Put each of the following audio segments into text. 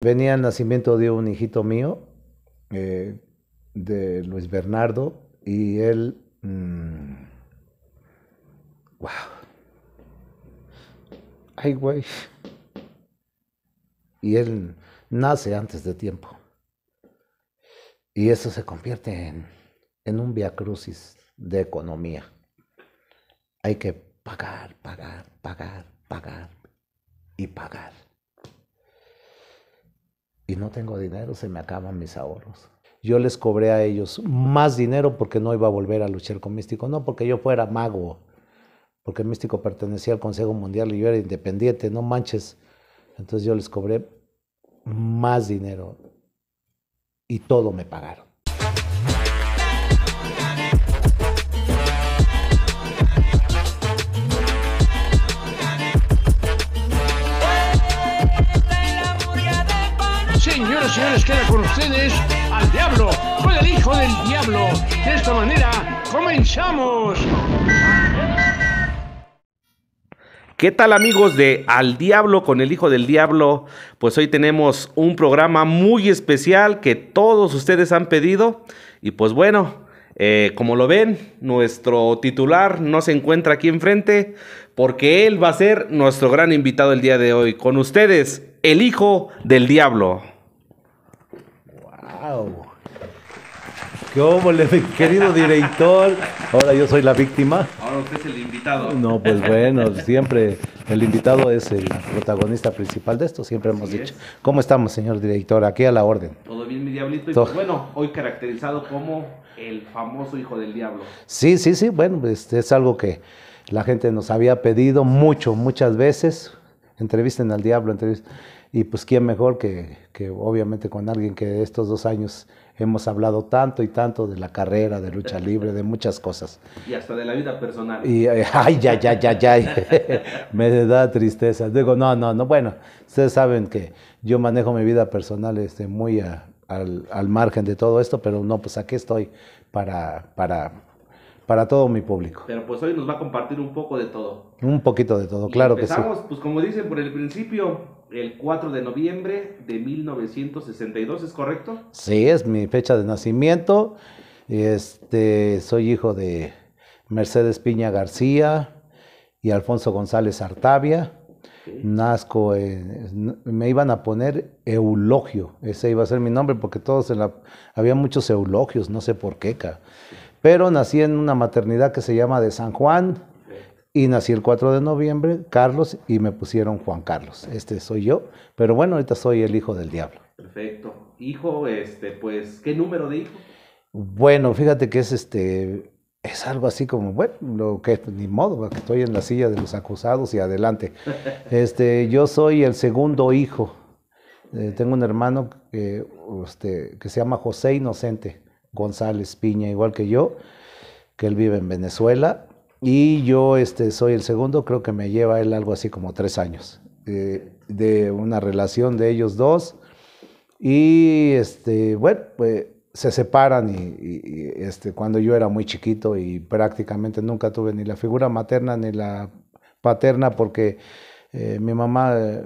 Venía el nacimiento de un hijito mío, eh, de Luis Bernardo, y él... ¡Wow! Mm, ¡Ay, güey! Y él nace antes de tiempo. Y eso se convierte en, en un viacrucis de economía. Hay que pagar, pagar, pagar, pagar y pagar y no tengo dinero, se me acaban mis ahorros. Yo les cobré a ellos más dinero porque no iba a volver a luchar con Místico, no porque yo fuera mago, porque Místico pertenecía al Consejo Mundial y yo era independiente, no manches. Entonces yo les cobré más dinero y todo me pagaron. Señoras y señores, queda con ustedes al diablo, con el hijo del diablo. De esta manera, comenzamos. ¿Qué tal amigos de Al Diablo con el Hijo del Diablo? Pues hoy tenemos un programa muy especial que todos ustedes han pedido. Y pues bueno, eh, como lo ven, nuestro titular no se encuentra aquí enfrente porque él va a ser nuestro gran invitado el día de hoy. Con ustedes, el Hijo del Diablo. ¿Cómo le, querido director? Ahora yo soy la víctima. Ahora usted es el invitado. No, pues bueno, siempre el invitado es el protagonista principal de esto, siempre hemos dicho. ¿Cómo estamos, señor director? Aquí a la orden. Todo bien, mi diablito. Pues bueno, hoy caracterizado como el famoso hijo del diablo. Sí, sí, sí. Bueno, pues, es algo que la gente nos había pedido mucho, muchas veces. Entrevisten al diablo, entrevisten y pues quién mejor que, obviamente con alguien que estos dos años hemos hablado tanto y tanto de la carrera, de lucha libre, de muchas cosas. Y hasta de la vida personal. Y eh, ay, ya, ya, ya, ya. Me da tristeza. Digo, no, no, no. Bueno, ustedes saben que yo manejo mi vida personal este, muy al, margen de todo esto, pero no, pues aquí estoy para, para para todo mi público. Pero pues hoy nos va a compartir un poco de todo. Un poquito de todo, claro que sí. Empezamos, pues como dicen por el principio, el 4 de noviembre de 1962, ¿es correcto? Sí, es mi fecha de nacimiento. Este, soy hijo de Mercedes Piña García y Alfonso González Artavia. me iban a poner Eulogio, ese iba a ser mi nombre porque todos en había muchos eulogios, no sé por qué. cara pero nací en una maternidad que se llama de San Juan y nací el 4 de noviembre, Carlos, y me pusieron Juan Carlos. Este soy yo, pero bueno, ahorita soy el hijo del diablo. Perfecto. Hijo, este, pues, ¿qué número de Bueno, fíjate que es este, es algo así como, bueno, lo que ni modo, que estoy en la silla de los acusados y adelante. Este, yo soy el segundo hijo. Eh, tengo un hermano que, este, que se llama José Inocente. González Piña, igual que yo, que él vive en Venezuela. Y yo este, soy el segundo, creo que me lleva él algo así como tres años eh, de una relación de ellos dos. Y este, bueno, pues se separan y, este, cuando yo era muy chiquito y prácticamente nunca tuve ni la figura materna ni la paterna porque eh, mi mamá, eh,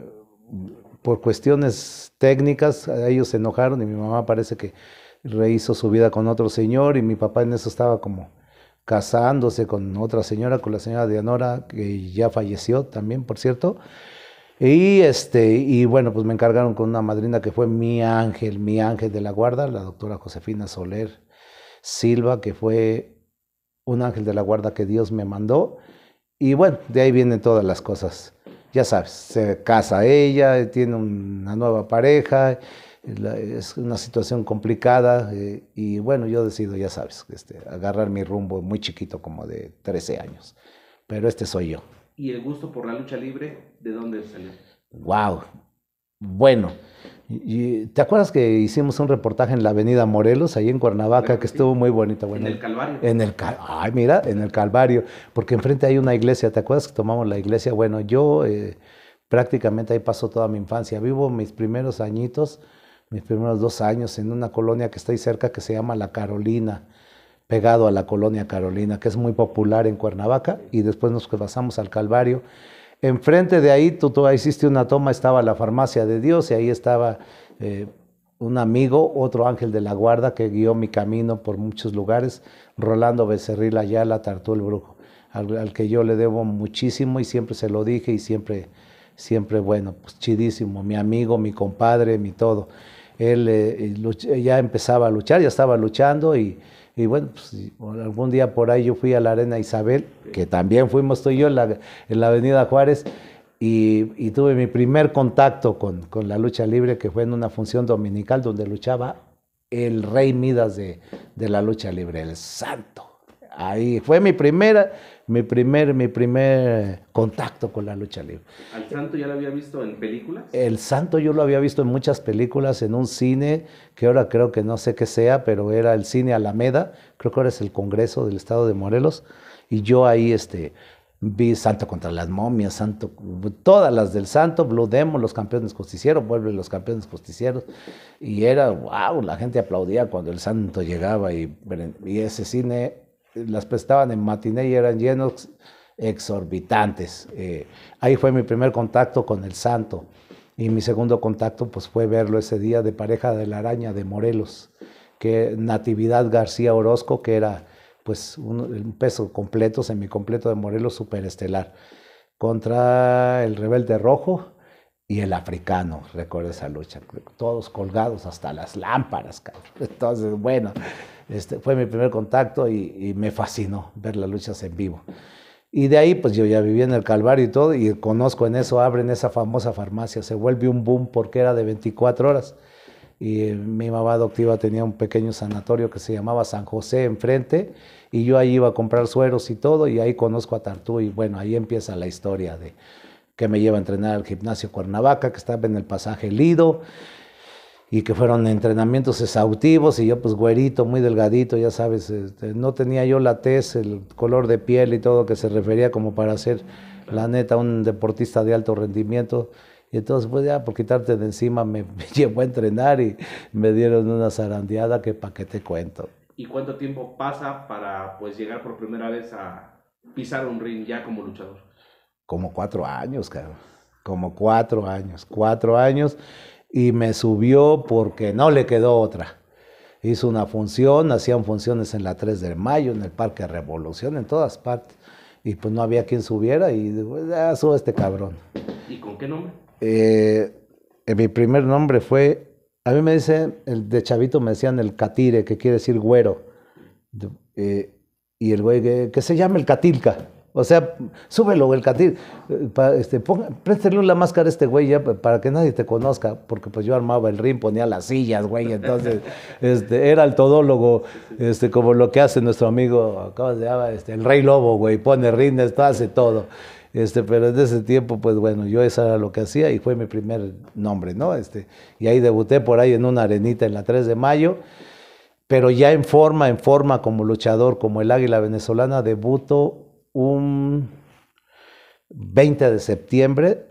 por cuestiones técnicas, ellos se enojaron y mi mamá parece que rehizo su vida con otro señor y mi papá en eso estaba como casándose con otra señora, con la señora Dianora, que ya falleció también, por cierto. Y, este, y bueno, pues me encargaron con una madrina que fue mi ángel, mi ángel de la guarda, la doctora Josefina Soler Silva, que fue un ángel de la guarda que Dios me mandó. Y bueno, de ahí vienen todas las cosas. Ya sabes, se casa ella, tiene una nueva pareja, es una situación complicada eh, y bueno, yo decido, ya sabes, este, agarrar mi rumbo muy chiquito, como de 13 años. Pero este soy yo. ¿Y el gusto por la lucha libre, de dónde salió? ¡Wow! Bueno, ¿te acuerdas que hicimos un reportaje en la Avenida Morelos, ahí en Cuernavaca, que estuvo muy bonito? Bueno, en el Calvario. En el Ay, mira, en el Calvario, porque enfrente hay una iglesia, ¿te acuerdas que tomamos la iglesia? Bueno, yo eh, prácticamente ahí pasó toda mi infancia, vivo mis primeros añitos mis primeros dos años en una colonia que está ahí cerca que se llama La Carolina, pegado a la colonia Carolina, que es muy popular en Cuernavaca, y después nos pasamos al Calvario. Enfrente de ahí, tú, hiciste una toma, estaba la farmacia de Dios y ahí estaba eh, un amigo, otro ángel de la guarda que guió mi camino por muchos lugares, Rolando Becerril Ayala, Tartú el Brujo, al, que yo le debo muchísimo y siempre se lo dije y siempre, siempre, bueno, pues chidísimo, mi amigo, mi compadre, mi todo él eh, ya empezaba a luchar, ya estaba luchando y, bueno, pues, algún día por ahí yo fui a la Arena Isabel, que también fuimos tú y yo en la, Avenida Juárez, y, tuve mi primer contacto con, la lucha libre, que fue en una función dominical donde luchaba el rey Midas de la lucha libre, el santo. Ahí fue mi primera, mi primer, mi primer contacto con la lucha libre. ¿Al santo ya lo había visto en películas? El santo yo lo había visto en muchas películas, en un cine, que ahora creo que no sé qué sea, pero era el cine Alameda, creo que ahora es el Congreso del Estado de Morelos, y yo ahí este, vi Santo contra las momias, Santo, todas las del Santo, Blue Demon, los campeones justicieros, vuelven los campeones justicieros. Y era, wow, la gente aplaudía cuando el Santo llegaba y, y ese cine las prestaban en matiné y eran llenos exorbitantes. Eh, ahí fue mi primer contacto con el santo y mi segundo contacto pues fue verlo ese día de pareja de la araña de Morelos, que Natividad García Orozco, que era pues un, peso completo, semicompleto de Morelos superestelar, contra el rebelde rojo y el africano, recuerdo esa lucha, todos colgados hasta las lámparas, cabrón. Entonces, bueno, este, fue mi primer contacto y, me fascinó ver las luchas en vivo. Y de ahí, pues yo ya vivía en el Calvario y todo, y conozco en eso, abren esa famosa farmacia, se vuelve un boom porque era de 24 horas. Y eh, mi mamá adoptiva tenía un pequeño sanatorio que se llamaba San José enfrente, y yo ahí iba a comprar sueros y todo, y ahí conozco a Tartú, y bueno, ahí empieza la historia de que me lleva a entrenar al gimnasio Cuernavaca, que estaba en el pasaje Lido, y que fueron entrenamientos exhaustivos y yo pues güerito, muy delgadito, ya sabes, este, no tenía yo la tez, el color de piel y todo que se refería como para ser la neta un deportista de alto rendimiento. Y entonces, pues ya, por quitarte de encima, me, llevo llevó a entrenar y me dieron una zarandeada que pa' qué te cuento. ¿Y cuánto tiempo pasa para pues llegar por primera vez a pisar un ring ya como luchador? Como cuatro años, cabrón. Como cuatro años, cuatro años y me subió porque no le quedó otra. Hizo una función, hacían funciones en la 3 de mayo, en el Parque Revolución, en todas partes. Y pues no había quien subiera y pues ya ah, este cabrón. ¿Y con qué nombre? Eh, eh, mi primer nombre fue, a mí me dice el de chavito me decían el catire, que quiere decir güero. Eh, y el güey que, se llama el catilca. O sea, súbelo, el catil. Eh, este, préstele la máscara a este güey ya para que nadie te conozca, porque pues yo armaba el ring, ponía las sillas, güey. Entonces, este, era el todólogo, este, como lo que hace nuestro amigo, acabas de llamar? Este, el Rey Lobo, güey. Pone rines, hace todo. Este, pero en ese tiempo, pues bueno, yo eso era lo que hacía y fue mi primer nombre, ¿no? Este, y ahí debuté por ahí en una arenita en la 3 de mayo pero ya en forma, en forma como luchador, como el Águila Venezolana, debuto un 20 de septiembre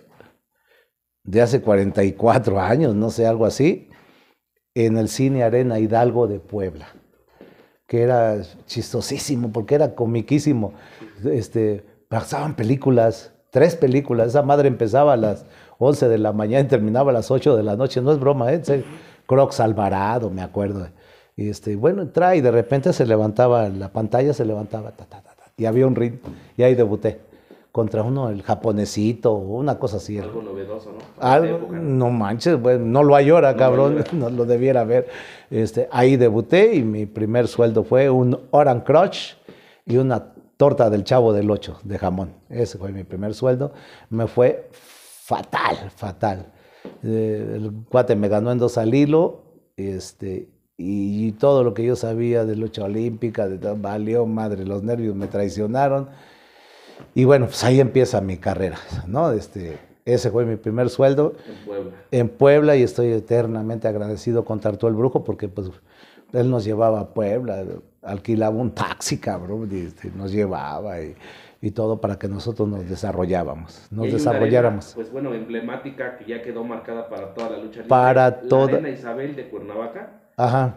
de hace 44 años, no sé, algo así, en el Cine Arena Hidalgo de Puebla, que era chistosísimo, porque era comiquísimo. Este, pasaban películas, tres películas, esa madre empezaba a las 11 de la mañana y terminaba a las 8 de la noche, no es broma, ¿eh? Crocs Alvarado, me acuerdo. Y este, bueno, entra y de repente se levantaba, la pantalla se levantaba, ta, y había un ring, y ahí debuté. Contra uno, el japonesito, una cosa así. Algo novedoso, ¿no? Algo, ¿no? manches, bueno no lo hay ahora, cabrón, no lo debiera ver. Este, ahí debuté y mi primer sueldo fue un orange Crush y una torta del Chavo del 8 de jamón. Ese fue mi primer sueldo. Me fue fatal, fatal. Eh, el cuate me ganó en dos al hilo este, y todo lo que yo sabía de lucha olímpica, de, valió madre, los nervios me traicionaron. Y bueno, pues ahí empieza mi carrera, ¿no? Este, ese fue mi primer sueldo en Puebla. en Puebla y estoy eternamente agradecido con Tartu el Brujo porque pues él nos llevaba a Puebla, alquilaba un taxi, cabrón, y, este, nos llevaba y, todo para que nosotros nos desarrollábamos, nos desarrolláramos. pues bueno, emblemática que ya quedó marcada para toda la lucha. olímpica para la toda. Isabel de Cuernavaca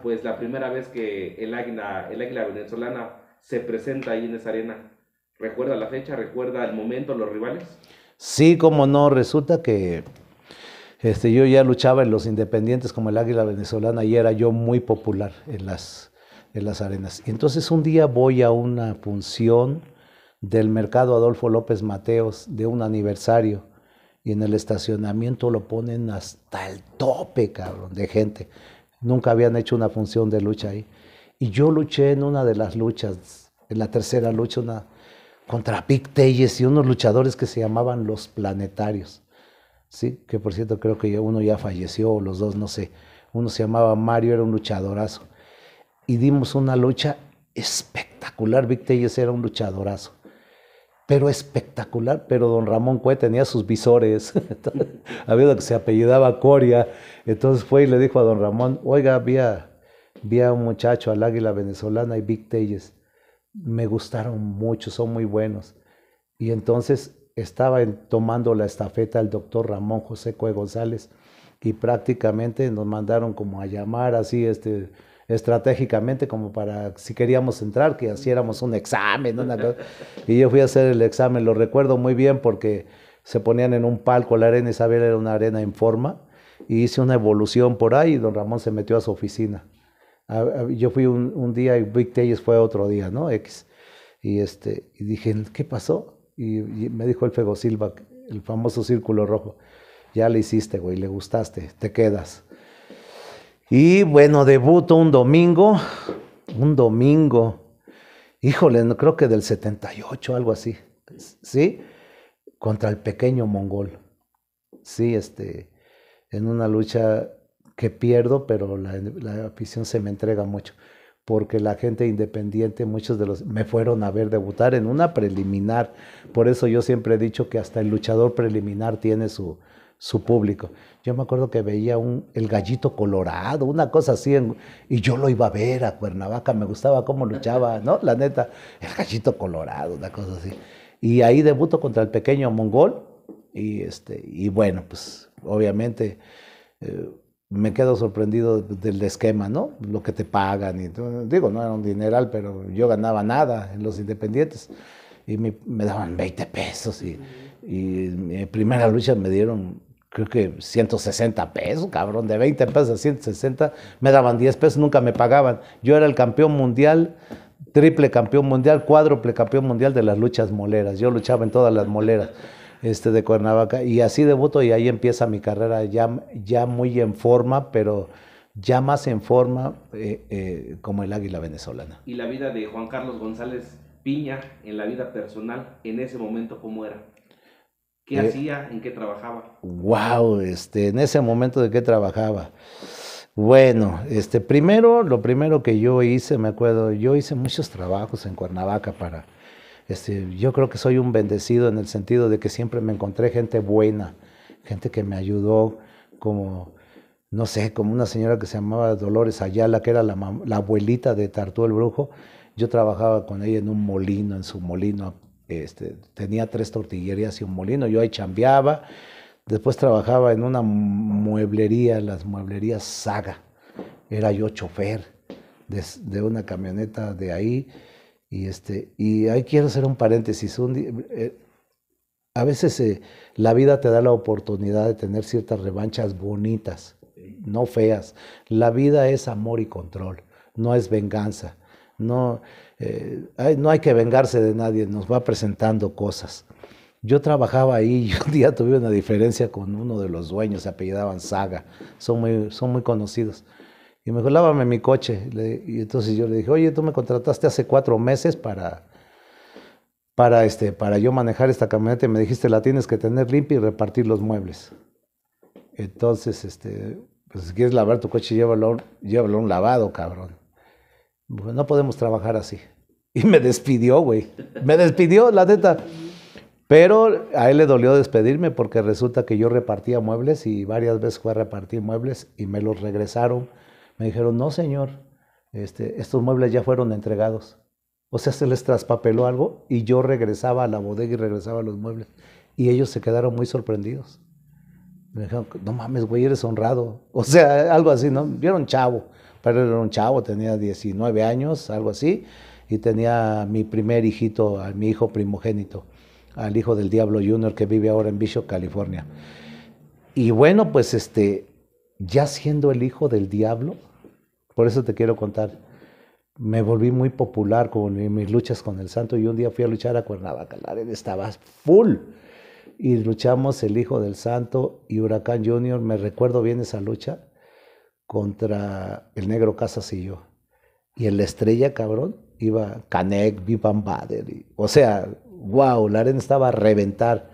pues la primera vez que el águila, el águila venezolana se presenta ahí en esa arena. ¿Recuerda la fecha? ¿Recuerda el momento, los rivales? Sí, como no, resulta que este, yo ya luchaba en los independientes como el águila venezolana y era yo muy popular en las, en las arenas. Y entonces un día voy a una función del mercado Adolfo López Mateos de un aniversario y en el estacionamiento lo ponen hasta el tope, cabrón, de gente. Nunca habían hecho una función de lucha ahí. Y yo luché en una de las luchas, en la tercera lucha, una, contra Big Telles y unos luchadores que se llamaban los planetarios. ¿sí? Que por cierto creo que uno ya falleció, o los dos, no sé. Uno se llamaba Mario, era un luchadorazo. Y dimos una lucha espectacular. Big Telles era un luchadorazo pero espectacular. Pero don Ramón Cue tenía sus visores, había que se apellidaba Coria. Entonces fue y le dijo a don Ramón, oiga, vi a, un muchacho al águila venezolana y Big Telles. Me gustaron mucho, son muy buenos. Y entonces estaba tomando la estafeta el doctor Ramón José Cue González y prácticamente nos mandaron como a llamar así, este, estratégicamente como para si queríamos entrar, que hiciéramos un examen. Y yo fui a hacer el examen, lo recuerdo muy bien porque se ponían en un palco, la arena Isabel era una arena en forma, y e hice una evolución por ahí y don Ramón se metió a su oficina. Yo fui un, día y Big Tayes fue otro día, ¿no? X. Y, este, y dije, ¿qué pasó? Y, me dijo el Fego Silva, el famoso círculo rojo, ya le hiciste, güey, le gustaste, te quedas. Y bueno, debuto un domingo, un domingo, híjole, no creo que del 78, algo así, ¿sí? Contra el pequeño mongol. Sí, este, en una lucha que pierdo, pero la afición se me entrega mucho porque la gente independiente, muchos de los, me fueron a ver debutar en una preliminar. Por eso yo siempre he dicho que hasta el luchador preliminar tiene su, su público. Yo me acuerdo que veía un, el gallito colorado, una cosa así, y yo lo iba a ver a Cuernavaca, me gustaba cómo luchaba, ¿no? La neta, el gallito colorado, una cosa así. Y ahí debuto contra el pequeño mongol, y, este, y bueno, pues obviamente eh, me quedo sorprendido del esquema, ¿no? Lo que te pagan, y digo, no era un dineral, pero yo ganaba nada en los independientes, y me, daban 20 pesos, y, y en eh, primera lucha me dieron creo que 160 pesos, cabrón, de 20 pesos a 160, me daban 10 pesos, nunca me pagaban. Yo era el campeón mundial, triple campeón mundial, cuádruple campeón mundial de las luchas moleras. Yo luchaba en todas las moleras este, de Cuernavaca y así debuto y ahí empieza mi carrera ya, ya muy en forma, pero ya más en forma eh, eh, como el águila venezolana. ¿Y la vida de Juan Carlos González Piña en la vida personal en ese momento cómo era? ¿Qué eh, hacía? ¿En qué trabajaba? Wow, este, en ese momento de qué trabajaba. Bueno, este, primero, lo primero que yo hice, me acuerdo, yo hice muchos trabajos en Cuernavaca para, este, yo creo que soy un bendecido en el sentido de que siempre me encontré gente buena, gente que me ayudó, como, no sé, como una señora que se llamaba Dolores Ayala, que era la, abuelita de Tartú el Brujo, yo trabajaba con ella en un molino, en su molino, este, tenía tres tortillerías y un molino, yo ahí chambeaba. Después trabajaba en una mueblería, las mueblerías Saga. Era yo chofer de, una camioneta de ahí. Y, este, y ahí quiero hacer un paréntesis. Un eh, a veces eh, la vida te da la oportunidad de tener ciertas revanchas bonitas, no feas. La vida es amor y control, no es venganza. No, eh, no hay que vengarse de nadie, nos va presentando cosas. Yo trabajaba ahí y un día tuve una diferencia con uno de los dueños, se apellidaban Saga, son muy, son muy conocidos. Y me dijo, lávame mi coche. y entonces yo le dije, oye, tú me contrataste hace cuatro meses para, para, este, para yo manejar esta camioneta y me dijiste, la tienes que tener limpia y repartir los muebles. Entonces, este, pues si quieres lavar tu coche, llévalo un lavado, cabrón. Pues, no podemos trabajar así. Y me despidió, güey. Me despidió, la neta. Pero a él le dolió despedirme porque resulta que yo repartía muebles y varias veces fue a repartir muebles y me los regresaron. Me dijeron, no, señor, este, estos muebles ya fueron entregados. O sea, se les traspapeló algo y yo regresaba a la bodega y regresaba los muebles. Y ellos se quedaron muy sorprendidos. Me dijeron, no mames, güey, eres honrado. O sea, algo así, ¿no? Vieron chavo pero era un chavo, tenía 19 años, algo así, y tenía mi primer hijito, a mi hijo primogénito, al hijo del Diablo Junior que vive ahora en Bishop, California. Y bueno, pues este, ya siendo el hijo del Diablo, por eso te quiero contar, me volví muy popular con mis luchas con el santo y un día fui a luchar a Cuernavaca, la arena estaba full y luchamos el hijo del santo y Huracán Junior, me recuerdo bien esa lucha contra el negro Casas Y en la estrella, cabrón, iba Canek, Vivan Bader. o sea, wow, la arena estaba a reventar.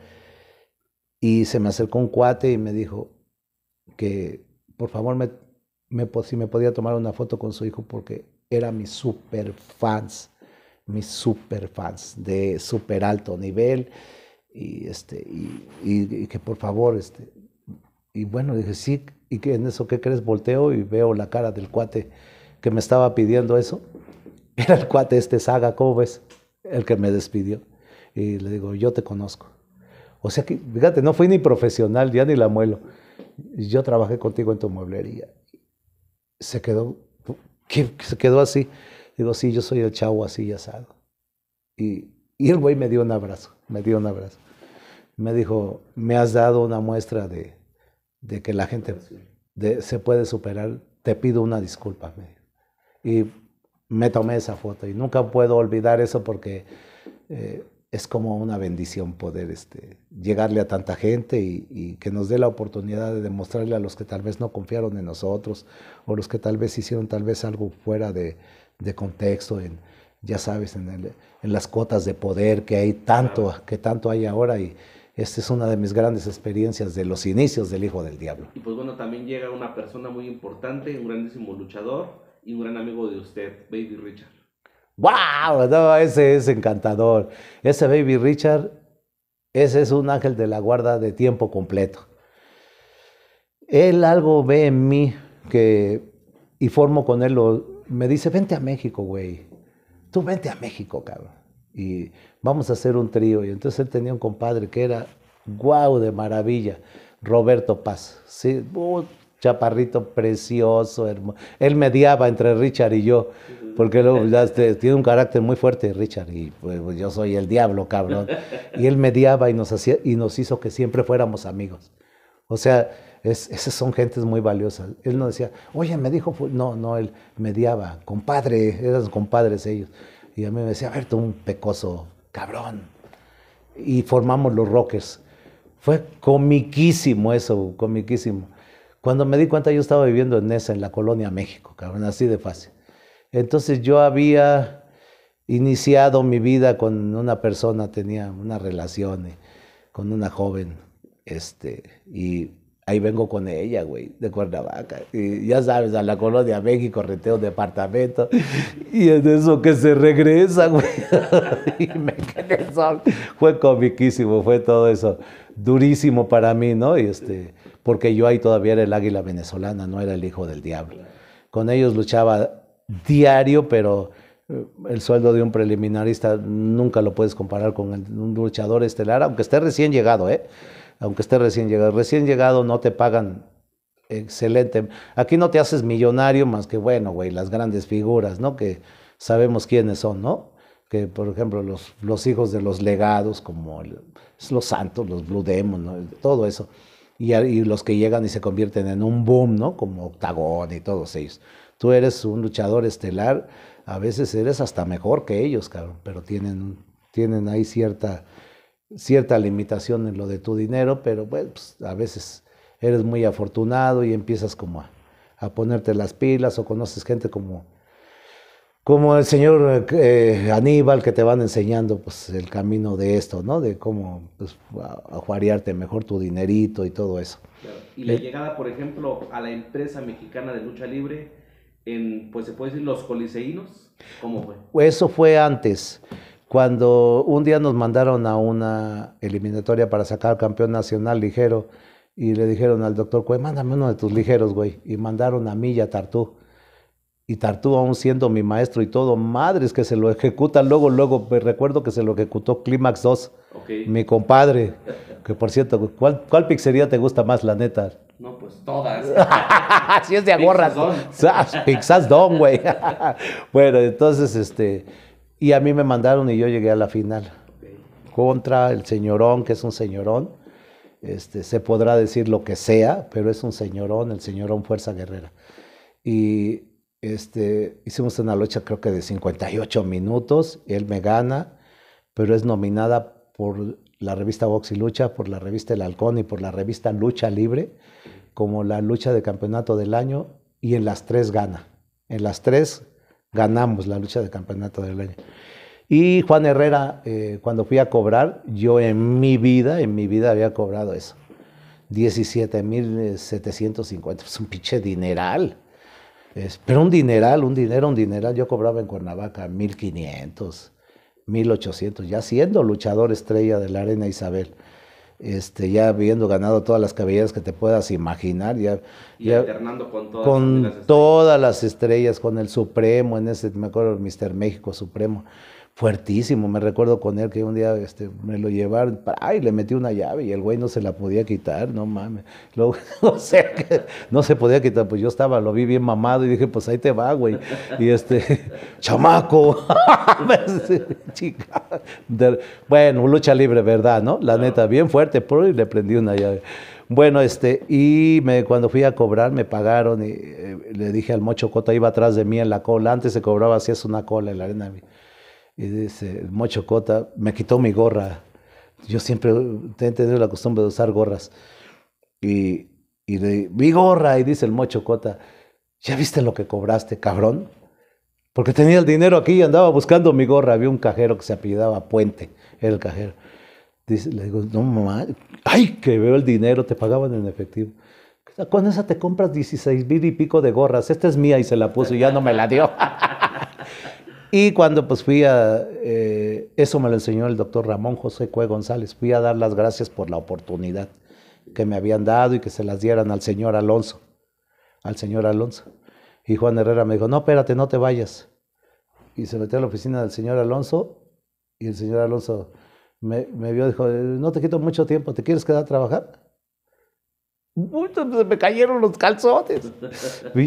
Y se me acercó un cuate y me dijo que por favor me, si me podía tomar una foto con su hijo porque era mi super fans, mis super fans de super alto nivel. Y, este, que por favor, este, y bueno, dije, sí, y en eso, ¿qué crees? Volteo y veo la cara del cuate que me estaba pidiendo eso. Era el cuate este Saga, ¿cómo ves? El que me despidió. Y le digo, yo te conozco. O sea que, fíjate, no fui ni profesional, ya ni la muelo. Yo trabajé contigo en tu mueblería. Se quedó, se quedó así. Digo, sí, yo soy el chavo así ya salgo Y, y el güey me dio un abrazo, me dio un abrazo. Me dijo, me has dado una muestra de, de que la gente se puede superar, te pido una disculpa. Y me tomé esa foto y nunca puedo olvidar eso porque eh, es como una bendición poder este, llegarle a tanta gente y, que nos dé la oportunidad de demostrarle a los que tal vez no confiaron en nosotros o los que tal vez hicieron tal vez algo fuera de, contexto, en, ya sabes, en, las cuotas de poder que hay tanto, que tanto hay ahora y, esta es una de mis grandes experiencias de los inicios del Hijo del Diablo. Y pues bueno, también llega una persona muy importante, un grandísimo luchador y un gran amigo de usted, Baby Richard. ¡Wow! ese es encantador. Ese Baby Richard, ese es un ángel de la guarda de tiempo completo. Él algo ve en mí que, y formo con él, me dice, vente a México, güey. Tú vente a México, cabrón y vamos a hacer un trío. Y entonces él tenía un compadre que era guau de maravilla, Roberto Paz, chaparrito precioso, hermoso. Él mediaba entre Richard y yo, porque luego este, tiene un carácter muy fuerte Richard y pues, pues, yo soy el diablo, cabrón. Y él mediaba y nos, hacía, y nos hizo que siempre fuéramos amigos. O sea, esas son gentes muy valiosas. Él no decía, oye, me dijo, no, no, él mediaba, compadre, eran compadres ellos. Y a mí me decía, a ver, tú un pecoso, cabrón. Y formamos los Rockers. Fue comiquísimo eso, comiquísimo. Cuando me di cuenta yo estaba viviendo en esa, en la colonia México, cabrón, así de fácil. Entonces yo había iniciado mi vida con una persona, tenía una relación eh, con una joven, este, y ahí vengo con ella, güey, de Cuernavaca. Y ya sabes, a la colonia México reteo departamento. Y es de eso que se regresa, güey. y me quedé sol Fue comiquísimo, fue todo eso. Durísimo para mí, ¿no? Y este, porque yo ahí todavía era el águila venezolana, no era el hijo del diablo. Con ellos luchaba diario, pero eh, el sueldo de un preliminarista nunca lo puedes comparar con un luchador estelar, aunque esté recién llegado, ¿eh? aunque esté recién llegado. Recién llegado no te pagan excelente. Aquí no te haces millonario más que, bueno, güey, las grandes figuras, ¿no? Que sabemos quiénes son, ¿no? Que, por ejemplo, los, los hijos de los legados, como los santos, los Blue demons, ¿no? todo eso. Y, y, los que llegan y se convierten en un boom, ¿no? Como Octagón y todos ellos. Tú eres un luchador estelar, a veces eres hasta mejor que ellos, cabrón, pero tienen, tienen ahí cierta cierta limitación en lo de tu dinero, pero pues, a veces eres muy afortunado y empiezas como a, ponerte las pilas o conoces gente como, como el señor eh, Aníbal que te van enseñando pues, el camino de esto, ¿no? De cómo pues, ajuariarte mejor tu dinerito y todo eso. Y la eh, llegada, por ejemplo, a la empresa mexicana de lucha libre, en, pues se puede decir los coliseínos, ¿cómo fue? Eso fue antes. Cuando un día nos mandaron a una eliminatoria para sacar campeón nacional ligero y le dijeron al doctor, güey, mándame uno de tus ligeros, güey. Y mandaron a mí y a Tartú. Y Tartú, aún siendo mi maestro y todo, madres que se lo ejecuta Luego, luego, me recuerdo que se lo ejecutó Clímax 2, mi compadre. Que por cierto, ¿cuál, ¿cuál pizzería te gusta más, la neta? No, pues todas. Así es de agorras. pizzas Don, güey. bueno, entonces, este. Y a mí me mandaron y yo llegué a la final. Contra el señorón, que es un señorón. Este, se podrá decir lo que sea, pero es un señorón, el señorón Fuerza Guerrera. Y este, hicimos una lucha creo que de 58 minutos, él me gana, pero es nominada por la revista Box y Lucha, por la revista El Halcón y por la revista Lucha Libre como la lucha de campeonato del año y en las tres gana. En las tres ganamos la lucha de campeonato del año. Y Juan Herrera, eh, cuando fui a cobrar, yo en mi vida, en mi vida había cobrado eso. 17.750, es un pinche dineral. pero un dineral, un dinero, un dineral. Yo cobraba en Cuernavaca 1.500, 1.800, ya siendo luchador estrella de la Arena Isabel. Este, ya habiendo ganado todas las cabelleras que te puedas imaginar, ya, y con, todas, las estrellas, con el Supremo, en ese, me acuerdo, Mister México Supremo fuertísimo. Me recuerdo con él que un día este, me lo llevaron, ¡ay! Le metí una llave y el güey no se la podía quitar, no mames. Luego, o sea, que no se podía quitar, pues yo estaba, lo vi bien mamado y dije, pues ahí te va, güey. Y este, chamaco, chica. Bueno, lucha libre, ¿verdad? ¿No? La neta, bien fuerte, pero y le prendí una llave. Bueno, este, y me, cuando fui a cobrar me pagaron y eh, le dije al mocho Cota, iba atrás de mí en la cola. Antes se cobraba, es una cola en la arena y dice, Mocho Cota, me quitó mi gorra. Yo siempre he tenido la costumbre de usar gorras. Y, y digo mi gorra, y dice el Mocho Cota, ¿ya viste lo que cobraste, cabrón? Porque tenía el dinero aquí y andaba buscando mi gorra. Había un cajero que se apellidaba Puente, era el cajero. Dice, le digo, no mamá, ay, que veo el dinero, te pagaban en efectivo. Con esa te compras 16 mil y pico de gorras. Esta es mía y se la puso y ya no me la dio. Y cuando pues fui a, eh, eso me lo enseñó el doctor Ramón José Cue González, fui a dar las gracias por la oportunidad que me habían dado y que se las dieran al señor Alonso, al señor Alonso. Y Juan Herrera me dijo, no, espérate, no te vayas. Y se metió a la oficina del señor Alonso y el señor Alonso me, vio y dijo, no te quito mucho tiempo, ¿te quieres quedar a trabajar? me cayeron los calzones.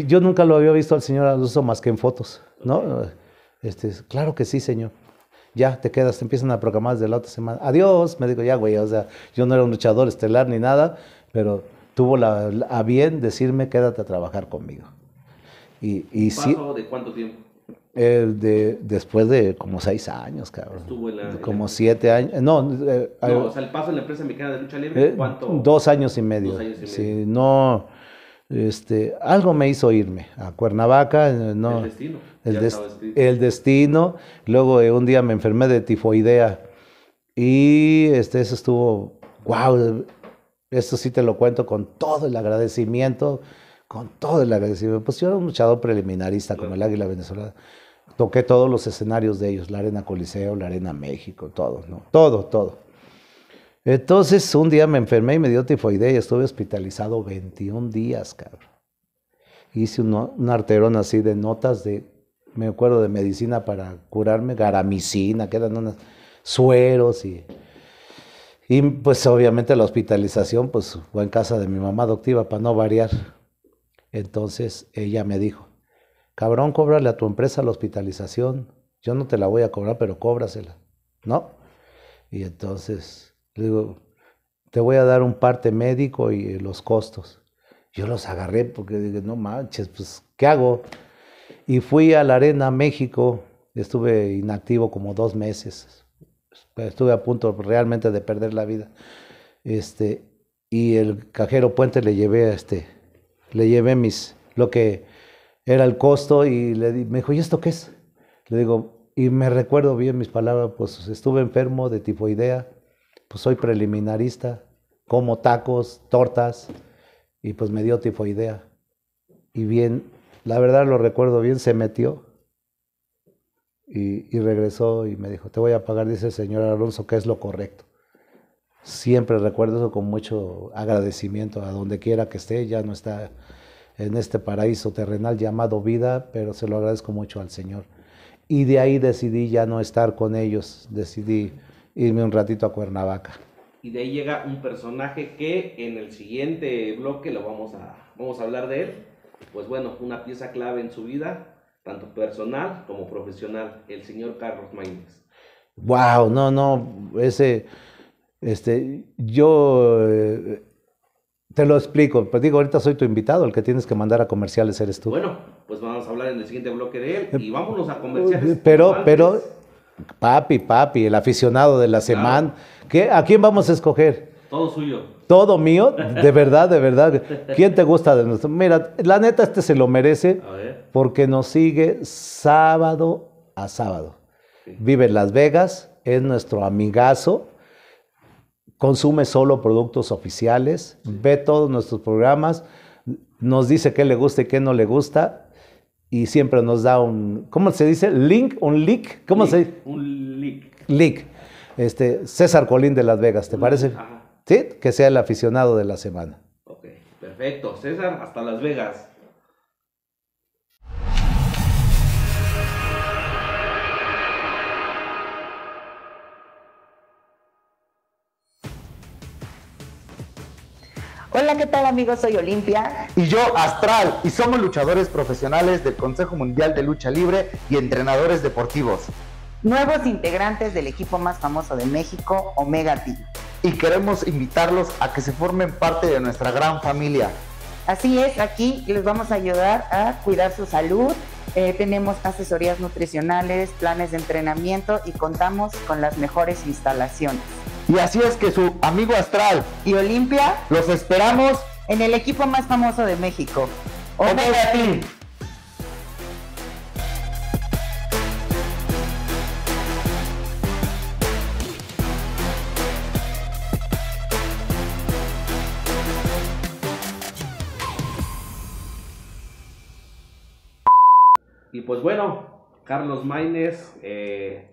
Yo nunca lo había visto al señor Alonso más que en fotos, ¿no? Este, claro que sí, señor. Ya, te quedas, te empiezan a programar desde la otra semana. Adiós, me digo, ya, güey, o sea, yo no era un luchador estelar ni nada, pero tuvo la, a bien decirme, quédate a trabajar conmigo. Y, y de cuánto tiempo? Eh, de, después de como seis años, cabrón. como siete años. No, eh, eh o sea, paso en la empresa mexicana de lucha libre, eh, ¿cuánto? Dos años y medio. Dos años y medio. Sí, no este, algo me hizo irme a Cuernavaca. Eh, el destino. El, destino. Luego eh, un día me enfermé de tifoidea. Y este, eso estuvo, wow, esto sí te lo cuento con todo el agradecimiento, con todo el agradecimiento. Pues yo era un luchador preliminarista como el Águila Venezolana. Toqué todos los escenarios de ellos, la Arena Coliseo, la Arena México, todo, ¿no? Todo, todo. Entonces, un día me enfermé y me dio tifoidea y estuve hospitalizado 21 días, cabrón. Hice un, arterón así de notas de, me acuerdo, de medicina para curarme, garamicina, que eran unos sueros y... Y pues obviamente la hospitalización, pues fue en casa de mi mamá adoptiva para no variar. Entonces ella me dijo, cabrón, cóbrale a tu empresa la hospitalización. Yo no te la voy a cobrar, pero cóbrasela. ¿No? Y entonces le digo, te voy a dar un parte médico y eh, los costos. Yo los agarré porque dije, no manches, pues, ¿qué hago? Y fui a la Arena México, estuve inactivo como dos meses. Estuve a punto realmente de perder la vida. Este, y el cajero puente le llevé este, le llevé mis, lo que era el costo y le di, me dijo, ¿y esto qué es? Le digo, y me recuerdo bien mis palabras, pues estuve enfermo de tifoidea pues soy preliminarista, como tacos, tortas, y pues me dio tifoidea. Y bien, la verdad lo recuerdo bien, se metió y, regresó y me dijo, te voy a pagar, dice el señor Alonso, que es lo correcto. Siempre recuerdo eso con mucho agradecimiento a donde quiera que esté, ya no está en este paraíso terrenal llamado vida, pero se lo agradezco mucho al Señor. Y de ahí decidí ya no estar con ellos, decidí irme un ratito a Cuernavaca. Y de ahí llega un personaje que en el siguiente bloque lo vamos a, vamos a hablar de él. Pues bueno, una pieza clave en su vida, tanto personal como profesional, el señor Carlos Maínez. Wow, no, no, ese, este, yo eh, te lo explico, pero pues digo, ahorita soy tu invitado, el que tienes que mandar a comerciales eres tú. Bueno, pues vamos a hablar en el siguiente bloque de él y vámonos a comerciales. Pero, pero, Papi, papi, el aficionado de la semana. ¿Qué, ¿A quién vamos a escoger? Todo suyo. ¿Todo mío? De verdad, de verdad. ¿Quién te gusta de nosotros? Mira, la neta, este se lo merece porque nos sigue sábado a sábado. Vive en Las Vegas, es nuestro amigazo, consume solo productos oficiales, ve todos nuestros programas, nos dice qué le gusta y qué no le gusta y siempre nos da un, ¿cómo se dice? ¿Link? ¿Un leak? ¿Cómo se dice? Un leak. Leak. Este, César Colín de Las Vegas, ¿te mm, parece? Ajá. Sí, que sea el aficionado de la semana. Ok, perfecto. César, hasta Las Vegas. Hola, ¿qué tal amigos? Soy Olimpia. Y yo, Astral, y somos luchadores profesionales del Consejo Mundial de Lucha Libre y entrenadores deportivos. Nuevos integrantes del equipo más famoso de México, Omega Team. Y queremos invitarlos a que se formen parte de nuestra gran familia Así es, aquí les vamos a ayudar a cuidar su salud. Eh, tenemos asesorías nutricionales, planes de entrenamiento y contamos con las mejores instalaciones. Y así es que su amigo Astral y Olimpia los esperamos en el equipo más famoso de México. Omega, Omega pues bueno, Carlos Maynes, eh,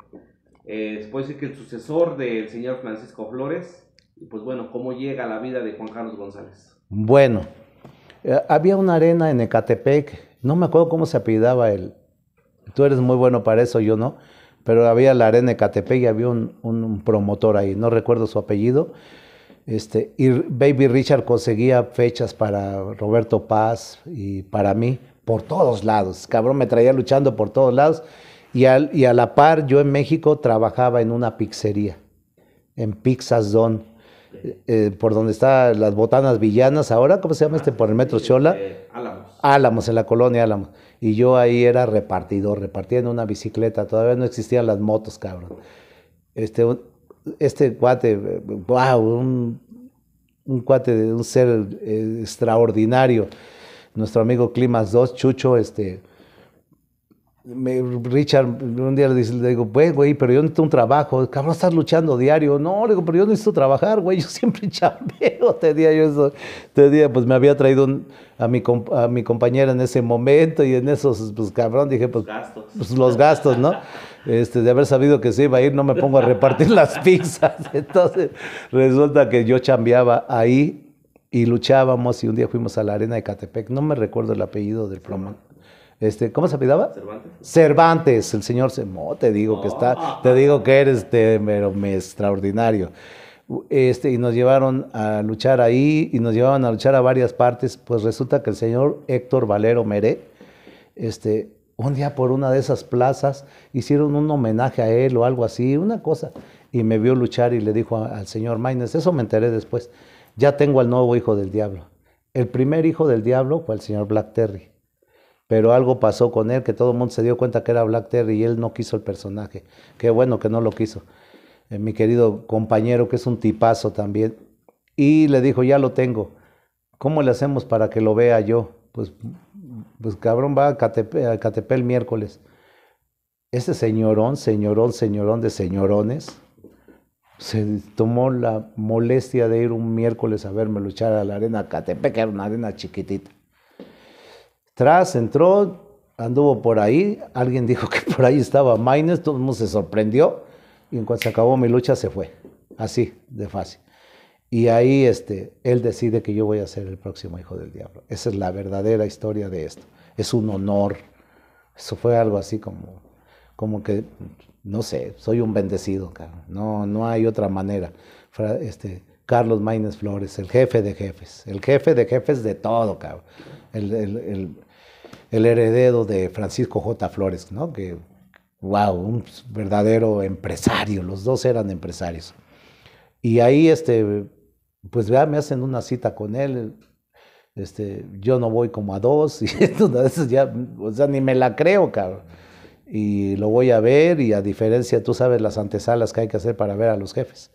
eh puede decir que el sucesor del señor Francisco Flores, y pues bueno, ¿cómo llega la vida de Juan Carlos González? Bueno, eh, había una arena en Ecatepec, no me acuerdo cómo se apellidaba él, tú eres muy bueno para eso, yo no, pero había la arena Ecatepec y había un, promotor ahí, no recuerdo su apellido, este, y Baby Richard conseguía fechas para Roberto Paz y para mí, por todos lados. Cabrón, me traía luchando por todos lados. Y, y a la par, yo en México trabajaba en una pizzería, en Pizzas Don, eh, eh, por donde están las botanas villanas ahora, ¿cómo se llama este? Por el metro Chola. Eh, Álamos. Álamos, en la colonia Álamos. Y yo ahí era repartidor, repartiendo una bicicleta, todavía no existían las motos, cabrón. Este, este cuate, wow, un, un cuate de un ser extraordinario nuestro amigo Climas 2, Chucho, este, Richard, un día le, digo, güey, güey, pero yo necesito un trabajo, cabrón, estás luchando diario. No, le digo, pero yo necesito trabajar, güey, yo siempre chambeo. Te día yo eso, te día, pues me había traído a, mi, a mi compañera en ese momento y en esos, pues cabrón, dije, pues, gastos. Pues, los gastos, ¿no? Este, de haber sabido que se iba a ir, no me pongo a repartir las pizzas. Entonces, resulta que yo chambeaba ahí y luchábamos y un día fuimos a la arena de Catepec, no me recuerdo el apellido del plomo. Este, ¿Cómo se llamaba? Cervantes. Cervantes, el señor Semó, te digo que está, te ah. digo que eres extraordinario. Este, y nos llevaron a luchar ahí y nos llevaban a luchar a varias partes, pues resulta que el señor Héctor Valero Meré, este, un día por una de esas plazas hicieron un homenaje a él o algo así, una cosa, y me vio luchar y le dijo al señor Maines, eso me enteré después, ya tengo al nuevo hijo del diablo. El primer hijo del diablo fue el señor Black Terry. Pero algo pasó con él que todo el mundo se dio cuenta que era Black Terry y él no quiso el personaje. Qué bueno que no lo quiso. Eh, mi querido compañero, que es un tipazo también. Y le dijo, ya lo tengo. ¿Cómo le hacemos para que lo vea yo? Pues, pues cabrón, va a Catepel, a miércoles. Ese señorón, señorón, señorón de señorones, se tomó la molestia de ir un miércoles a verme luchar a la arena Catepec, que era una arena chiquitita. Tras entró, anduvo por ahí, alguien dijo que por ahí estaba Maines, todo el mundo se sorprendió y en cuanto se acabó mi lucha se fue, así de fácil. Y ahí este, él decide que yo voy a ser el próximo hijo del diablo. Esa es la verdadera historia de esto. Es un honor. Eso fue algo así como, como que no sé, soy un bendecido, cabrón. No, no hay otra manera. Este, Carlos Maines Flores, el jefe de jefes, el jefe de jefes de todo, cabrón. El, heredero de Francisco J. Flores, ¿no? Que, wow, un verdadero empresario, los dos eran empresarios. Y ahí, este, pues vea, me hacen una cita con él, este, yo no voy como a dos, y entonces ya, o sea, ni me la creo, cabrón y lo voy a ver y a diferencia, tú sabes las antesalas que hay que hacer para ver a los jefes.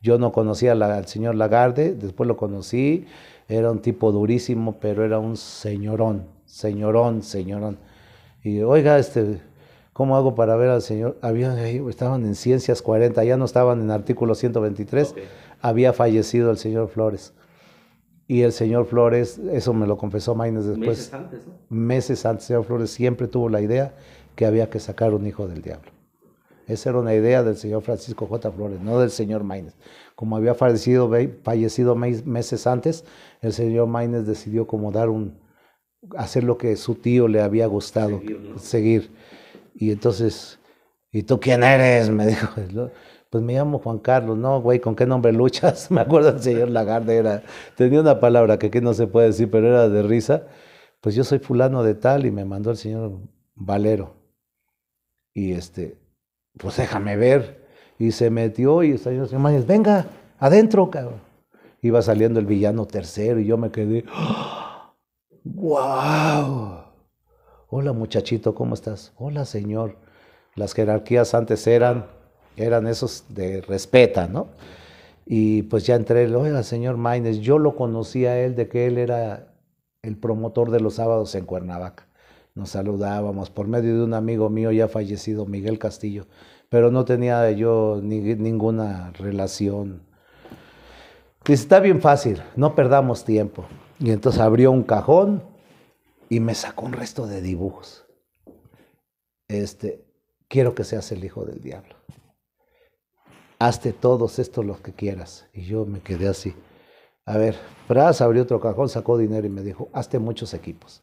Yo no conocía al señor Lagarde, después lo conocí, era un tipo durísimo, pero era un señorón, señorón, señorón. Y oiga, este, ¿cómo hago para ver al señor? Habían, estaban en Ciencias 40, ya no estaban en artículo 123, había fallecido el señor Flores. Y el señor Flores, eso me lo confesó Maynes después. Meses antes, ¿no? Meses antes, señor Flores siempre tuvo la idea que había que sacar un hijo del diablo. Esa era una idea del señor Francisco J. Flores, no del señor Maynes. Como había fallecido, fallecido meses antes, el señor Maynes decidió como dar un, hacer lo que su tío le había gustado, seguir. Y entonces, ¿y tú quién eres? Me dijo, pues me llamo Juan Carlos. No, güey, ¿con qué nombre luchas? Me acuerdo el señor Lagarde, era, tenía una palabra que aquí no se puede decir, pero era de risa. Pues yo soy fulano de tal y me mandó el señor Valero y este, pues déjame ver. Y se metió y el señor Maynes, venga, adentro, cabrón. Iba saliendo el villano tercero y yo me quedé, ¡Wow! Hola muchachito, ¿cómo estás? Hola señor. Las jerarquías antes eran, eran esos de respeta, ¿no? Y pues ya entré, oiga señor Maines, yo lo conocí a él de que él era el promotor de los sábados en Cuernavaca nos saludábamos por medio de un amigo mío ya fallecido, Miguel Castillo, pero no tenía yo ninguna relación. Dice, está bien fácil, no perdamos tiempo. Y entonces abrió un cajón y me sacó un resto de dibujos. Este, quiero que seas el hijo del diablo. Hazte todos estos los que quieras. Y yo me quedé así. A ver, Fras abrió otro cajón, sacó dinero y me dijo, hazte muchos equipos.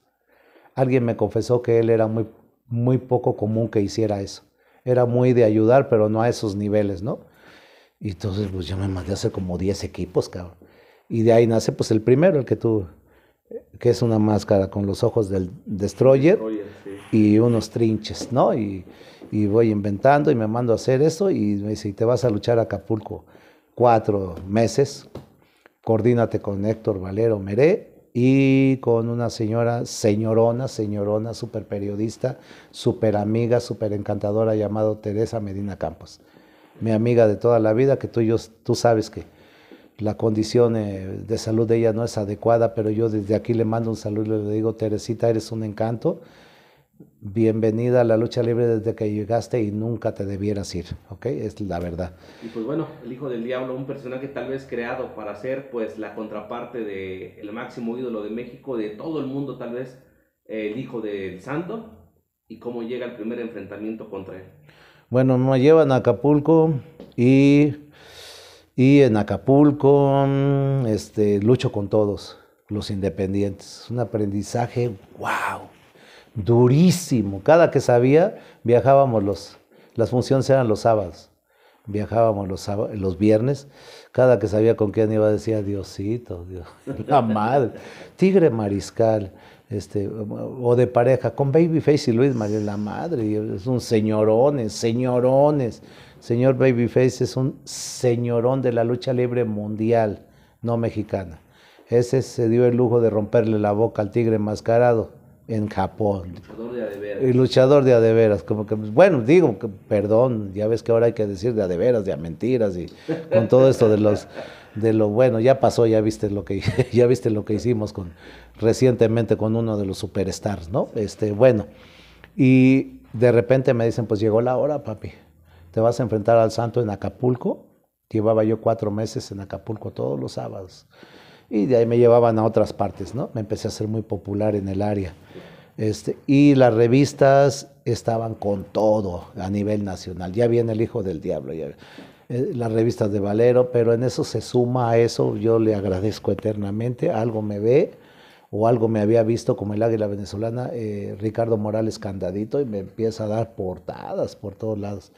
Alguien me confesó que él era muy, muy poco común que hiciera eso. Era muy de ayudar, pero no a esos niveles, ¿no? Y entonces, pues yo me mandé a hacer como 10 equipos, cabrón. Y de ahí nace, pues, el primero, el que tú, que es una máscara con los ojos del destroyer, y unos trinches, ¿no? Y, voy inventando y me mando a hacer eso y me dice, te vas a luchar a Acapulco cuatro meses, coordínate con Héctor Valero Meré y con una señora, señorona, señorona, super periodista, super amiga, super encantadora, llamado Teresa Medina Campos. Mi amiga de toda la vida, que tú, yo, tú sabes que la condición eh, de salud de ella no es adecuada, pero yo desde aquí le mando un saludo y le digo, Teresita, eres un encanto bienvenida a la lucha libre desde que llegaste y nunca te debieras ir, ¿ok? Es la verdad. Y pues bueno, el Hijo del Diablo, un personaje tal vez creado para ser pues la contraparte de máximo ídolo de México, de todo el mundo tal vez, el Hijo del Santo, y cómo llega el primer enfrentamiento contra él. Bueno, me llevan a Acapulco y, en Acapulco este, lucho con todos los independientes. Un aprendizaje, wow durísimo. Cada que sabía, viajábamos los, las funciones eran los sábados. Viajábamos los, los viernes, cada que sabía con quién iba decía Diosito, Dios, la madre, tigre mariscal, este, o de pareja, con Babyface y Luis María, la madre, es un señorones, señorones. Señor Babyface es un señorón de la lucha libre mundial, no mexicana. Ese se dio el lujo de romperle la boca al tigre enmascarado en Japón. Luchador de adeveras. Y luchador de adeveras, como que, bueno, digo, perdón, ya ves que ahora hay que decir de adeveras, de a mentiras y con todo esto de los, de lo bueno, ya pasó, ya viste lo que, ya viste lo que hicimos con, recientemente con uno de los superstars, ¿no? Este, bueno, y de repente me dicen, pues llegó la hora, papi, te vas a enfrentar al santo en Acapulco, llevaba yo cuatro meses en Acapulco todos los sábados y de ahí me llevaban a otras partes, ¿no? Me empecé a ser muy popular en el área. Este, y las revistas estaban con todo a nivel nacional. Ya viene el hijo del diablo, ya, eh, las revistas de Valero, pero en eso se suma a eso, yo le agradezco eternamente, algo me ve o algo me había visto como el águila venezolana, eh, Ricardo Morales Candadito, y me empieza a dar portadas por todos lados.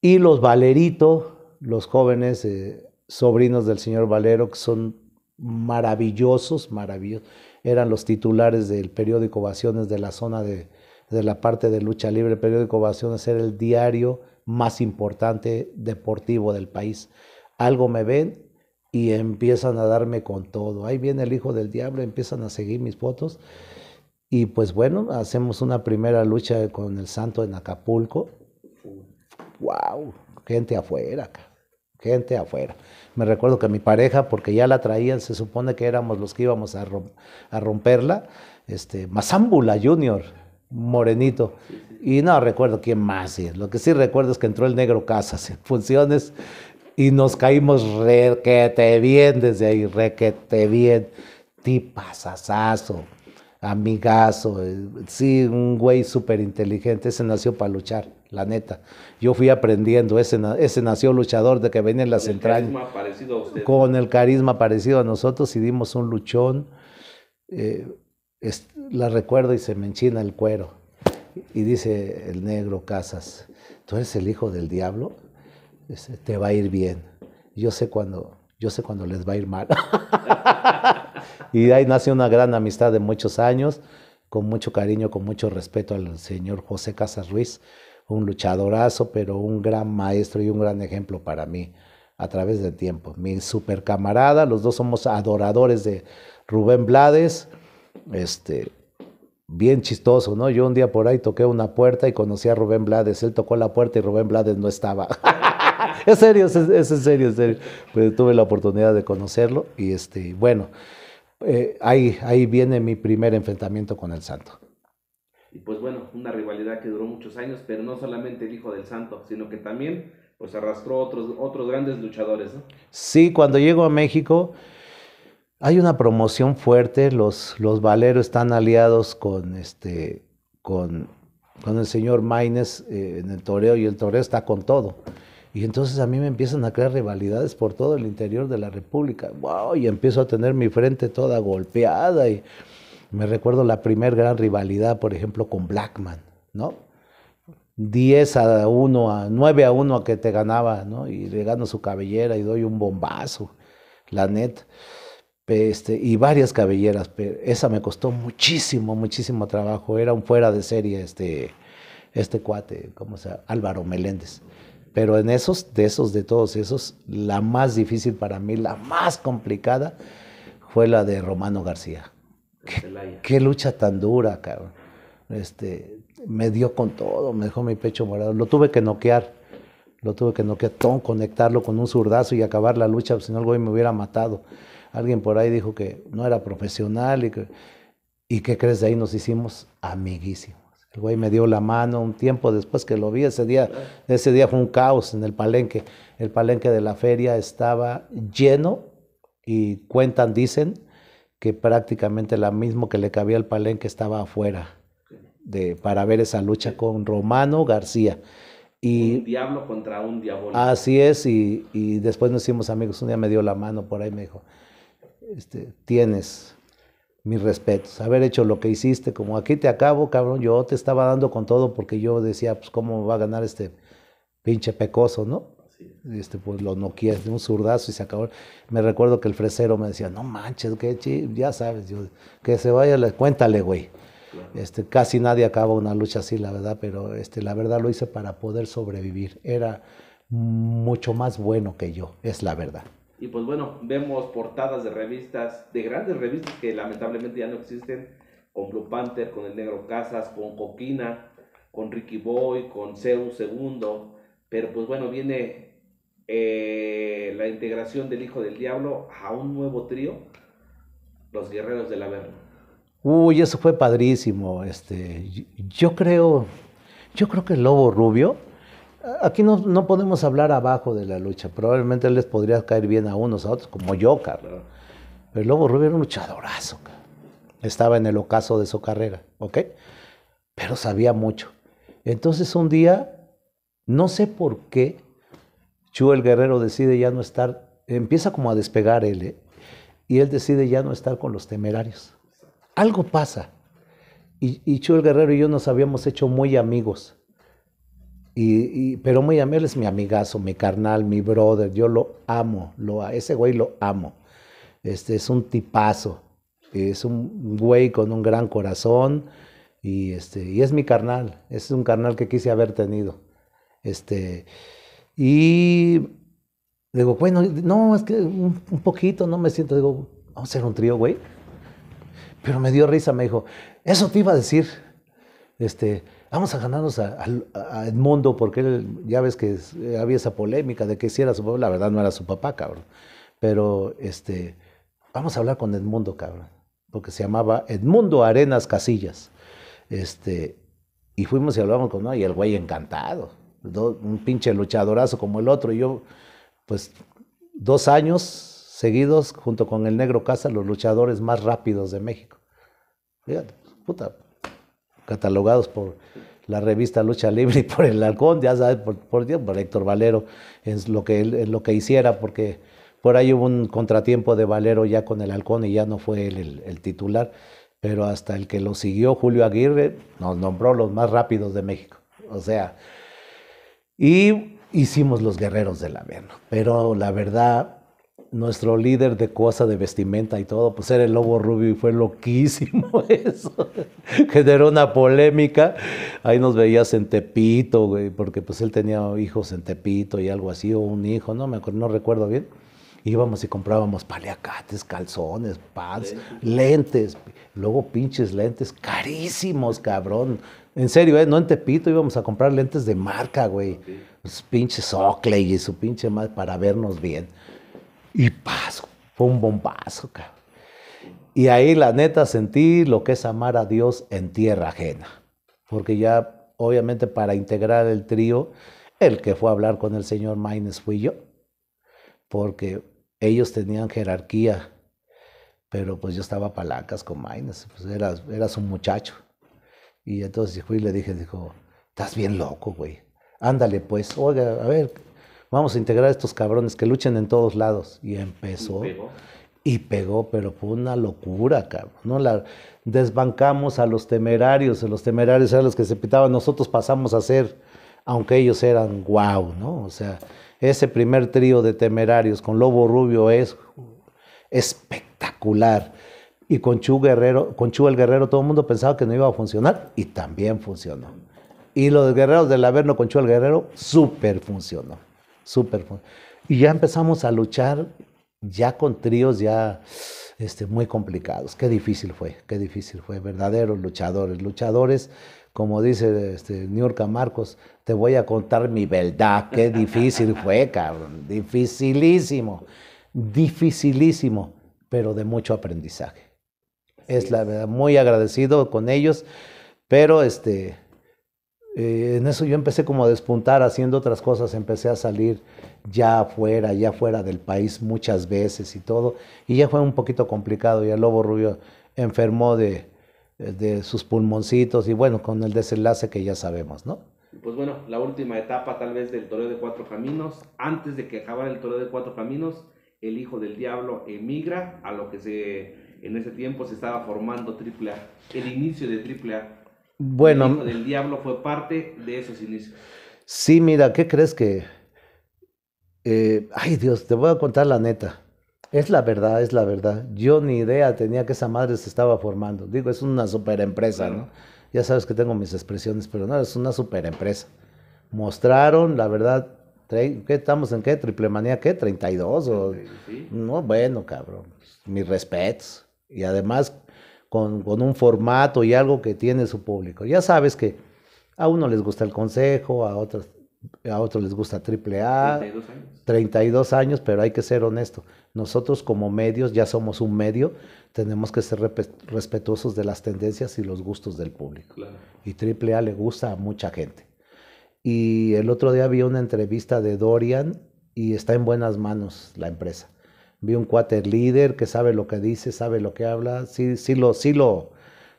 Y los Valerito, los jóvenes eh, sobrinos del señor Valero, que son maravillosos, maravillosos. Eran los titulares del periódico Ovaciones de la zona de, la parte de lucha libre. El periódico Ovaciones era el diario más importante deportivo del país. Algo me ven y empiezan a darme con todo. Ahí viene el hijo del diablo, empiezan a seguir mis fotos. Y pues bueno, hacemos una primera lucha con el santo en Acapulco. ¡Wow! Gente afuera, gente afuera. Me recuerdo que mi pareja, porque ya la traían, se supone que éramos los que íbamos a, romperla, este, Mazambula Junior, morenito. Y no recuerdo quién más. Lo que sí recuerdo es que entró el negro Casas en funciones y nos caímos requete bien desde ahí, requete bien. tipasazazo. amigazo. Eh, sí, un güey súper inteligente. Ese nació para luchar la neta. Yo fui aprendiendo, ese, ese nació luchador de que venía en las con entrañas. Con el carisma parecido a nosotros y dimos un luchón. Eh, la recuerdo y se me enchina el cuero. Y dice el negro Casas, tú eres el hijo del diablo, te va a ir bien. Yo sé cuando, yo sé cuando les va a ir mal. y ahí nace una gran amistad de muchos años, con mucho cariño, con mucho respeto al señor José Casas Ruiz un luchadorazo, pero un gran maestro y un gran ejemplo para mí a través del tiempo. Mi super camarada, los dos somos adoradores de Rubén Blades, este, bien chistoso, ¿no? Yo un día por ahí toqué una puerta y conocí a Rubén Blades, él tocó la puerta y Rubén Blades no estaba. es serio, es, serio, es serio. Pues tuve la oportunidad de conocerlo y este, bueno, eh, ahí, ahí viene mi primer enfrentamiento con el santo. Y pues bueno, una rivalidad que duró muchos años, pero no solamente el hijo del santo, sino que también pues arrastró otros, otros grandes luchadores. Sí, cuando llego a México hay una promoción fuerte, los, los valeros están aliados con, este, con, el señor Maines eh, en el toreo y el toreo está con todo. Y entonces a mí me empiezan a crear rivalidades por todo el interior de la República. ¡Wow! Y empiezo a tener mi frente toda golpeada y me recuerdo la primer gran rivalidad, por ejemplo, con Blackman, ¿no? 10 a 1, a 9 a 1 a que te ganaba, ¿no? Y le gano su cabellera y doy un bombazo, la net. Este, y varias cabelleras, pero esa me costó muchísimo, muchísimo trabajo. Era un fuera de serie este, este cuate, ¿cómo se llama? Álvaro Meléndez. Pero en esos, de esos, de todos esos, la más difícil para mí, la más complicada, fue la de Romano García. Qué, lucha tan dura, cabrón. Este, me dio con todo, me dejó mi pecho morado. Lo tuve que noquear. Lo tuve que noquear, conectarlo con un zurdazo y acabar la lucha, pues, si no el güey me hubiera matado. Alguien por ahí dijo que no era profesional y que, ¿y qué crees? De ahí nos hicimos amiguísimos. El güey me dio la mano un tiempo después que lo vi. Ese día, ese día fue un caos en el palenque. El palenque de la feria estaba lleno y cuentan, dicen, que prácticamente la mismo que le cabía al palenque estaba afuera de, para ver esa lucha con Romano García. Y, un diablo contra un diablo. Así es, y, y, después nos hicimos amigos. Un día me dio la mano por ahí, me dijo, este, tienes mis respetos, haber hecho lo que hiciste, como aquí te acabo, cabrón, yo te estaba dando con todo porque yo decía, pues, ¿cómo va a ganar este pinche pecoso, no? este, pues lo noqué de un zurdazo y se acabó. Me recuerdo que el fresero me decía, no manches, que ya sabes, yo, que se vaya, le, cuéntale, güey. Este, casi nadie acaba una lucha así, la verdad, pero este, la verdad lo hice para poder sobrevivir. Era mucho más bueno que yo, es la verdad. Y pues bueno, vemos portadas de revistas, de grandes revistas que lamentablemente ya no existen, con Blue Panther, con El Negro Casas, con Coquina, con Ricky Boy, con Zeus Segundo, pero pues bueno, viene eh, la integración del Hijo del Diablo a un nuevo trío, los Guerreros de la Averno. Uy, eso fue padrísimo. Este, yo creo, yo creo que el Lobo Rubio, aquí no, podemos hablar abajo de la lucha. Probablemente les podría caer bien a unos, a otros, como yo, Carlos. el Lobo Rubio era un luchadorazo. Estaba en el ocaso de su carrera, ¿ok? Pero sabía mucho. Entonces un día, no sé por qué, Chu el guerrero decide ya no estar, empieza como a despegar él, ¿eh? y él decide ya no estar con los temerarios. Algo pasa. Y, y Chu el guerrero y yo nos habíamos hecho muy amigos. Y, pero muy amigo, él es mi amigazo, mi carnal, mi brother, yo lo amo, lo, a ese güey lo amo. Este es un tipazo, es un güey con un gran corazón y, este, y es mi carnal, es un carnal que quise haber tenido. Este, y digo, bueno, no, es que un, poquito, no me siento. Digo, vamos a hacer un trío, güey. Pero me dio risa, me dijo, eso te iba a decir. Este, vamos a ganarnos a, Edmundo, porque él, ya ves que eh, había esa polémica de que si era su papá, la verdad no era su papá, cabrón. Pero este, vamos a hablar con Edmundo, cabrón, porque se llamaba Edmundo Arenas Casillas. Este, y fuimos y hablamos con él, y el güey encantado un pinche luchadorazo como el otro. Y yo, pues, dos años seguidos, junto con el Negro Casa, los luchadores más rápidos de México. Fíjate, puta, catalogados por la revista Lucha Libre y por el Halcón, ya sabes, por, Dios, por Héctor Valero, es lo que, lo que hiciera, porque por ahí hubo un contratiempo de Valero ya con el Halcón y ya no fue él el, el titular, pero hasta el que lo siguió, Julio Aguirre, nos nombró los más rápidos de México. O sea, y hicimos los guerreros de la Vena. Pero la verdad, nuestro líder de cosa de vestimenta y todo, pues era el lobo rubio y fue loquísimo eso. Generó una polémica. Ahí nos veías en Tepito, güey, porque pues él tenía hijos en Tepito y algo así, o un hijo, no me no recuerdo bien. Íbamos y comprábamos paliacates, calzones, pads, lentes. luego pinches lentes carísimos, cabrón. En serio, ¿eh? No en Tepito íbamos a comprar lentes de marca, güey. Okay. pinches y su pinche más para vernos bien. Y paso, fue un bombazo, cabrón. Y ahí la neta sentí lo que es amar a Dios en tierra ajena. Porque ya, obviamente, para integrar el trío, el que fue a hablar con el señor Maines fui yo. Porque ellos tenían jerarquía. Pero pues yo estaba palancas con Maines. Pues era, eras un muchacho. Y entonces fui y le dije, dijo, estás bien loco, güey. Ándale, pues, oiga, a ver, vamos a integrar a estos cabrones que luchen en todos lados. Y empezó. ¿Y pegó? pero fue una locura, cabrón. ¿no? La, desbancamos a los temerarios, a los temerarios eran los que se pitaban, nosotros pasamos a ser, aunque ellos eran wow, ¿no? O sea, ese primer trío de temerarios con Lobo Rubio es espectacular y con Chu Guerrero, el Guerrero, todo el mundo pensaba que no iba a funcionar y también funcionó. Y los guerreros del Averno con Chu el Guerrero, súper funcionó, súper Y ya empezamos a luchar ya con tríos ya este, muy complicados. Qué difícil fue, qué difícil fue. Verdaderos luchadores, luchadores, como dice este, Niurka Marcos, te voy a contar mi verdad. Qué difícil fue, cabrón. Dificilísimo, dificilísimo, pero de mucho aprendizaje es la verdad, muy agradecido con ellos, pero este, eh, en eso yo empecé como a despuntar haciendo otras cosas, empecé a salir ya afuera, ya fuera del país muchas veces y todo, y ya fue un poquito complicado, ya Lobo Rubio enfermó de, de sus pulmoncitos y bueno, con el desenlace que ya sabemos, ¿no? Pues bueno, la última etapa tal vez del Toreo de Cuatro Caminos, antes de que acabara el Toreo de Cuatro Caminos, el hijo del diablo emigra a lo que se en ese tiempo se estaba formando AAA, el inicio de AAA. Bueno. El del diablo fue parte de esos inicios. Sí, mira, ¿qué crees que... Eh, ay Dios, te voy a contar la neta. Es la verdad, es la verdad. Yo ni idea tenía que esa madre se estaba formando. Digo, es una super empresa, ¿no? Ya sabes que tengo mis expresiones, pero no, es una super empresa. Mostraron, la verdad, ¿qué estamos en qué? ¿Triple manía qué? ¿32? No, bueno, cabrón. Mis respetos y además con, un formato y algo que tiene su público. Ya sabes que a uno les gusta el consejo, a otros, a otros les gusta triple A. 32 años. 32 años, pero hay que ser honesto. Nosotros como medios, ya somos un medio, tenemos que ser respetuosos de las tendencias y los gustos del público. Y AAA le gusta a mucha gente. Y el otro día vi una entrevista de Dorian y está en buenas manos la empresa. Vi un cuater líder que sabe lo que dice, sabe lo que habla. Sí, sí, lo, sí, lo,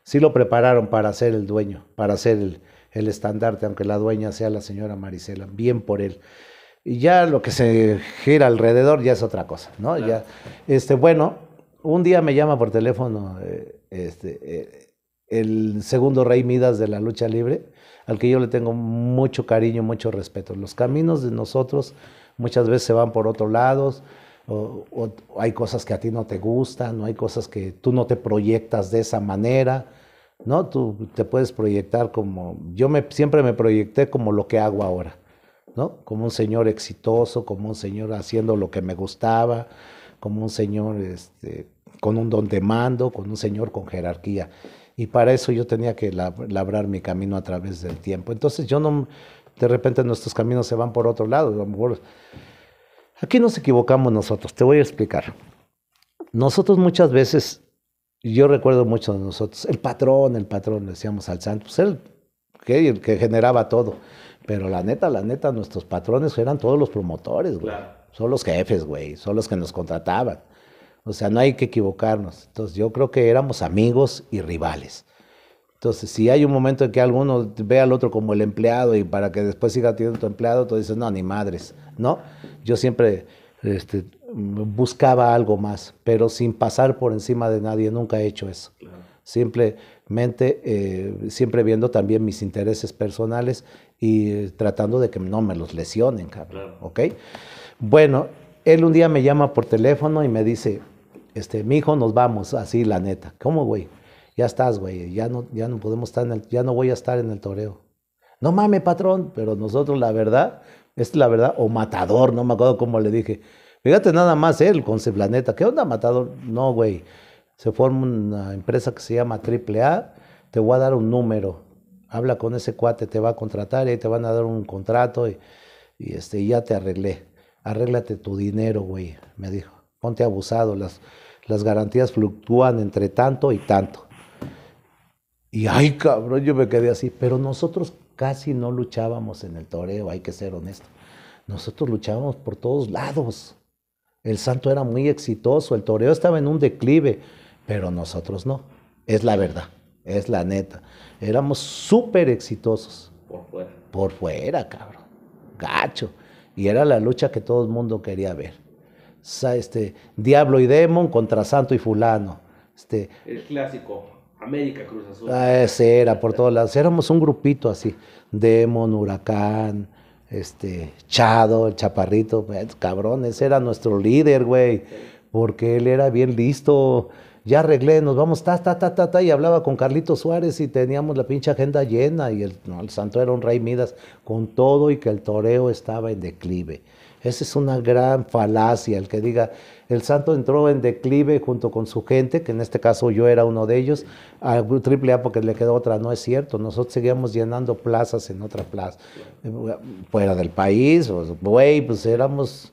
sí lo prepararon para ser el dueño, para ser el, estandarte, aunque la dueña sea la señora Marisela. Bien por él. Y ya lo que se gira alrededor ya es otra cosa, ¿no? Ya, este, bueno, un día me llama por teléfono eh, este, eh, el segundo rey Midas de la lucha libre, al que yo le tengo mucho cariño, mucho respeto. Los caminos de nosotros muchas veces se van por otros lados o, hay cosas que a ti no te gustan, o hay cosas que tú no te proyectas de esa manera, ¿no? Tú te puedes proyectar como, yo siempre me proyecté como lo que hago ahora, ¿no? Como un señor exitoso, como un señor haciendo lo que me gustaba, como un señor este, con un don de mando, con un señor con jerarquía. Y para eso yo tenía que labrar mi camino a través del tiempo. Entonces yo no, de repente nuestros caminos se van por otro lado, a lo mejor Aquí nos equivocamos nosotros, te voy a explicar. Nosotros muchas veces, yo recuerdo mucho de nosotros, el patrón, el patrón, decíamos al Santos, pues, él, que, el que generaba todo. Pero la neta, la neta, nuestros patrones eran todos los promotores, güey. Son los jefes, güey, son los que nos contrataban. O sea, no hay que equivocarnos. Entonces yo creo que éramos amigos y rivales. Entonces, si hay un momento en que alguno ve al otro como el empleado y para que después siga teniendo tu empleado, tú dices, no, ni madres, ¿no? Yo siempre este, buscaba algo más, pero sin pasar por encima de nadie, nunca he hecho eso. Simplemente, eh, siempre viendo también mis intereses personales y eh, tratando de que no me los lesionen, cabrón, ¿ok? Bueno, él un día me llama por teléfono y me dice, este, mi hijo, nos vamos, así la neta. ¿Cómo, güey? ya estás, güey, ya no, ya no podemos estar ya no voy a estar en el toreo. No mames, patrón, pero nosotros la verdad, es la verdad, o matador, no me acuerdo cómo le dije. Fíjate nada más él con ese planeta, ¿qué onda matador? No, güey, se forma una empresa que se llama AAA, te voy a dar un número, habla con ese cuate, te va a contratar y te van a dar un contrato y, este, ya te arreglé, arréglate tu dinero, güey, me dijo, ponte abusado, las, las garantías fluctúan entre tanto y tanto. Y ay, cabrón, yo me quedé así. Pero nosotros casi no luchábamos en el toreo, hay que ser honesto. Nosotros luchábamos por todos lados. El santo era muy exitoso, el toreo estaba en un declive, pero nosotros no. Es la verdad, es la neta. Éramos súper exitosos. Por fuera. Por fuera, cabrón. Gacho. Y era la lucha que todo el mundo quería ver. este, Diablo y Demon contra Santo y Fulano. Este, el clásico. América Cruz Azul. Ah, ese era, por todos lados. Éramos un grupito así, Demon, Huracán, este, Chado, el Chaparrito, eh, cabrón, ese era nuestro líder, güey, porque él era bien listo. Ya arreglé, nos vamos, ta, ta, ta, ta, y hablaba con Carlito Suárez y teníamos la pinche agenda llena y el, el santo era un rey Midas con todo y que el toreo estaba en declive. Esa es una gran falacia, el que diga, el santo entró en declive junto con su gente, que en este caso yo era uno de ellos, a triple A porque le quedó otra, no es cierto, nosotros seguíamos llenando plazas en otra plaza, fuera del país, güey, pues, éramos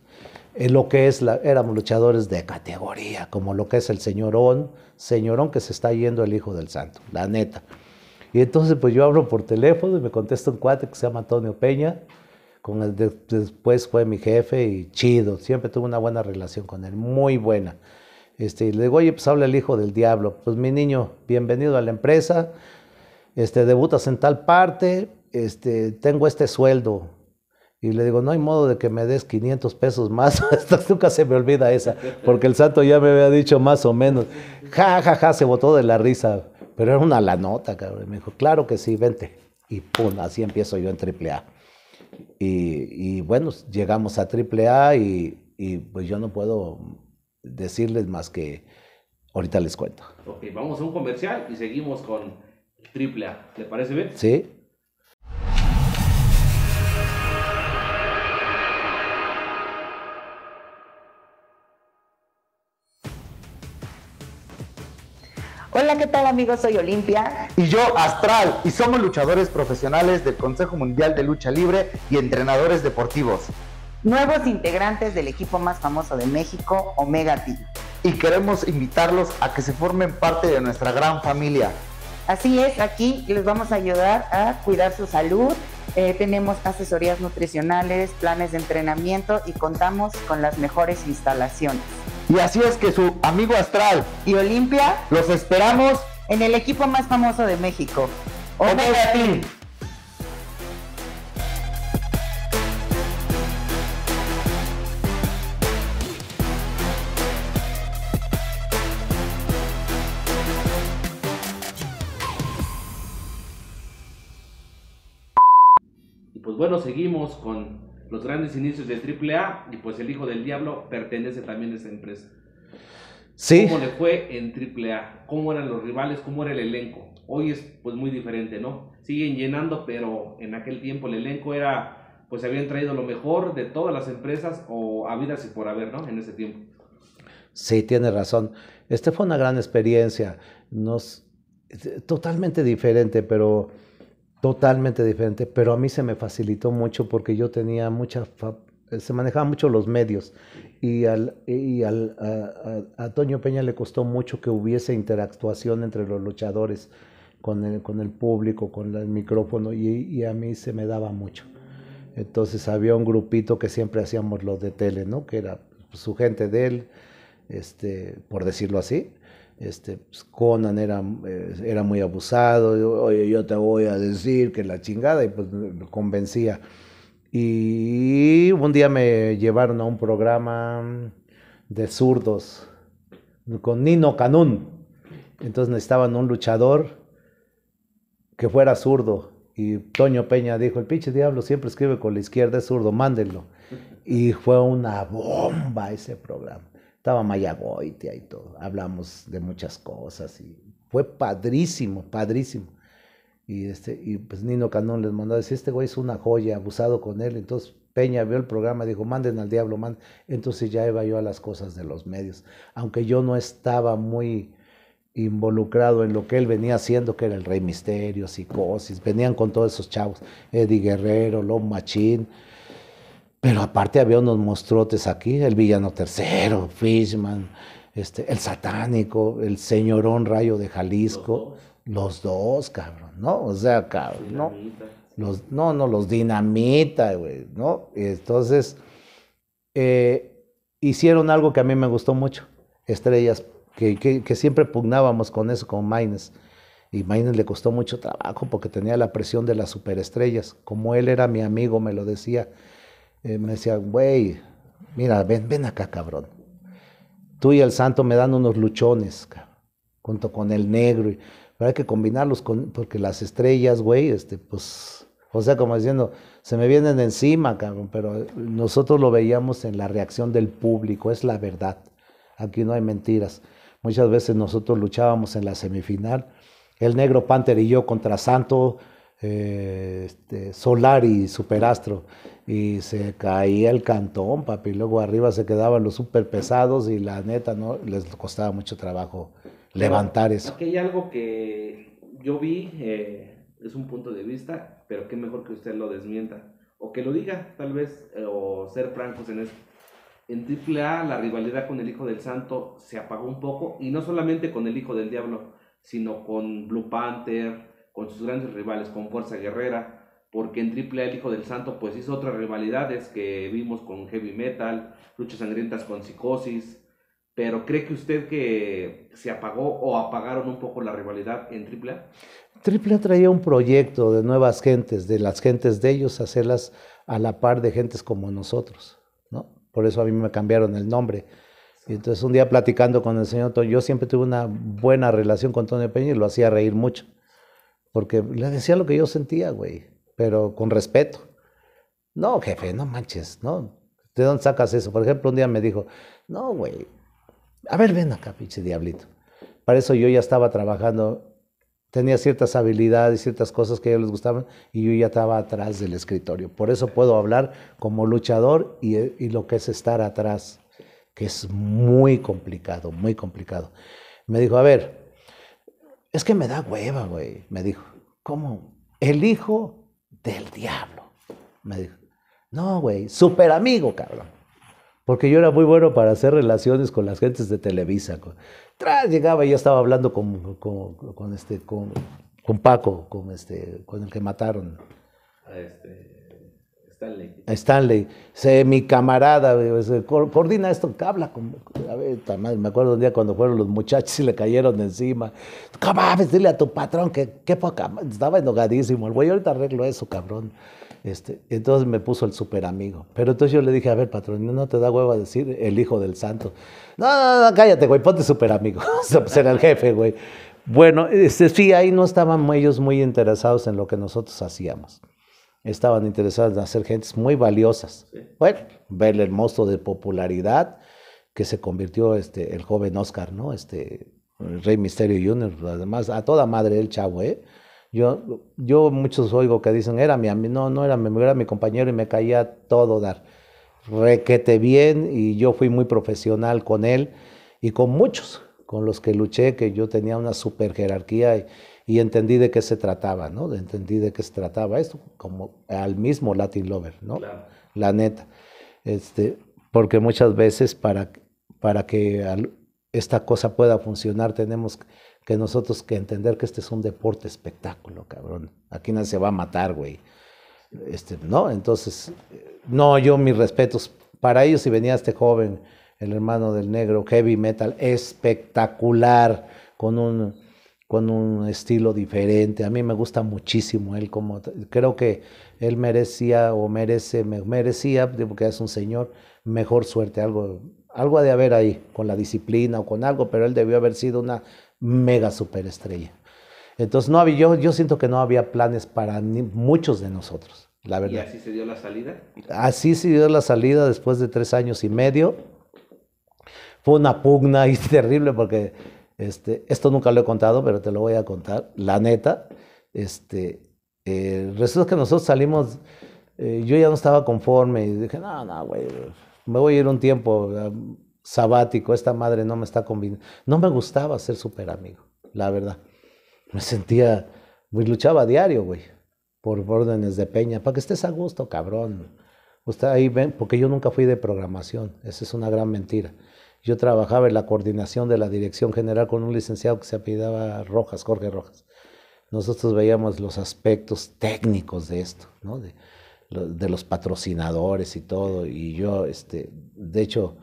eh, lo que es éramos luchadores de categoría, como lo que es el señorón, señorón que se está yendo el hijo del santo, la neta. Y entonces pues yo hablo por teléfono y me contesta un cuate que se llama Antonio Peña, con el después fue mi jefe y chido, siempre tuve una buena relación con él, muy buena. Este, y le digo, oye, pues habla el hijo del diablo. Pues mi niño, bienvenido a la empresa, este, debutas en tal parte, este, tengo este sueldo. Y le digo, no hay modo de que me des 500 pesos más. nunca se me olvida esa, porque el santo ya me había dicho más o menos. Ja, ja, ja, se botó de la risa. Pero era una la nota, cabrón. Me dijo, claro que sí, vente. Y pum, así empiezo yo en AAA. Y, y bueno, llegamos a AAA y, y pues yo no puedo decirles más que ahorita les cuento. Ok, vamos a un comercial y seguimos con AAA. ¿Le parece bien? Sí. Hola, ¿qué tal amigos? Soy Olimpia. Y yo, Astral, y somos luchadores profesionales del Consejo Mundial de Lucha Libre y entrenadores deportivos. Nuevos integrantes del equipo más famoso de México, Omega Team. Y queremos invitarlos a que se formen parte de nuestra gran familia Así es, aquí les vamos a ayudar a cuidar su salud. Eh, tenemos asesorías nutricionales, planes de entrenamiento y contamos con las mejores instalaciones. Y así es que su amigo Astral y Olimpia los esperamos en el equipo más famoso de México. Omega, Team. bueno, seguimos con los grandes inicios del AAA y pues el hijo del diablo pertenece también a esa empresa. ¿Cómo le fue en AAA? ¿Cómo eran los rivales? ¿Cómo era el elenco? Hoy es pues muy diferente, ¿no? Siguen llenando, pero en aquel tiempo el elenco era, pues habían traído lo mejor de todas las empresas o habidas y por haber, ¿no? En ese tiempo. Sí, tiene razón. Este fue una gran experiencia. Nos, totalmente diferente, pero totalmente diferente, pero a mí se me facilitó mucho porque yo tenía mucha, se manejaban mucho los medios y, al, y al, a, Toño Peña le costó mucho que hubiese interactuación entre los luchadores con el, con el público, con el micrófono y, y, a mí se me daba mucho. Entonces había un grupito que siempre hacíamos los de tele, ¿no? Que era su gente de él, este, por decirlo así, este, pues, Conan era, eh, era muy abusado, yo, oye, yo te voy a decir que la chingada, y pues lo convencía. Y un día me llevaron a un programa de zurdos con Nino Canún. Entonces necesitaban un luchador que fuera zurdo. Y Toño Peña dijo, el pinche diablo siempre escribe con la izquierda, es zurdo, mándenlo. Y fue una bomba ese programa estaba Goitia y todo. Hablamos de muchas cosas y fue padrísimo, padrísimo. Y, este, y pues Nino Canón les mandó a decir, este güey es una joya, abusado con él. Entonces Peña vio el programa, dijo, manden al diablo, manden. Entonces ya iba yo a las cosas de los medios. Aunque yo no estaba muy involucrado en lo que él venía haciendo, que era el Rey Misterio, Psicosis, venían con todos esos chavos, Eddie Guerrero, Lom Machín, pero aparte había unos mostrotes aquí, el villano tercero, Fishman, este, el satánico, el señorón rayo de Jalisco, los dos, cabrón, ¿no? O sea, cabrón, ¿no? Los, no, no, los dinamita, güey, ¿no? Entonces, eh, hicieron algo que a mí me gustó mucho, estrellas, que, que siempre pugnábamos con eso, con Maines. Y Maines le costó mucho trabajo porque tenía la presión de las superestrellas. Como él era mi amigo, me lo decía eh, me decía, güey, mira, ven, ven acá, cabrón. Tú y el santo me dan unos luchones, cabrón, junto con el negro. pero hay que combinarlos con, porque las estrellas, güey, este, pues, o sea, como diciendo, se me vienen encima, cabrón, pero nosotros lo veíamos en la reacción del público, es la verdad. Aquí no hay mentiras. Muchas veces nosotros luchábamos en la semifinal, el negro Panther y yo contra Santo, eh, este, Solar y Superastro y se caía el cantón, papi. Luego arriba se quedaban los súper pesados y la neta no les costaba mucho trabajo levantar eso. Aquí hay algo que yo vi, eh, es un punto de vista, pero qué mejor que usted lo desmienta o que lo diga, tal vez, eh, o ser francos en esto. En AAA la rivalidad con el Hijo del Santo se apagó un poco y no solamente con el Hijo del Diablo, sino con Blue Panther, con sus grandes rivales, con Fuerza Guerrera porque en AAA el Hijo del Santo pues hizo otras rivalidades que vimos con Heavy Metal, luchas sangrientas con Psicosis, pero ¿cree que usted que se apagó o apagaron un poco la rivalidad en Triple AAA traía un proyecto de nuevas gentes, de las gentes de ellos, hacerlas a la par de gentes como nosotros, ¿no? Por eso a mí me cambiaron el nombre. Y entonces un día platicando con el señor Tony, yo siempre tuve una buena relación con Tony Peña y lo hacía reír mucho, porque le decía lo que yo sentía, güey pero con respeto. No, jefe, no manches, ¿no? ¿De dónde sacas eso? Por ejemplo, un día me dijo, no, güey, a ver, ven acá, pinche diablito. Para eso yo ya estaba trabajando, tenía ciertas habilidades, ciertas cosas que a ellos les gustaban, y yo ya estaba atrás del escritorio. Por eso puedo hablar como luchador y, y lo que es estar atrás, que es muy complicado, muy complicado. Me dijo, a ver, es que me da hueva, güey, me dijo, ¿cómo? Elijo del diablo. Me dijo, no, güey, súper amigo, cabrón. Porque yo era muy bueno para hacer relaciones con las gentes de Televisa. Tras llegaba y ya estaba hablando con, este, con, con, Paco, con, este, con el que mataron. Este... Stanley. Stanley. mi camarada, coordina esto, habla con. A ver, me acuerdo un día cuando fueron los muchachos y le cayeron encima. cabrón, pues, dile a tu patrón que qué poca. Estaba enojadísimo, El güey, ahorita arreglo eso, cabrón. Este, entonces me puso el super amigo. Pero entonces yo le dije, a ver, patrón, no te da a decir el hijo del santo. No, no, no, cállate, güey, ponte super amigo. Será pues, el jefe, güey. Bueno, este, sí, ahí no estaban ellos muy interesados en lo que nosotros hacíamos estaban interesadas en hacer gentes muy valiosas. Bueno, ver el monstruo de popularidad que se convirtió este, el joven Oscar, ¿no? Este, el Rey Misterio Jr., además, a toda madre el chavo, ¿eh? Yo, yo muchos oigo que dicen, era mi amigo, no, no era mi, era mi compañero y me caía todo dar. Requete bien y yo fui muy profesional con él y con muchos, con los que luché, que yo tenía una super jerarquía y, y entendí de qué se trataba, ¿no? Entendí de qué se trataba esto, como al mismo Latin Lover, ¿no? La neta. Este, porque muchas veces para, para que esta cosa pueda funcionar tenemos que nosotros que entender que este es un deporte espectáculo, cabrón. Aquí nadie se va a matar, güey. Este, no, entonces, no, yo mis respetos para ellos si venía este joven, el hermano del negro, heavy metal, espectacular, con un con un estilo diferente. A mí me gusta muchísimo él, como creo que él merecía o merece, merecía, porque es un señor, mejor suerte, algo, algo ha de haber ahí, con la disciplina o con algo, pero él debió haber sido una mega superestrella. Entonces no había, yo, yo siento que no había planes para muchos de nosotros, la verdad. ¿Y así se dio la salida? Así se dio la salida después de tres años y medio. Fue una pugna y terrible porque este, esto nunca lo he contado, pero te lo voy a contar. La neta, este, eh, resulta que nosotros salimos, eh, yo ya no estaba conforme y dije, no, no, güey, me voy a ir un tiempo ah, sabático, esta madre no me está conviniendo. No me gustaba ser súper amigo, la verdad. Me sentía, muy luchaba a diario, güey, por órdenes de peña, para que estés a gusto, cabrón. Usted ahí ven, porque yo nunca fui de programación, esa es una gran mentira. Yo trabajaba en la coordinación de la dirección general con un licenciado que se apellidaba Rojas, Jorge Rojas. Nosotros veíamos los aspectos técnicos de esto, de, los patrocinadores y todo. Y yo, este, de hecho,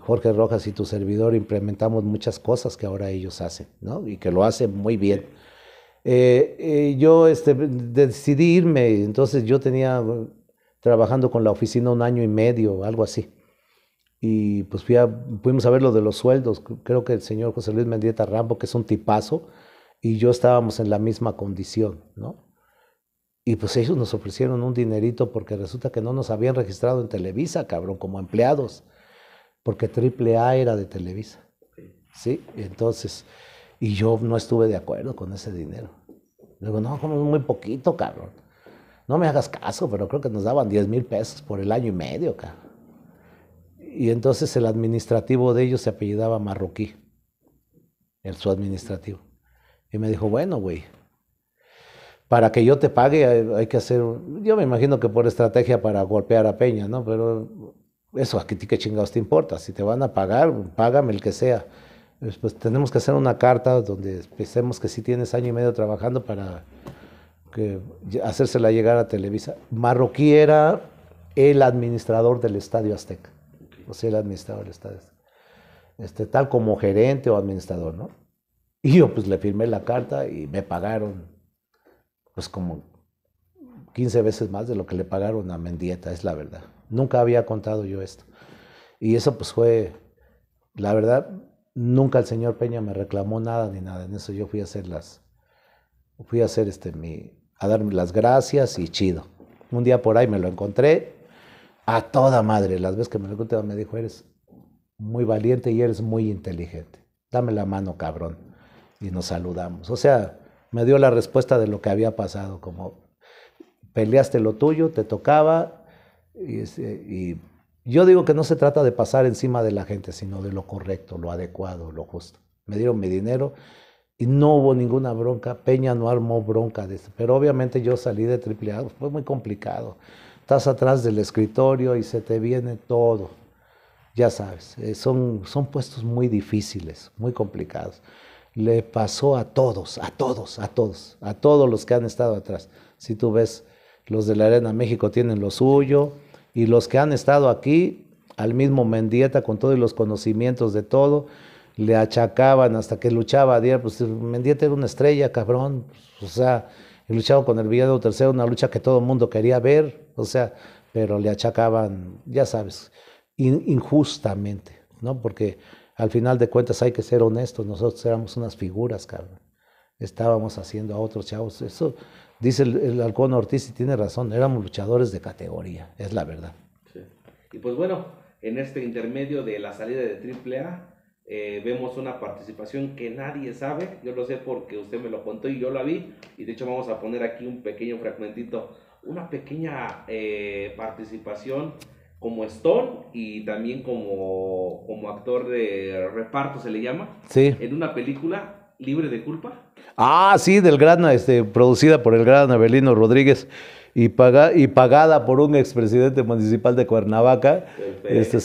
Jorge Rojas y tu servidor implementamos muchas cosas que ahora ellos hacen, ¿no? Y que lo hacen muy bien. Eh, eh, yo este, decidí irme, entonces yo tenía trabajando con la oficina un año y medio, algo así y pues ya pudimos saber lo de los sueldos. Creo que el señor José Luis Mendieta Rambo, que es un tipazo, y yo estábamos en la misma condición, ¿no? Y pues ellos nos ofrecieron un dinerito porque resulta que no nos habían registrado en Televisa, cabrón, como empleados, porque AAA era de Televisa. ¿Sí? entonces, y yo no estuve de acuerdo con ese dinero. luego digo, no, como muy poquito, cabrón. No me hagas caso, pero creo que nos daban 10 mil pesos por el año y medio, cabrón y entonces el administrativo de ellos se apellidaba Marroquí, el su administrativo. Y me dijo, bueno, güey, para que yo te pague hay, que hacer, yo me imagino que por estrategia para golpear a Peña, ¿no? Pero eso a ti qué chingados te importa, si te van a pagar, págame el que sea. Pues tenemos que hacer una carta donde pensemos que si tienes año y medio trabajando para hacérsela llegar a Televisa. Marroquí era el administrador del Estadio Azteca el administrador está Este, tal como gerente o administrador, ¿no? Y yo pues le firmé la carta y me pagaron pues como 15 veces más de lo que le pagaron a Mendieta, es la verdad. Nunca había contado yo esto. Y eso pues fue, la verdad, nunca el señor Peña me reclamó nada ni nada. En eso yo fui a hacer las, fui a hacer este, mi, a darme las gracias y chido. Un día por ahí me lo encontré a toda madre. Las veces que me lo contaba me dijo, eres muy valiente y eres muy inteligente. Dame la mano, cabrón. Y nos saludamos. O sea, me dio la respuesta de lo que había pasado, como peleaste lo tuyo, te tocaba. Este, y, yo digo que no se trata de pasar encima de la gente, sino de lo correcto, lo adecuado, lo justo. Me dieron mi dinero y no hubo ninguna bronca. Peña no armó bronca de eso, Pero obviamente yo salí de AAA, fue muy complicado estás atrás del escritorio y se te viene todo. Ya sabes, eh, son, son puestos muy difíciles, muy complicados. Le pasó a todos, a todos, a todos, a todos los que han estado atrás. Si tú ves, los de la Arena México tienen lo suyo y los que han estado aquí, al mismo Mendieta con todos los conocimientos de todo, le achacaban hasta que luchaba a día, pues Mendieta era una estrella, cabrón, o sea, luchaba con el Villado Tercero, una lucha que todo el mundo quería ver, o sea, pero le achacaban, ya sabes, injustamente, ¿no? Porque al final de cuentas hay que ser honestos, nosotros éramos unas figuras, cabrón. Estábamos haciendo a otros chavos. Eso dice el, el Ortiz y tiene razón, éramos luchadores de categoría, es la verdad. Y pues bueno, en este intermedio de la salida de AAA, eh, vemos una participación que nadie sabe, yo lo sé porque usted me lo contó y yo la vi, y de hecho vamos a poner aquí un pequeño fragmentito una pequeña eh, participación como Stone y también como, como actor de reparto se le llama. Sí. En una película libre de culpa. Ah, sí, del gran, este, producida por el gran Abelino Rodríguez y, y pagada por un expresidente municipal de Cuernavaca, este,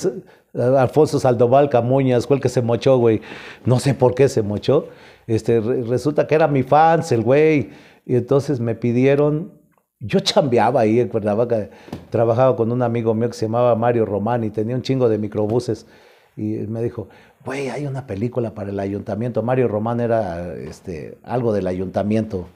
Alfonso Saldoval Camuñas, cuál que se mochó, güey. No sé por qué se mochó. Este, resulta que era mi fans, el güey. Y entonces me pidieron yo chambeaba ahí en Cuernavaca, trabajaba con un amigo mío que se llamaba Mario Román y tenía un chingo de microbuses. Y me dijo, güey, hay una película para el ayuntamiento. Mario Román era este, algo del ayuntamiento,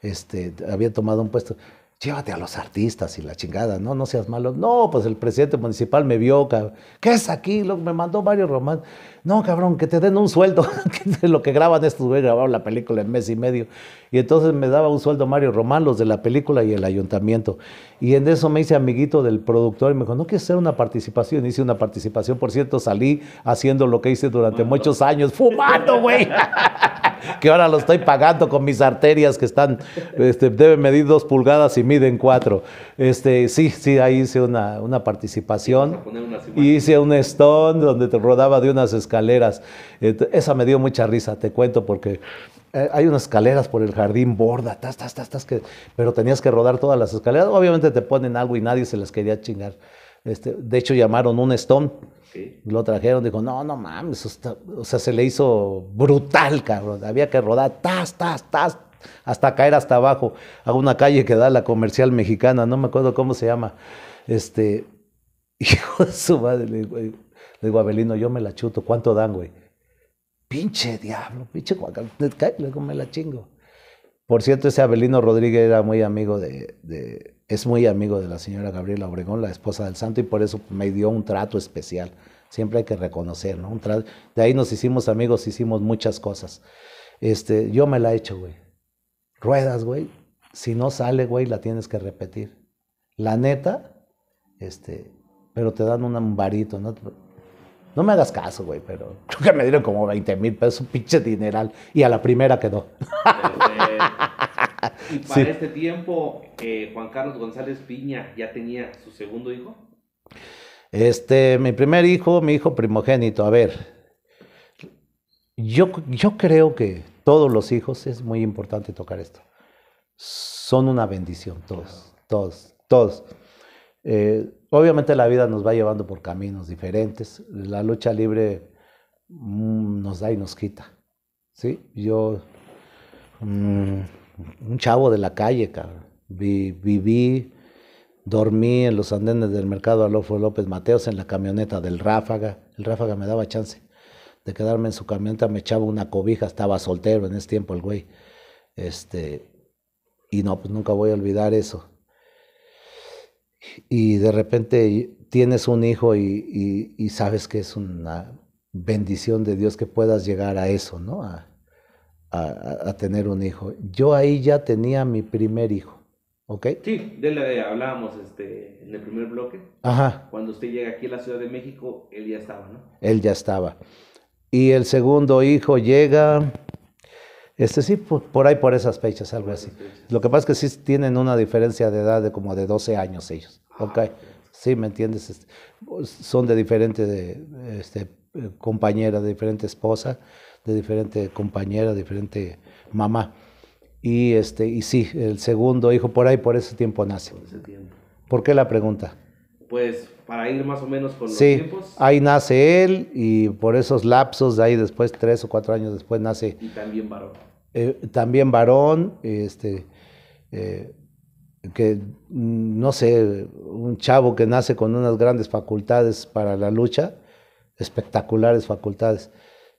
este, había tomado un puesto llévate a los artistas y la chingada, no, no seas malo. No, pues el presidente municipal me vio, cabrón. ¿qué es aquí? me mandó Mario Román. No, cabrón, que te den un sueldo. lo que graban estos güey, grabaron la película en mes y medio. Y entonces me daba un sueldo Mario Román, los de la película y el ayuntamiento. Y en eso me hice amiguito del productor y me dijo, no quieres hacer una participación. Hice una participación, por cierto, salí haciendo lo que hice durante muchos años, fumando, güey. que ahora lo estoy pagando con mis arterias que están, este, deben medir dos pulgadas y miden cuatro. Este, sí, sí, ahí hice una, participación. hice un stone donde te rodaba de unas escaleras. Esa me dio mucha risa, te cuento, porque eh, hay unas escaleras por el jardín borda, tas, que, pero tenías que rodar todas las escaleras. Obviamente te ponen algo y nadie se las quería chingar. Este, de hecho, llamaron un stone lo trajeron, dijo, no, no mames, o sea, se le hizo brutal, cabrón. Había que rodar, tas, tas, tas, hasta caer hasta abajo, a una calle que da la comercial mexicana, no me acuerdo cómo se llama. Este, hijo de su madre, le digo, Abelino, yo me la chuto, ¿cuánto dan, güey? Pinche diablo, pinche le digo, me la chingo. Por cierto, ese Abelino Rodríguez era muy amigo de, de, es muy amigo de la señora Gabriela Obregón, la esposa del santo, y por eso me dio un trato especial. Siempre hay que reconocer, ¿no? De ahí nos hicimos amigos, hicimos muchas cosas. Este, yo me la he hecho, güey. Ruedas, güey. Si no sale, güey, la tienes que repetir. La neta, este, pero te dan un ambarito, ¿no? No me hagas caso, güey, pero creo que me dieron como 20 mil pesos, un pinche dineral, y a la primera quedó. y para este tiempo, eh, Juan Carlos González Piña ya tenía su segundo hijo. Este, mi primer hijo, mi hijo primogénito, a ver, yo, yo creo que todos los hijos, es muy importante tocar esto, son una bendición, todos, todos, todos. Eh, obviamente la vida nos va llevando por caminos diferentes, la lucha libre mm, nos da y nos quita, ¿sí? Yo, mm, un chavo de la calle, viví Dormí en los andenes del mercado Alofo López Mateos en la camioneta del Ráfaga. El Ráfaga me daba chance de quedarme en su camioneta, me echaba una cobija, estaba soltero en ese tiempo el güey. Este, y no, pues nunca voy a olvidar eso. Y de repente tienes un hijo y, sabes que es una bendición de Dios que puedas llegar a eso, ¿no? a tener un hijo. Yo ahí ya tenía mi primer hijo. Okay. Sí, de la hablábamos este, en el primer bloque. Ajá. Cuando usted llega aquí a la Ciudad de México, él ya estaba, ¿no? Él ya estaba. Y el segundo hijo llega, este sí, por, ahí por esas fechas, algo así. Lo que pasa es que sí tienen una diferencia de edad de como de 12 años ellos. Ah, okay. Sí, ¿me entiendes? Este, son de diferente este, compañera, de diferente esposa, de diferente compañera, de diferente mamá. Y, este, y sí, el segundo hijo por ahí, por ese tiempo nace. Por, qué la pregunta? Pues para ir más o menos con los sí, Ahí nace él y por esos lapsos de ahí después, tres o cuatro años después, nace. Y también varón. Eh, también varón, este, eh, que mm, no sé, un chavo que nace con unas grandes facultades para la lucha, espectaculares facultades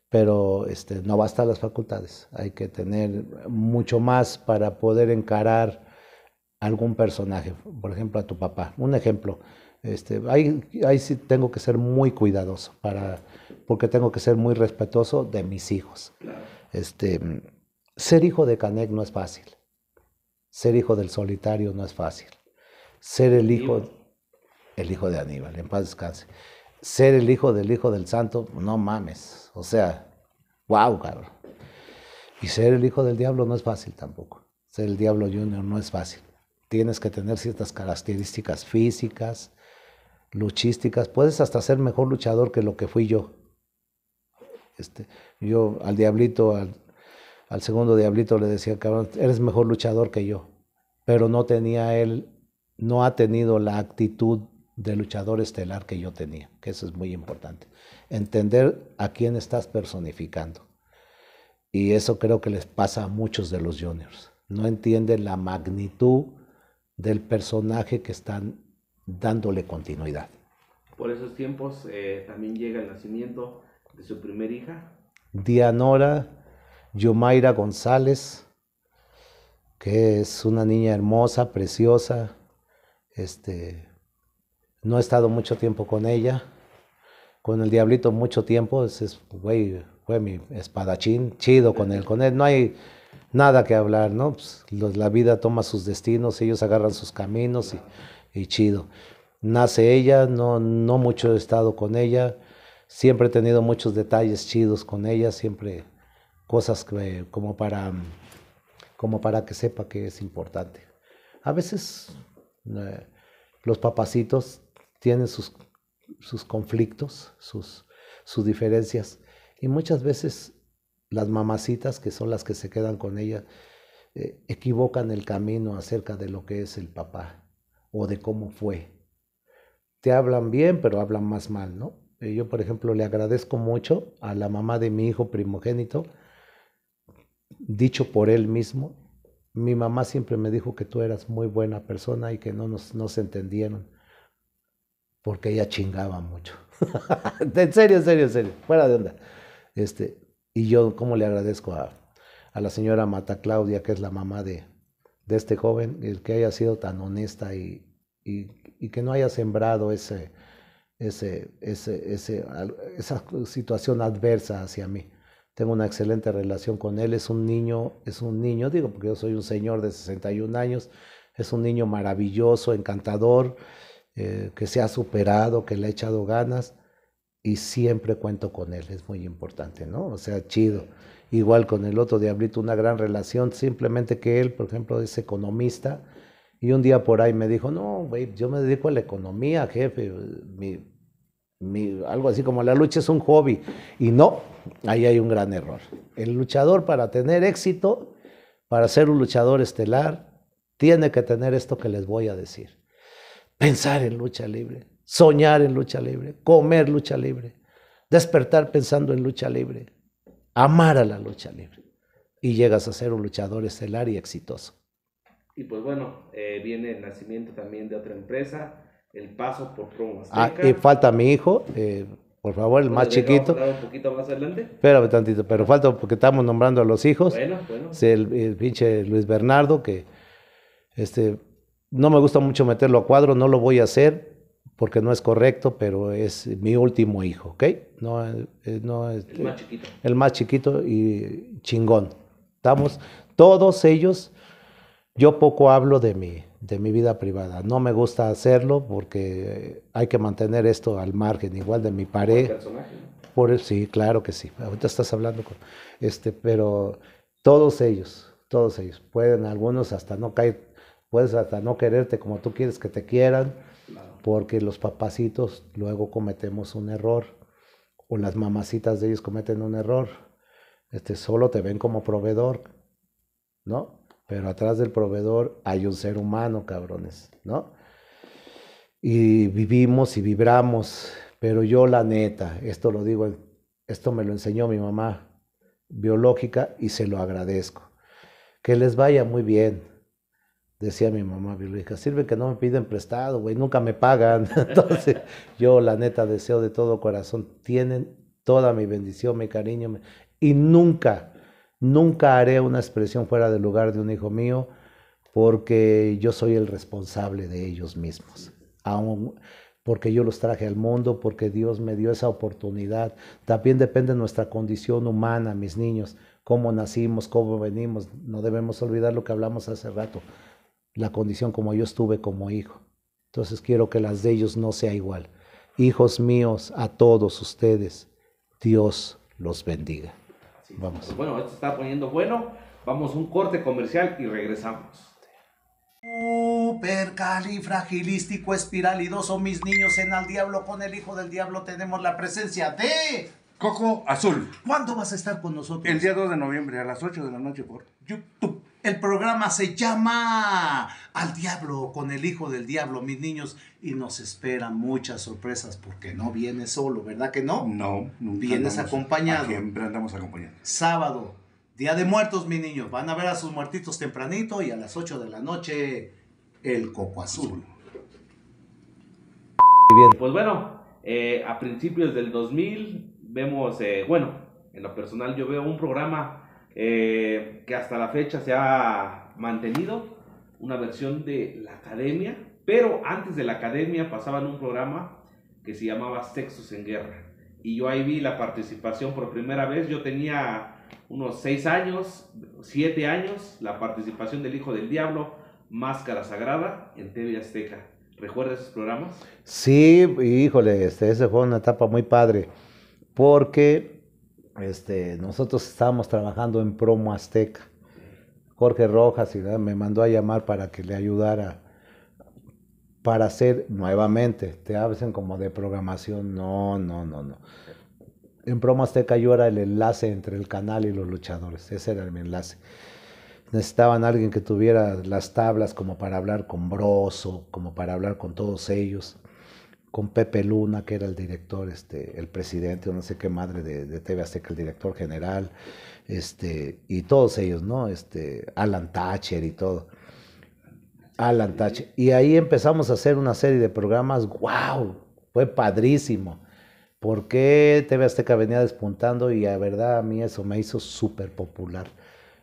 pero este, no basta las facultades, hay que tener mucho más para poder encarar algún personaje, por ejemplo a tu papá. Un ejemplo, este, ahí, sí tengo que ser muy cuidadoso para, porque tengo que ser muy respetuoso de mis hijos. Este, ser hijo de Canek no es fácil, ser hijo del solitario no es fácil, ser el hijo, el hijo de Aníbal, en paz descanse ser el hijo del hijo del santo, no mames. O sea, wow, cabrón. Y ser el hijo del diablo no es fácil tampoco. Ser el diablo junior no es fácil. Tienes que tener ciertas características físicas, luchísticas. Puedes hasta ser mejor luchador que lo que fui yo. Este, yo al diablito, al, al segundo diablito le decía, cabrón, eres mejor luchador que yo. Pero no tenía él, no ha tenido la actitud de luchador estelar que yo tenía, que eso es muy importante. Entender a quién estás personificando. Y eso creo que les pasa a muchos de los juniors. No entienden la magnitud del personaje que están dándole continuidad. Por esos tiempos eh, también llega el nacimiento de su primera hija. Dianora Yomaira González, que es una niña hermosa, preciosa, este, no he estado mucho tiempo con ella. Con el Diablito mucho tiempo. ese es güey, fue mi espadachín, chido con él. Con él no hay nada que hablar, ¿no? Pues, la vida toma sus destinos, ellos agarran sus caminos y, chido. Nace ella, no, no mucho he estado con ella. Siempre he tenido muchos detalles chidos con ella, siempre cosas como, para, como para que sepa que es importante. A veces eh, los papacitos tiene sus, sus conflictos, sus, sus diferencias. Y muchas veces las mamacitas, que son las que se quedan con ella, eh, equivocan el camino acerca de lo que es el papá o de cómo fue. Te hablan bien, pero hablan más mal, ¿no? Eh, yo, por ejemplo, le agradezco mucho a la mamá de mi hijo primogénito, dicho por él mismo. Mi mamá siempre me dijo que tú eras muy buena persona y que no nos, entendieron porque ella chingaba mucho. en serio, en serio, en serio, fuera de onda. Este, y yo, ¿cómo le agradezco a, la señora Mata Claudia, que es la mamá de, de este joven, el que haya sido tan honesta y, y, que no haya sembrado ese, ese, ese, esa situación adversa hacia mí. Tengo una excelente relación con él, es un niño, es un niño, digo, porque yo soy un señor de 61 años, es un niño maravilloso, encantador, eh, que se ha superado, que le ha echado ganas y siempre cuento con él, es muy importante, ¿no? O sea, chido. Igual con el otro diablito, una gran relación, simplemente que él, por ejemplo, es economista y un día por ahí me dijo, no, güey, yo me dedico a la economía, jefe, algo así como la lucha es un hobby. Y no, ahí hay un gran error. El luchador para tener éxito, para ser un luchador estelar, tiene que tener esto que les voy a decir pensar en lucha libre, soñar en lucha libre, comer lucha libre, despertar pensando en lucha libre, amar a la lucha libre. Y llegas a ser un luchador estelar y exitoso. Y pues bueno, eh, viene el nacimiento también de otra empresa, el paso por Promo Ah, y falta mi hijo, eh, por favor, el más chiquito. Un poquito más adelante. Espérame tantito, pero falta porque estamos nombrando a los hijos. Bueno, bueno. el, el, pinche Luis Bernardo, que este, no me gusta mucho meterlo a cuadro, no lo voy a hacer porque no es correcto, pero es mi último hijo, ¿ok? No, es, eh, el este, más chiquito. El más chiquito y chingón. Estamos, todos ellos, yo poco hablo de mi, de mi vida privada. No me gusta hacerlo porque hay que mantener esto al margen, igual de mi pared. Por, sí, claro que sí. Ahorita estás hablando con este, pero todos ellos, todos ellos, pueden algunos hasta no caer puedes hasta no quererte como tú quieres que te quieran, porque los papacitos luego cometemos un error, o las mamacitas de ellos cometen un error. Este, solo te ven como proveedor, ¿no? Pero atrás del proveedor hay un ser humano, cabrones, ¿no? Y vivimos y vibramos, pero yo la neta, esto lo digo, esto me lo enseñó mi mamá biológica y se lo agradezco. Que les vaya muy bien decía mi mamá hija, sirve que no me piden prestado, güey, nunca me pagan. Entonces, yo la neta deseo de todo corazón, tienen toda mi bendición, mi cariño, y nunca, nunca haré una expresión fuera del lugar de un hijo mío, porque yo soy el responsable de ellos mismos. Aún porque yo los traje al mundo, porque Dios me dio esa oportunidad. También depende de nuestra condición humana, mis niños, cómo nacimos, cómo venimos. No debemos olvidar lo que hablamos hace rato la condición como yo estuve como hijo. Entonces quiero que las de ellos no sea igual. Hijos míos, a todos ustedes, Dios los bendiga. Vamos. Pues bueno, esto está poniendo bueno. Vamos a un corte comercial y regresamos. fragilístico, espiralidoso, mis niños en Al Diablo con el Hijo del Diablo tenemos la presencia de... Coco Azul. ¿Cuándo vas a estar con nosotros? El día 2 de noviembre a las 8 de la noche por YouTube. El programa se llama Al Diablo con el Hijo del Diablo, mis niños. Y nos esperan muchas sorpresas porque no vienes solo, ¿verdad que no? No, nunca. Vienes acompañado. Siempre andamos acompañando? Sábado, Día de Muertos, mis niños. Van a ver a sus muertitos tempranito y a las 8 de la noche, el Coco Azul. Bien. Pues bueno, eh, a principios del 2000 vemos, eh, bueno, en lo personal yo veo un programa eh, que hasta la fecha se ha mantenido, una versión de la academia, pero antes de la academia pasaban un programa que se llamaba Sexos en Guerra. Y yo ahí vi la participación por primera vez, yo tenía unos seis años, siete años, la participación del Hijo del Diablo, Máscara Sagrada, en TV Azteca. ¿Recuerdas esos programas? Sí, híjole, este, esa fue una etapa muy padre, porque este, nosotros estábamos trabajando en Promo Azteca. Jorge Rojas me mandó a llamar para que le ayudara para hacer nuevamente. Te hacen como de programación. No, no, no, no. En Promo Azteca yo era el enlace entre el canal y los luchadores. Ese era mi enlace. Necesitaban alguien que tuviera las tablas como para hablar con Broso, como para hablar con todos ellos con Pepe Luna, que era el director, este, el presidente, no sé qué madre de, TV Azteca, el director general, este, y todos ellos, ¿no? Este, Alan Thatcher y todo. Alan Thatcher. Y ahí empezamos a hacer una serie de programas, ¡guau! fue padrísimo. Porque TV Azteca venía despuntando y la verdad a mí eso me hizo súper popular.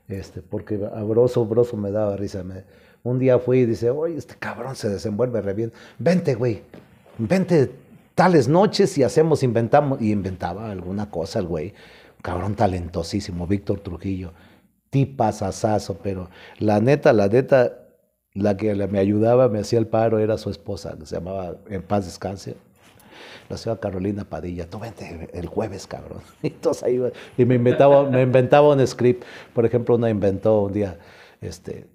Este, porque a Broso, Broso me daba risa. Me, un día fui y dice, oye, este cabrón se desenvuelve re bien. Vente, güey vente tales noches y hacemos, inventamos, y inventaba alguna cosa el güey. Cabrón talentosísimo, Víctor Trujillo. Tipas asazo, pero la neta, la neta, la que me ayudaba, me hacía el paro, era su esposa, que se llamaba En Paz Descanse. La señora Carolina Padilla, tú vente el jueves, cabrón. Y, me, inventaba, me inventaba un script. Por ejemplo, una inventó un día, este,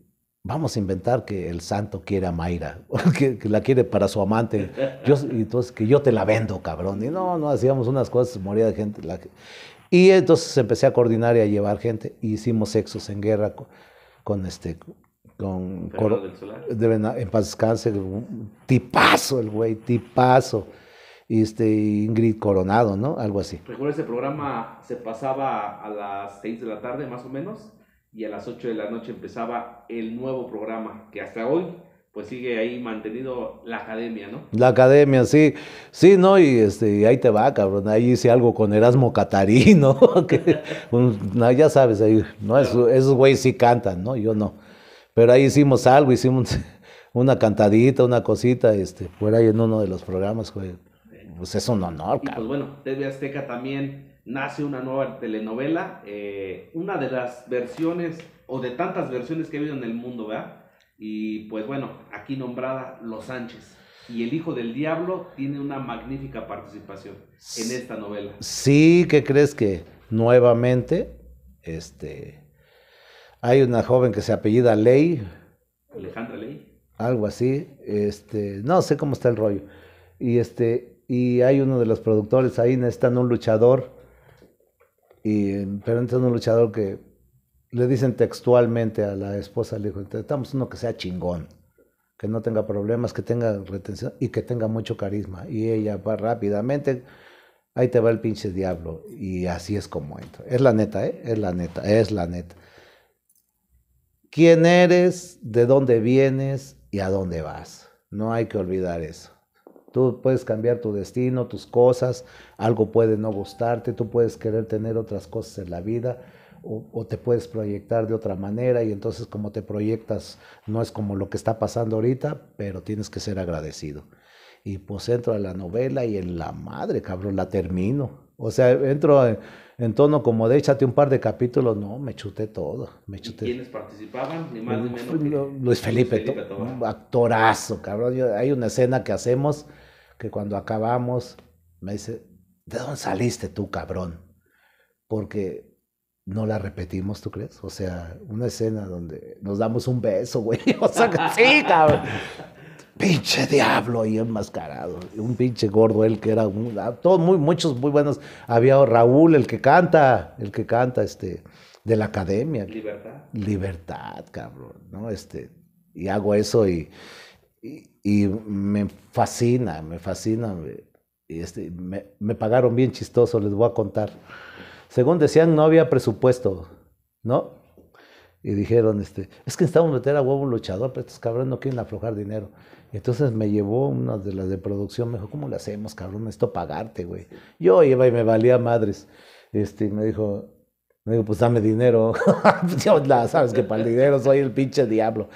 vamos a inventar que el santo quiere a Mayra, que, la quiere para su amante, yo, y entonces que yo te la vendo, cabrón. Y no, no, hacíamos unas cosas, moría de gente. y entonces empecé a coordinar y a llevar gente, y hicimos sexos en guerra con, este, con... Coro, del solar? en paz descanse, tipazo el güey, tipazo. Y este, Ingrid Coronado, ¿no? Algo así. ¿Recuerda ese programa se pasaba a las seis de la tarde, más o menos? y a las 8 de la noche empezaba el nuevo programa que hasta hoy pues sigue ahí mantenido la academia, ¿no? La academia, sí, sí, ¿no? Y, este, ahí te va, cabrón, ahí hice algo con Erasmo Catarino, que pues, no, ya sabes, ahí, ¿no? Esos, güeyes sí cantan, ¿no? Yo no. Pero ahí hicimos algo, hicimos una cantadita, una cosita, este, fuera ahí en uno de los programas, güey. Pues es un honor, y, Pues bueno, TV Azteca también nace una nueva telenovela, eh, una de las versiones o de tantas versiones que ha habido en el mundo, ¿verdad? Y pues bueno, aquí nombrada Los Sánchez. Y el hijo del diablo tiene una magnífica participación en esta novela. Sí, ¿qué crees que nuevamente este hay una joven que se apellida Ley? Alejandra Ley. Algo así, este, no sé cómo está el rollo. Y este y hay uno de los productores ahí necesitan un luchador y, pero entonces un luchador que le dicen textualmente a la esposa, le dijo, necesitamos uno que sea chingón, que no tenga problemas, que tenga retención y que tenga mucho carisma. Y ella va rápidamente, ahí te va el pinche diablo. Y así es como entra. Es la neta, ¿eh? es la neta, es la neta. ¿Quién eres? ¿De dónde vienes? ¿Y a dónde vas? No hay que olvidar eso. Tú puedes cambiar tu destino, tus cosas, algo puede no gustarte, tú puedes querer tener otras cosas en la vida o, te puedes proyectar de otra manera y entonces como te proyectas no es como lo que está pasando ahorita, pero tienes que ser agradecido. Y pues entro a la novela y en la madre, cabrón, la termino. O sea, entro en, tono como de échate un par de capítulos, no, me chuté todo. Me ¿Quiénes participaban? Ni más ni menos. Luis Felipe, actorazo, cabrón. hay una escena que hacemos que cuando acabamos me dice, ¿de dónde saliste tú, cabrón? Porque no la repetimos, ¿tú crees? O sea, una escena donde nos damos un beso, güey. O sea, sí, cabrón. pinche diablo ahí enmascarado. Un pinche gordo, él que era un, ah, todos muy, muchos muy buenos. Había Raúl, el que canta, el que canta, este, de la academia. Libertad. Libertad, cabrón, ¿no? Este, y hago eso y y, me fascina, me fascina. Y este, me, pagaron bien chistoso, les voy a contar. Según decían, no había presupuesto, ¿no? Y dijeron, este, es que necesitamos meter a huevo luchador, pero estos cabrones no quieren aflojar dinero. entonces me llevó una de las de producción, me dijo, ¿cómo le hacemos, cabrón? Esto pagarte, güey. Yo iba y me valía madres. Este, me dijo, me digo, pues dame dinero. Pues sabes que para el dinero soy el pinche diablo.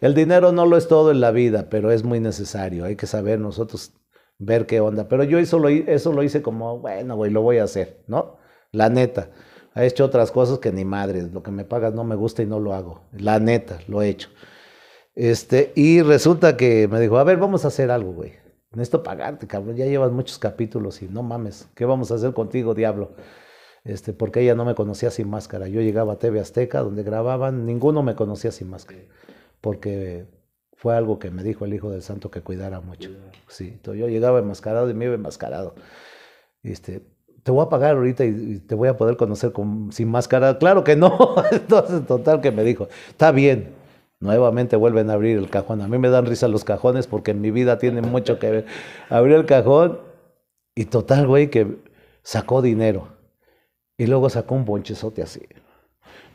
El dinero no lo es todo en la vida, pero es muy necesario. Hay que saber nosotros ver qué onda. Pero yo eso lo, eso lo hice como, bueno, güey, lo voy a hacer, ¿no? La neta. He hecho otras cosas que ni madre. Lo que me pagas no me gusta y no lo hago. La neta, lo he hecho. Este, y resulta que me dijo, a ver, vamos a hacer algo, güey. Necesito pagarte, cabrón. Ya llevas muchos capítulos y no mames. ¿Qué vamos a hacer contigo, diablo? Este, porque ella no me conocía sin máscara. Yo llegaba a TV Azteca, donde grababan, ninguno me conocía sin máscara, porque fue algo que me dijo el hijo del santo que cuidara mucho. Sí, yo llegaba enmascarado y me iba enmascarado. Este, te voy a pagar ahorita y, te voy a poder conocer con, sin máscara. Claro que no. Entonces, total que me dijo, está bien. Nuevamente vuelven a abrir el cajón. A mí me dan risa los cajones porque en mi vida tiene mucho que ver. abrió el cajón y total, güey, que sacó dinero. Y luego sacó un bonchezote así.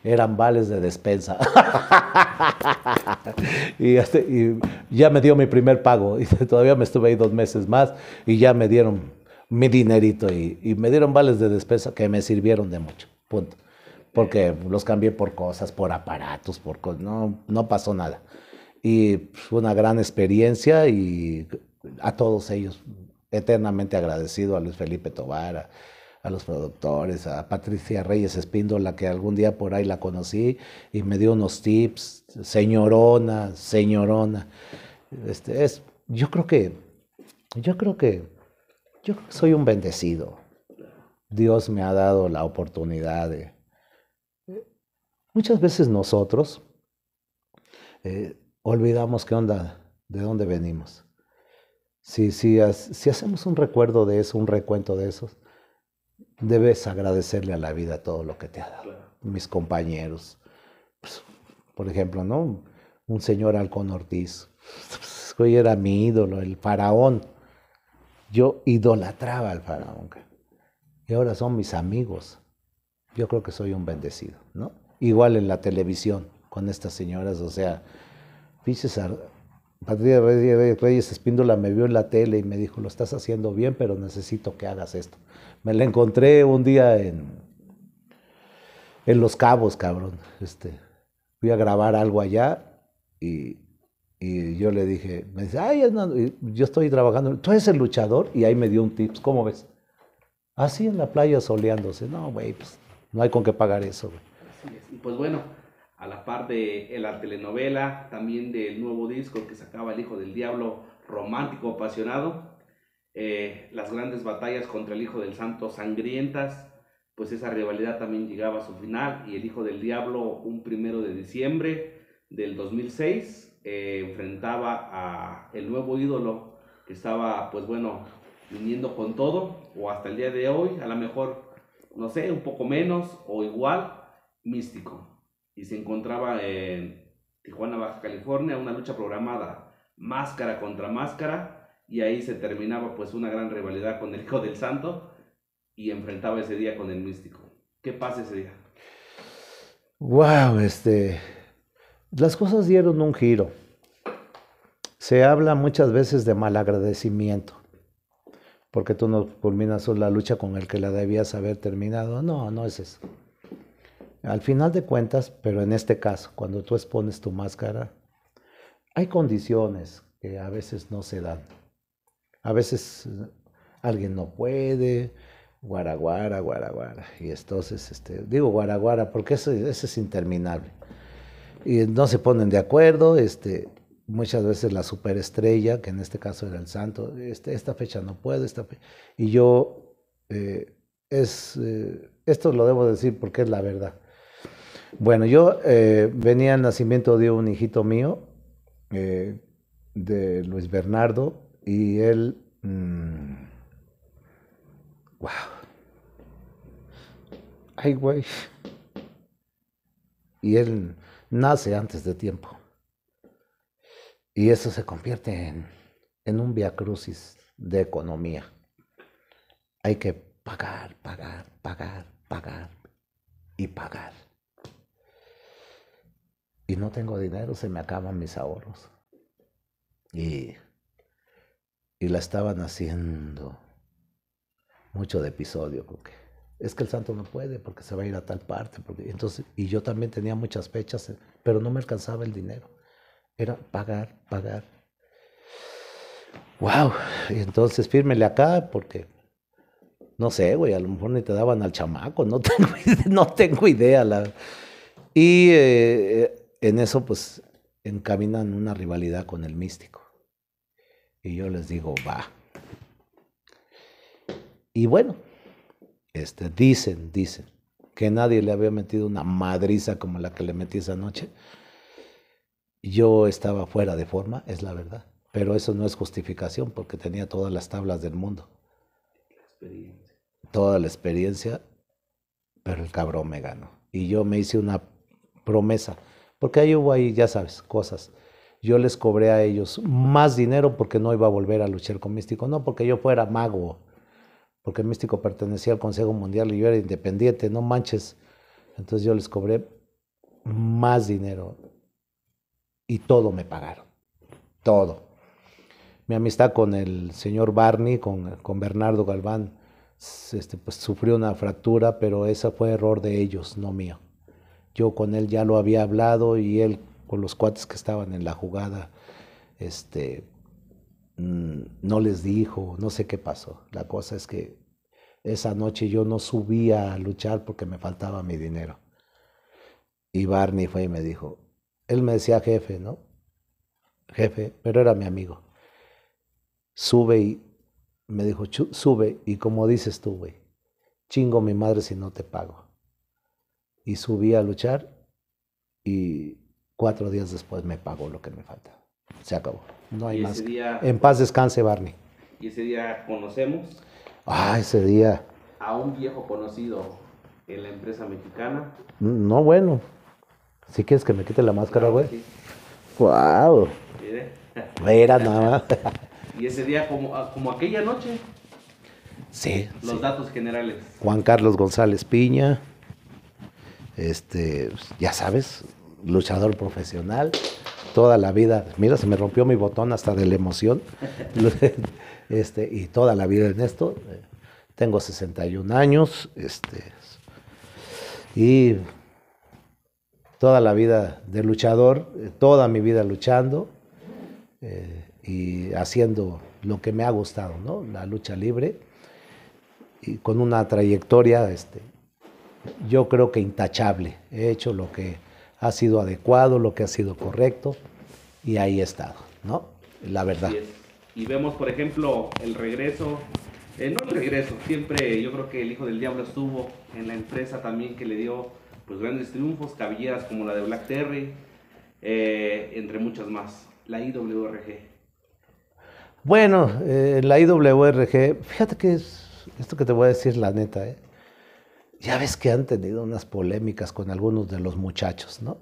Eran vales de despensa. Este, y, ya me dio mi primer pago. Y todavía me estuve ahí dos meses más y ya me dieron mi dinerito y, me dieron vales de despensa que me sirvieron de mucho. Punto. Porque los cambié por cosas, por aparatos, por No, no pasó nada. Y fue una gran experiencia y a todos ellos eternamente agradecido a Luis Felipe Tobara a los productores, a Patricia Reyes Espíndola, que algún día por ahí la conocí y me dio unos tips, señorona, señorona. Este, es, yo creo que, yo creo que, yo soy un bendecido. Dios me ha dado la oportunidad de... Muchas veces nosotros eh, olvidamos qué onda, de dónde venimos. Si, si hacemos un recuerdo de eso, un recuento de esos, debes agradecerle a la vida todo lo que te ha dado. Mis compañeros, pues, por ejemplo, ¿no? Un señor Alcón Ortiz, hoy pues, era mi ídolo, el faraón. Yo idolatraba al faraón. Y ahora son mis amigos. Yo creo que soy un bendecido, ¿no? Igual en la televisión, con estas señoras, o sea, fíjese, Patricia Reyes Espíndola me vio en la tele y me dijo, lo estás haciendo bien, pero necesito que hagas esto. Me la encontré un día en, en Los Cabos, cabrón. Este, fui a grabar algo allá y, yo le dije, me dice, ay, yo estoy trabajando, tú eres el luchador y ahí me dio un tips, ¿cómo ves? Así en la playa soleándose, no, güey, pues no hay con qué pagar eso, pues bueno, a la par de la telenovela, también del nuevo disco que sacaba El Hijo del Diablo, romántico, apasionado, eh, las grandes batallas contra el Hijo del Santo sangrientas, pues esa rivalidad también llegaba a su final y el Hijo del Diablo un primero de diciembre del 2006 eh, enfrentaba a el nuevo ídolo que estaba pues bueno viniendo con todo o hasta el día de hoy a lo mejor no sé un poco menos o igual místico y se encontraba en Tijuana Baja California una lucha programada máscara contra máscara y ahí se terminaba pues una gran rivalidad con el hijo del santo y enfrentaba ese día con el místico. ¿Qué pasa ese día? Wow, este las cosas dieron un giro. Se habla muchas veces de mal agradecimiento, porque tú no culminas la lucha con el que la debías haber terminado. No, no es eso. Al final de cuentas, pero en este caso, cuando tú expones tu máscara, hay condiciones que a veces no se dan. A veces eh, alguien no puede, guaraguara, guaraguara. Y entonces, este, digo guaraguara porque eso, es interminable. Y no se ponen de acuerdo, este, muchas veces la superestrella, que en este caso era el santo, este, esta fecha no puedo, esta Y yo, eh, es, eh, esto lo debo decir porque es la verdad. Bueno, yo venía al nacimiento de un hijito mío, de Luis Bernardo, y él... ¡Wow! Mm, ¡Ay, güey! Y él nace antes de tiempo. Y eso se convierte en, en un viacrucis de economía. Hay que pagar, pagar, pagar, pagar y pagar. Y no tengo dinero, se me acaban mis ahorros. Y y la estaban haciendo. Mucho de episodio, porque es que el santo no puede porque se va a ir a tal parte. Porque, entonces, y yo también tenía muchas fechas, pero no me alcanzaba el dinero. Era pagar, pagar. ¡Wow! Y entonces fírmele acá porque, no sé, güey, a lo mejor ni te daban al chamaco, no tengo, no tengo idea. Y eh, eh, en eso, pues, encaminan una rivalidad con el místico. Y yo les digo, va. Y bueno, este, dicen, dicen, que nadie le había metido una madriza como la que le metí esa noche. Yo estaba fuera de forma, es la verdad. Pero eso no es justificación porque tenía todas las tablas del mundo. La Toda la experiencia, pero el cabrón me ganó. Y yo me hice una promesa, porque ahí hubo ahí, ya sabes, cosas yo les cobré a ellos más dinero porque no iba a volver a luchar con Místico, no porque yo fuera mago, porque Místico pertenecía al Consejo Mundial y yo era independiente, no manches. Entonces yo les cobré más dinero y todo me pagaron, todo. Mi amistad con el señor Barney, con, con Bernardo Galván, este, pues sufrió una fractura, pero esa fue error de ellos, no mío. Yo con él ya lo había hablado y él con los cuates que estaban en la jugada, este, mm, no les dijo, no sé qué pasó. La cosa es que esa noche yo no subía a luchar porque me faltaba mi dinero. Y Barney fue y me dijo, él me decía jefe, ¿no? Jefe, pero era mi amigo. Sube y me dijo, sube y como dices tú, güey, chingo mi madre si no te pago. Y subí a luchar y Cuatro días después me pagó lo que me falta Se acabó. No hay más. en paz descanse, Barney. ¿Y ese día conocemos? Ah, ese día. A un viejo conocido en la empresa mexicana. No, bueno. Si quieres que me quite la máscara, güey. sí. Wow. Era nada más. y ese día, ah, como, aquella noche. Sí. Los datos generales. Juan Carlos González Piña. Este, ya sabes, luchador profesional, toda la vida. Mira, se me rompió mi botón hasta de la emoción. Este, y toda la vida en esto. Eh, tengo 61 años, este, y toda la vida de luchador, eh, toda mi vida luchando eh, y haciendo lo que me ha gustado, ¿no? La lucha libre y con una trayectoria, este, yo creo que intachable. He hecho lo que ha sido adecuado, lo que ha sido correcto, y ahí he estado, ¿no? La verdad. y vemos, por ejemplo, el regreso, eh, no el regreso, siempre yo creo que el Hijo del Diablo estuvo en la empresa también que le dio pues grandes triunfos, cabelleras como la de Black Terry, eh, entre muchas más, la IWRG. Bueno, eh, la IWRG, fíjate que es, esto que te voy a decir la neta, ¿eh? ya ves que han tenido unas polémicas con algunos de los muchachos, ¿no?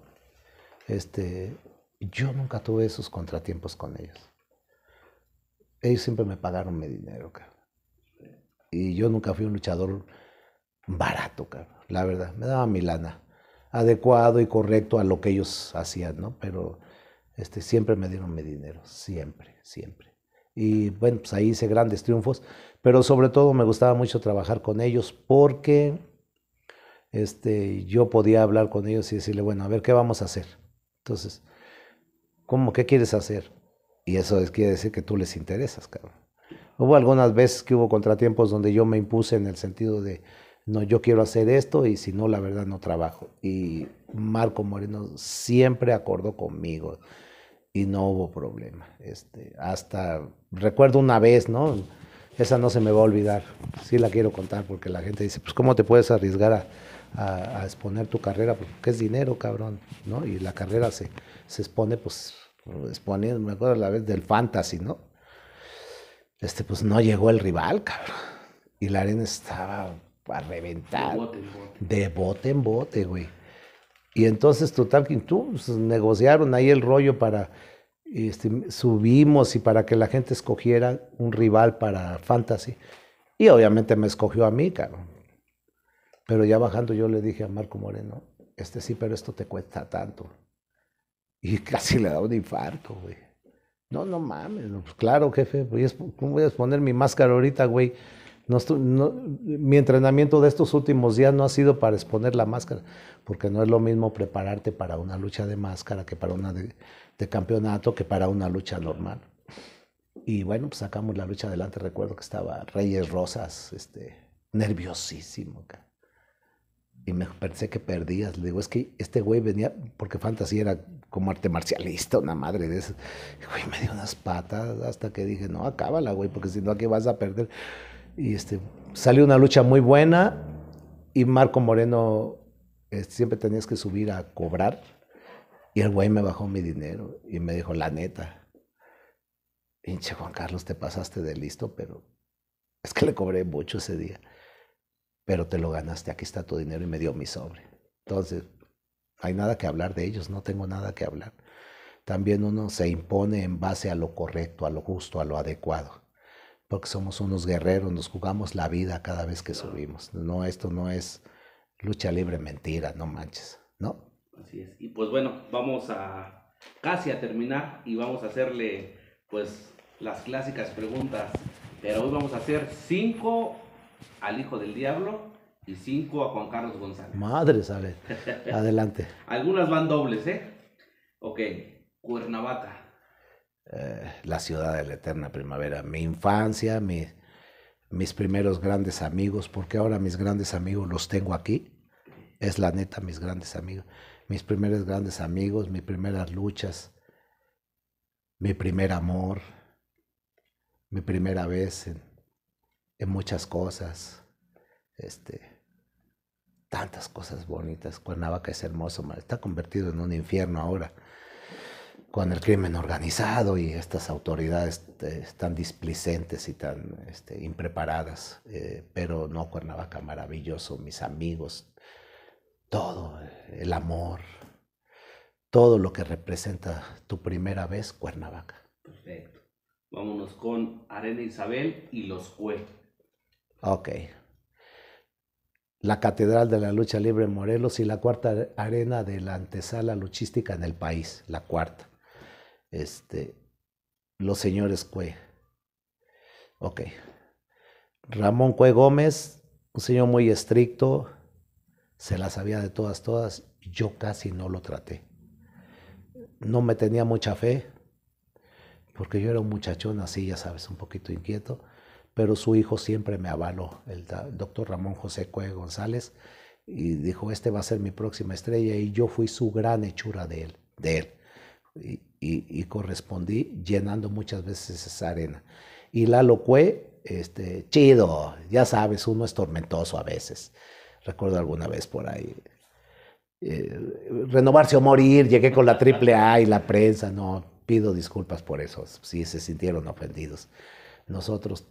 Este, yo nunca tuve esos contratiempos con ellos. Ellos siempre me pagaron mi dinero, cabrón. Y yo nunca fui un luchador barato, cabrón. La verdad, me daba mi lana. Adecuado y correcto a lo que ellos hacían, ¿no? Pero este, siempre me dieron mi dinero, siempre, siempre. Y bueno, pues ahí hice grandes triunfos, pero sobre todo me gustaba mucho trabajar con ellos porque este, yo podía hablar con ellos y decirle, bueno, a ver, ¿qué vamos a hacer? Entonces, ¿cómo? ¿Qué quieres hacer? Y eso es, quiere decir que tú les interesas, cabrón. Hubo algunas veces que hubo contratiempos donde yo me impuse en el sentido de, no, yo quiero hacer esto y si no, la verdad no trabajo. Y Marco Moreno siempre acordó conmigo y no hubo problema. Este, hasta recuerdo una vez, ¿no? Esa no se me va a olvidar. Sí la quiero contar porque la gente dice, pues ¿cómo te puedes arriesgar a, a, exponer tu carrera, pues, porque es dinero, cabrón, ¿no? Y la carrera se, se expone, pues, expone, me acuerdo la vez del fantasy, ¿no? Este, pues no llegó el rival, cabrón. Y la arena estaba a reventar. De bote en bote. De bote, en bote güey. Y entonces, total, que tú, pues, negociaron ahí el rollo para, este, subimos y para que la gente escogiera un rival para fantasy. Y obviamente me escogió a mí, cabrón. Pero ya bajando yo le dije a Marco Moreno, este sí, pero esto te cuesta tanto. Y casi le da un infarto, güey. No, no mames, pues claro, jefe, voy a, ¿cómo voy a mi máscara ahorita, güey? mi entrenamiento de estos últimos días no ha sido para exponer la máscara, porque no es lo mismo prepararte para una lucha de máscara que para una de, campeonato, que para una lucha normal. Y bueno, pues sacamos la lucha adelante. Recuerdo que estaba Reyes Rosas, este, nerviosísimo. Cara y me pensé que perdías. Le digo, es que este güey venía, porque Fantasy era como arte marcialista, una madre de esas. Güey, me dio unas patas hasta que dije, no, acábala, güey, porque si no, aquí vas a perder. Y este, salió una lucha muy buena y Marco Moreno, eh, siempre tenías que subir a cobrar. Y el güey me bajó mi dinero y me dijo, la neta, pinche Juan Carlos, te pasaste de listo, pero es que le cobré mucho ese día pero te lo ganaste, aquí está tu dinero y me dio mi sobre. Entonces, hay nada que hablar de ellos, no tengo nada que hablar. También uno se impone en base a lo correcto, a lo justo, a lo adecuado, porque somos unos guerreros, nos jugamos la vida cada vez que subimos. No, esto no es lucha libre, mentira, no manches, ¿no? Así es. Y pues bueno, vamos a casi a terminar y vamos a hacerle pues las clásicas preguntas, pero hoy vamos a hacer cinco al hijo del diablo y cinco a Juan Carlos González. Madre, sabe, Adelante. Algunas van dobles, ¿eh? Ok, Cuernavaca. Eh, la ciudad de la eterna primavera, mi infancia, mis primeros grandes amigos, porque ahora mis grandes amigos los tengo aquí. Es la neta, mis grandes amigos. Mis primeros grandes amigos, mis primeras luchas, mi primer amor, mi primera vez en, en muchas cosas. Este, tantas cosas bonitas. Cuernavaca es hermoso, está convertido en un infierno ahora, con el crimen organizado y estas autoridades eh, tan displicentes y tan este, impreparadas. Eh, pero no, Cuernavaca maravilloso, mis amigos, todo, el amor, todo lo que representa tu primera vez, Cuernavaca. Perfecto. Vámonos con Arena Isabel y los Cue. Ok. La Catedral de la Lucha Libre en Morelos y la cuarta arena de la antesala luchística en el país, la cuarta. Este, los señores Cue. Ok. Ramón Cue Gómez, un señor muy estricto, se la sabía de todas, todas. Yo casi no lo traté. No me tenía mucha fe, porque yo era un muchachón así, ya sabes, un poquito inquieto pero su hijo siempre me avaló, el doctor Ramón José Cue González, y dijo, este va a ser mi próxima estrella, y yo fui su gran hechura de él. De él. Y, correspondí llenando muchas veces esa arena. Y Lalo Cue, este, chido, ya sabes, uno es tormentoso a veces. Recuerdo alguna vez por ahí. Eh, renovarse o morir, llegué con la triple A y la prensa, no, pido disculpas por eso, si se sintieron ofendidos. Nosotros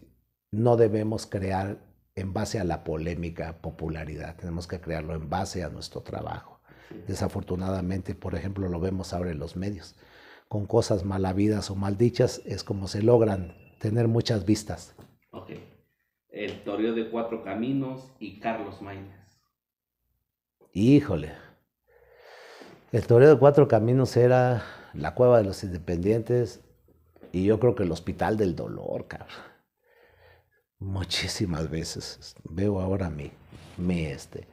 no debemos crear en base a la polémica popularidad, tenemos que crearlo en base a nuestro trabajo. Desafortunadamente, por ejemplo, lo vemos ahora en los medios. Con cosas malavidas o maldichas es como se logran tener muchas vistas. Ok. El Toreo de Cuatro Caminos y Carlos Mayas Híjole. El Toreo de Cuatro Caminos era la Cueva de los Independientes y yo creo que el Hospital del Dolor, cabrón muchísimas veces. Veo ahora mi, mi este,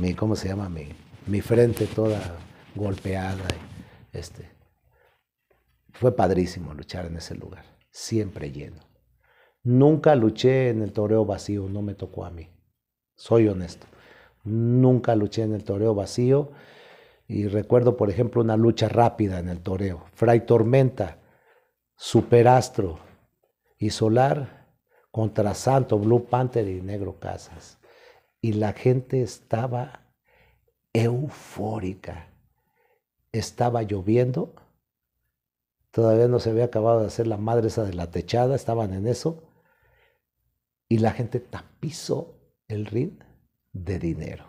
mi, ¿cómo se llama? Mi, frente toda golpeada. Este. Fue padrísimo luchar en ese lugar, siempre lleno. Nunca luché en el toreo vacío, no me tocó a mí. Soy honesto. Nunca luché en el toreo vacío. Y recuerdo, por ejemplo, una lucha rápida en el toreo. Fray Tormenta, Superastro y Solar contra Santo, Blue Panther y Negro Casas. Y la gente estaba eufórica. Estaba lloviendo, todavía no se había acabado de hacer la madre esa de la techada, estaban en eso, y la gente tapizó el ring de dinero,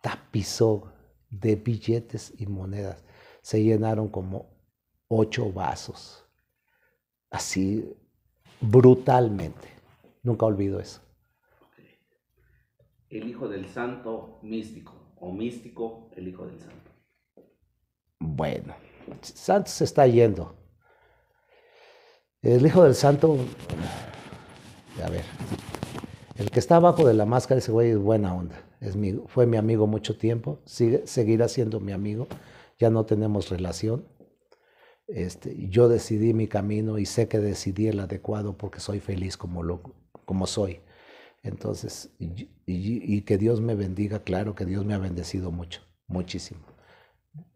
tapizó de billetes y monedas. Se llenaron como ocho vasos. Así brutalmente. Nunca olvido eso. El Hijo del Santo místico, o místico, el Hijo del Santo. Bueno, Santos se está yendo. El Hijo del Santo, a ver, el que está abajo de la máscara, ese güey es buena onda. Es mi, fue mi amigo mucho tiempo, sigue, seguirá siendo mi amigo, ya no tenemos relación este, yo decidí mi camino y sé que decidí el adecuado porque soy feliz como, como soy. Entonces, y, que Dios me bendiga, claro que Dios me ha bendecido mucho, muchísimo,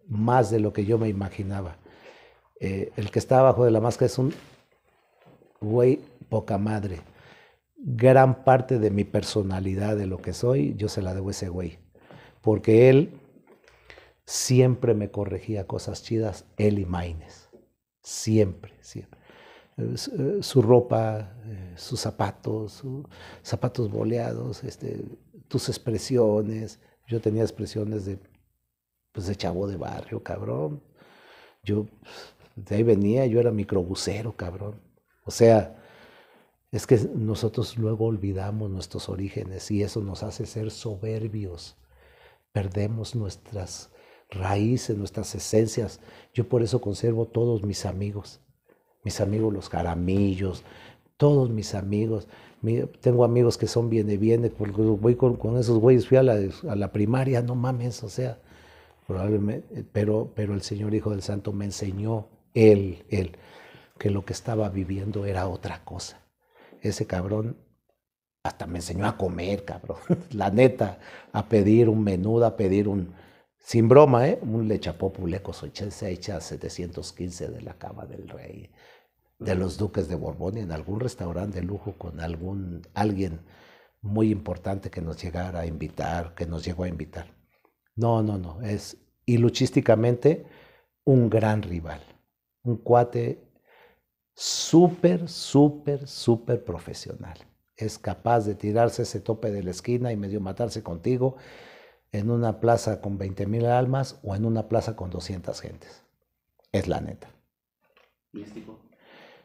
más de lo que yo me imaginaba. Eh, el que está abajo de la máscara es un güey poca madre. Gran parte de mi personalidad, de lo que soy, yo se la debo a ese güey, porque él siempre me corregía cosas chidas, él y Maines siempre, siempre. Eh, su, ropa, eh, sus zapatos, sus zapatos boleados, este, tus expresiones. Yo tenía expresiones de, pues, de chavo de barrio, cabrón. Yo pues, de ahí venía, yo era microbusero, cabrón. O sea, es que nosotros luego olvidamos nuestros orígenes y eso nos hace ser soberbios. Perdemos nuestras raíces, nuestras esencias. Yo por eso conservo todos mis amigos, mis amigos los caramillos, todos mis amigos. tengo amigos que son bien de bienes, porque voy con, esos güeyes, fui a la, primaria, no mames, o sea, probablemente, pero, pero el Señor Hijo del Santo me enseñó, él, él, que lo que estaba viviendo era otra cosa. Ese cabrón hasta me enseñó a comer, cabrón, la neta, a pedir un menú, a pedir un, sin broma, ¿eh? Un lechapó Puleco Pulecos hecha a 715 de la cama del rey, de los duques de Borbón, en algún restaurante de lujo con algún, alguien muy importante que nos llegara a invitar, que nos llegó a invitar. No, no, no. Es, y un gran rival. Un cuate súper, súper, súper profesional. Es capaz de tirarse ese tope de la esquina y medio matarse contigo en una plaza con 20 mil almas o en una plaza con 200 gentes. Es la neta. Místico.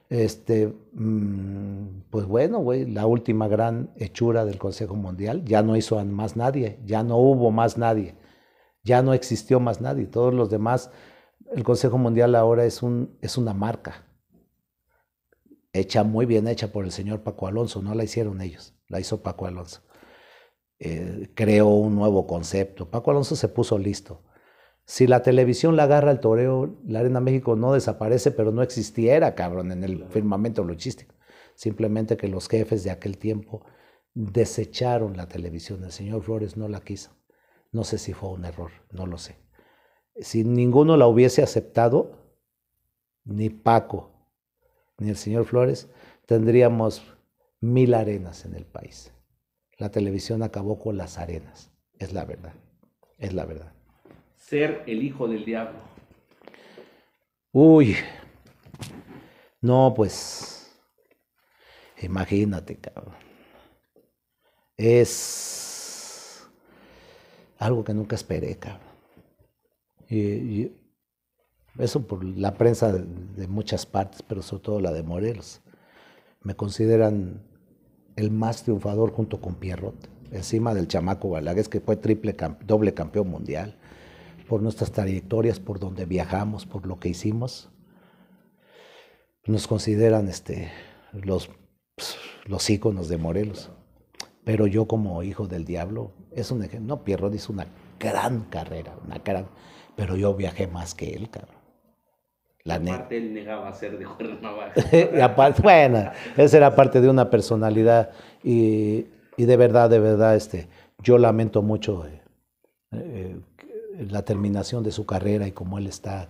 Este, mm, pues bueno, güey, la última gran hechura del Consejo Mundial, ya no hizo más nadie, ya no hubo más nadie, ya no existió más nadie. Todos los demás, el Consejo Mundial ahora es, un, es una marca, hecha muy bien hecha por el señor Paco Alonso, no la hicieron ellos, la hizo Paco Alonso. Eh, creó un nuevo concepto. Paco Alonso se puso listo. Si la televisión la agarra el toreo, la Arena México no desaparece, pero no existiera, cabrón, en el firmamento luchístico. Simplemente que los jefes de aquel tiempo desecharon la televisión. El señor Flores no la quiso. No sé si fue un error, no lo sé. Si ninguno la hubiese aceptado, ni Paco, ni el señor Flores, tendríamos mil arenas en el país. La televisión acabó con las arenas. Es la verdad. Es la verdad. Ser el hijo del diablo. Uy. No, pues. Imagínate, cabrón. Es algo que nunca esperé, cabrón. Y, eso por la prensa de, de, muchas partes, pero sobre todo la de Morelos. Me consideran el más triunfador junto con Pierrot, encima del chamaco Balagues, que fue triple, doble campeón mundial, por nuestras trayectorias, por donde viajamos, por lo que hicimos. Nos consideran este, los, pues, los íconos de Morelos. Pero yo como hijo del diablo, es un ejemplo. No, Pierrot hizo una gran carrera, una gran... Pero yo viajé más que él, cabrón. La aparte él negaba ser de bueno, esa era parte de una personalidad y, de verdad, de verdad, este, yo lamento mucho eh, eh, la terminación de su carrera y cómo él está.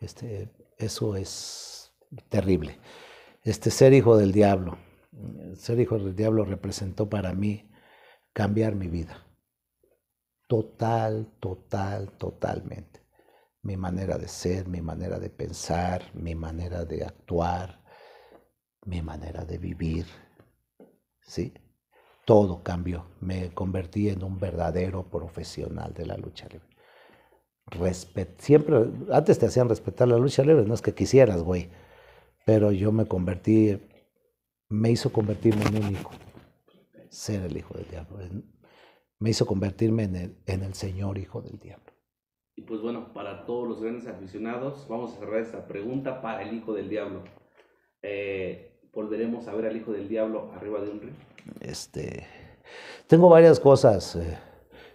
Este, eso es terrible. Este, ser hijo del diablo, ser hijo del diablo representó para mí cambiar mi vida. Total, total, totalmente mi manera de ser, mi manera de pensar, mi manera de actuar, mi manera de vivir. ¿Sí? Todo cambió. Me convertí en un verdadero profesional de la lucha libre. siempre, antes te hacían respetar la lucha libre, no es que quisieras, güey. Pero yo me convertí, me hizo convertirme en un único. Ser el hijo del diablo. Me hizo convertirme en el, en el Señor hijo del diablo. Y pues bueno, para todos los grandes aficionados, vamos a cerrar esta pregunta para el Hijo del Diablo. Eh, ¿Volveremos a ver al Hijo del Diablo arriba de un río? Este, tengo varias cosas eh,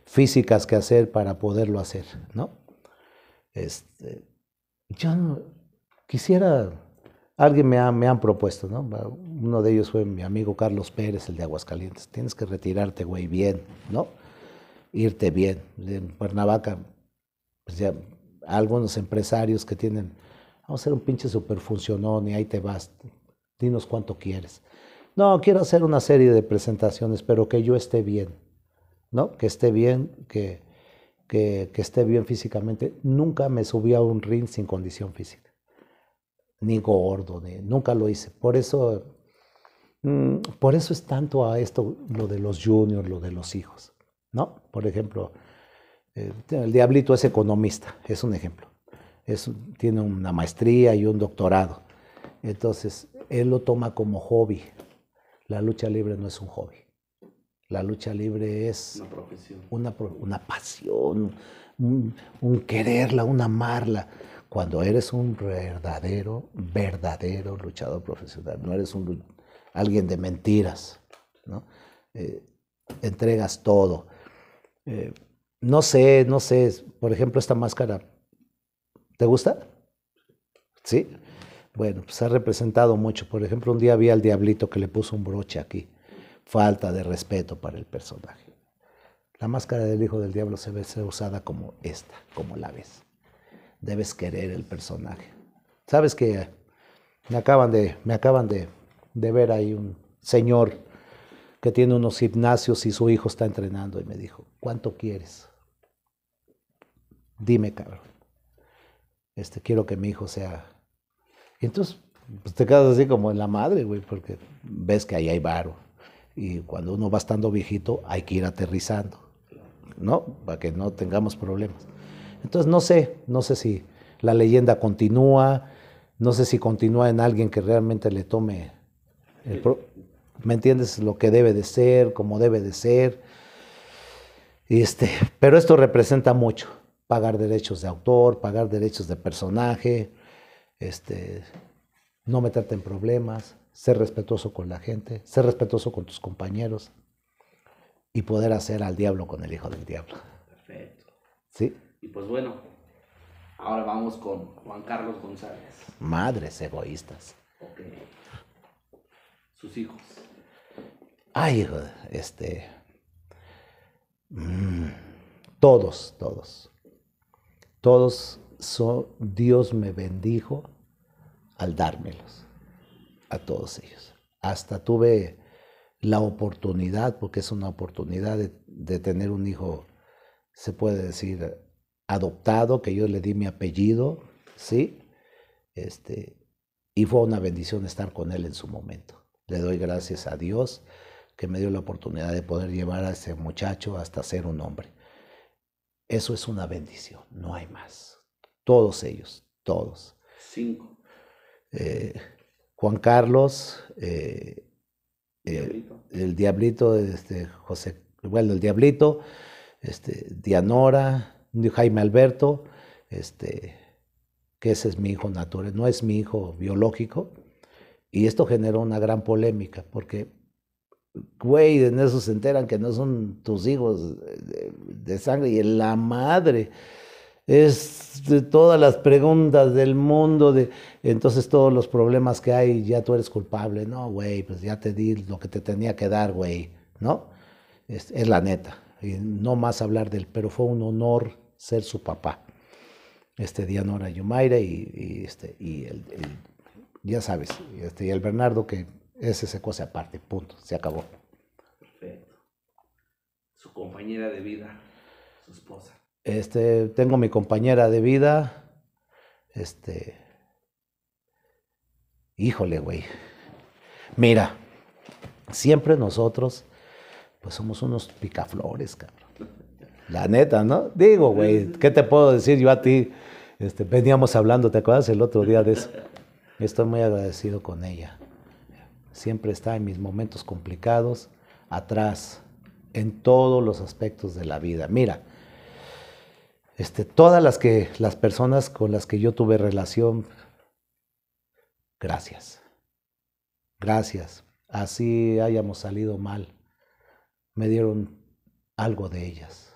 físicas que hacer para poderlo hacer, ¿no? Este, yo quisiera, alguien me, ha, me han propuesto, ¿no? Uno de ellos fue mi amigo Carlos Pérez, el de Aguascalientes. Tienes que retirarte, güey, bien, ¿no? Irte bien. En Cuernavaca algunos empresarios que tienen, vamos a hacer un pinche superfuncionón y ahí te vas, dinos cuánto quieres. No, quiero hacer una serie de presentaciones, pero que yo esté bien, ¿no? Que esté bien, que, que, esté bien físicamente. Nunca me subí a un ring sin condición física, ni gordo, ni, nunca lo hice. Por eso, mm, por eso es tanto a esto, lo de los juniors, lo de los hijos, ¿no? Por ejemplo, eh, el diablito es economista, es un ejemplo. tiene una maestría y un doctorado. Entonces, él lo toma como hobby. La lucha libre no es un hobby. La lucha libre es una, profesión. una, pasión, un, quererla, un amarla. Cuando eres un verdadero, verdadero luchador profesional, no eres un, alguien de mentiras, eh, entregas todo. Eh, no sé, no sé, por ejemplo, esta máscara, ¿te gusta? ¿Sí? Bueno, se pues ha representado mucho. Por ejemplo, un día vi al diablito que le puso un broche aquí. Falta de respeto para el personaje. La máscara del hijo del diablo se ve usada como esta, como la ves. Debes querer el personaje. Sabes que me acaban de, me acaban de, de ver ahí un señor que tiene unos gimnasios y su hijo está entrenando y me dijo, ¿cuánto quieres? dime, cabrón, este, quiero que mi hijo sea. Y entonces pues, te quedas así como en la madre, güey, porque ves que ahí hay varo. Y cuando uno va estando viejito, hay que ir aterrizando, ¿no? Para que no tengamos problemas. Entonces, no sé, no sé si la leyenda continúa, no sé si continúa en alguien que realmente le tome el ¿Me entiendes? Lo que debe de ser, como debe de ser. Este, pero esto representa mucho pagar derechos de autor, pagar derechos de personaje, este, no meterte en problemas, ser respetuoso con la gente, ser respetuoso con tus compañeros y poder hacer al diablo con el hijo del diablo. Perfecto. Sí. Y pues bueno, ahora vamos con Juan Carlos González. Madres egoístas. Ok. Sus hijos. Ay, este. Mm, todos, todos. Todos son, Dios me bendijo al dármelos a todos ellos. Hasta tuve la oportunidad, porque es una oportunidad de, tener un hijo, se puede decir, adoptado, que yo le di mi apellido, ¿sí? Este, y fue una bendición estar con él en su momento. Le doy gracias a Dios que me dio la oportunidad de poder llevar a ese muchacho hasta ser un hombre. Eso es una bendición, no hay más. Todos ellos, todos. Cinco. Eh, Juan Carlos, eh, eh, el diablito, este, José, bueno, el diablito, este, Dianora, Jaime Alberto, este, que ese es mi hijo natural, no es mi hijo biológico. Y esto generó una gran polémica, porque güey, en eso se enteran que no son tus hijos eh, de, sangre. Y la madre es de todas las preguntas del mundo, de entonces todos los problemas que hay, ya tú eres culpable. No, güey, pues ya te di lo que te tenía que dar, güey, ¿no? Es, la neta. Y no más hablar del, pero fue un honor ser su papá. Este Dianora Yumaira y, y este, y el, ya sabes, este, y el Bernardo que esa se cosa aparte, punto, se acabó. Perfecto. Su compañera de vida, su esposa. Este, tengo mi compañera de vida, este, híjole, güey. Mira, siempre nosotros, pues somos unos picaflores, cabrón. La neta, ¿no? Digo, güey, ¿qué te puedo decir yo a ti? Este, veníamos hablando, ¿te acuerdas el otro día de eso? Estoy muy agradecido con ella siempre está en mis momentos complicados, atrás, en todos los aspectos de la vida. Mira, este, todas las, que, las personas con las que yo tuve relación, gracias. Gracias. Así hayamos salido mal. Me dieron algo de ellas.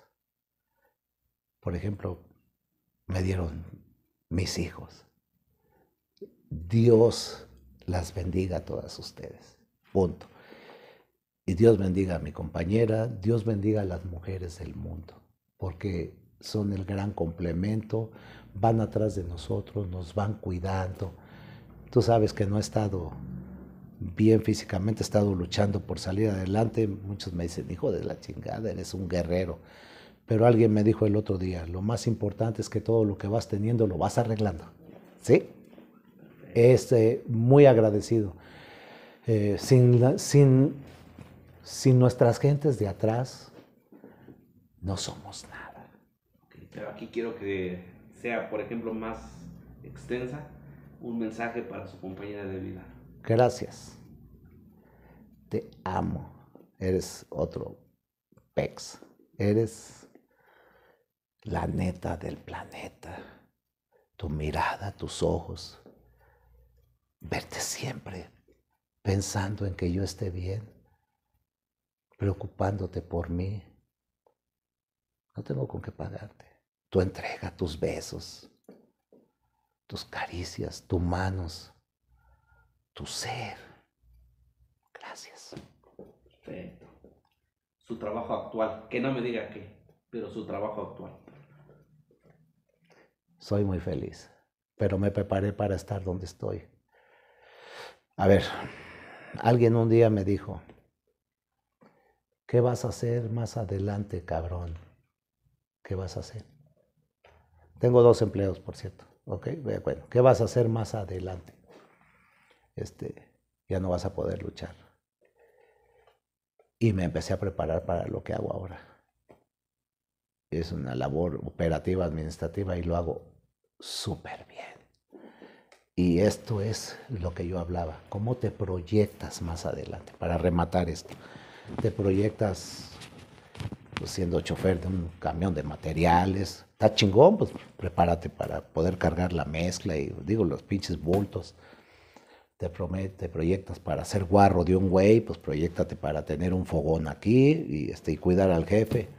Por ejemplo, me dieron mis hijos. Dios las bendiga a todas ustedes. Punto. Y Dios bendiga a mi compañera, Dios bendiga a las mujeres del mundo, porque son el gran complemento, van atrás de nosotros, nos van cuidando. Tú sabes que no he estado bien físicamente, he estado luchando por salir adelante. Muchos me dicen, hijo de la chingada, eres un guerrero. Pero alguien me dijo el otro día, lo más importante es que todo lo que vas teniendo lo vas arreglando. ¿Sí? es eh, muy agradecido. Eh, sin, sin, nuestras gentes de atrás, no somos nada. pero aquí quiero que sea, por ejemplo, más extensa, un mensaje para su compañera de vida. Gracias. Te amo. Eres otro pex. Eres la neta del planeta. Tu mirada, tus ojos, Verte siempre pensando en que yo esté bien, preocupándote por mí. No tengo con qué pagarte. Tu entrega, tus besos, tus caricias, tus manos, tu ser. Gracias. Perfecto. Su trabajo actual, que no me diga qué, pero su trabajo actual. Soy muy feliz, pero me preparé para estar donde estoy. A ver, alguien un día me dijo, ¿qué vas a hacer más adelante, cabrón? ¿Qué vas a hacer? Tengo dos empleos, por cierto. ¿Ok? Eh, bueno, ¿qué vas a hacer más adelante? Este, ya no vas a poder luchar. Y me empecé a preparar para lo que hago ahora. Es una labor operativa, administrativa y lo hago súper bien. Y esto es lo que yo hablaba, cómo te proyectas más adelante, para rematar esto. Te proyectas pues, siendo chofer de un camión de materiales, está chingón, pues prepárate para poder cargar la mezcla y digo los pinches bultos. Te, te proyectas para ser guarro de un güey, pues proyectate para tener un fogón aquí y, este, y cuidar al jefe.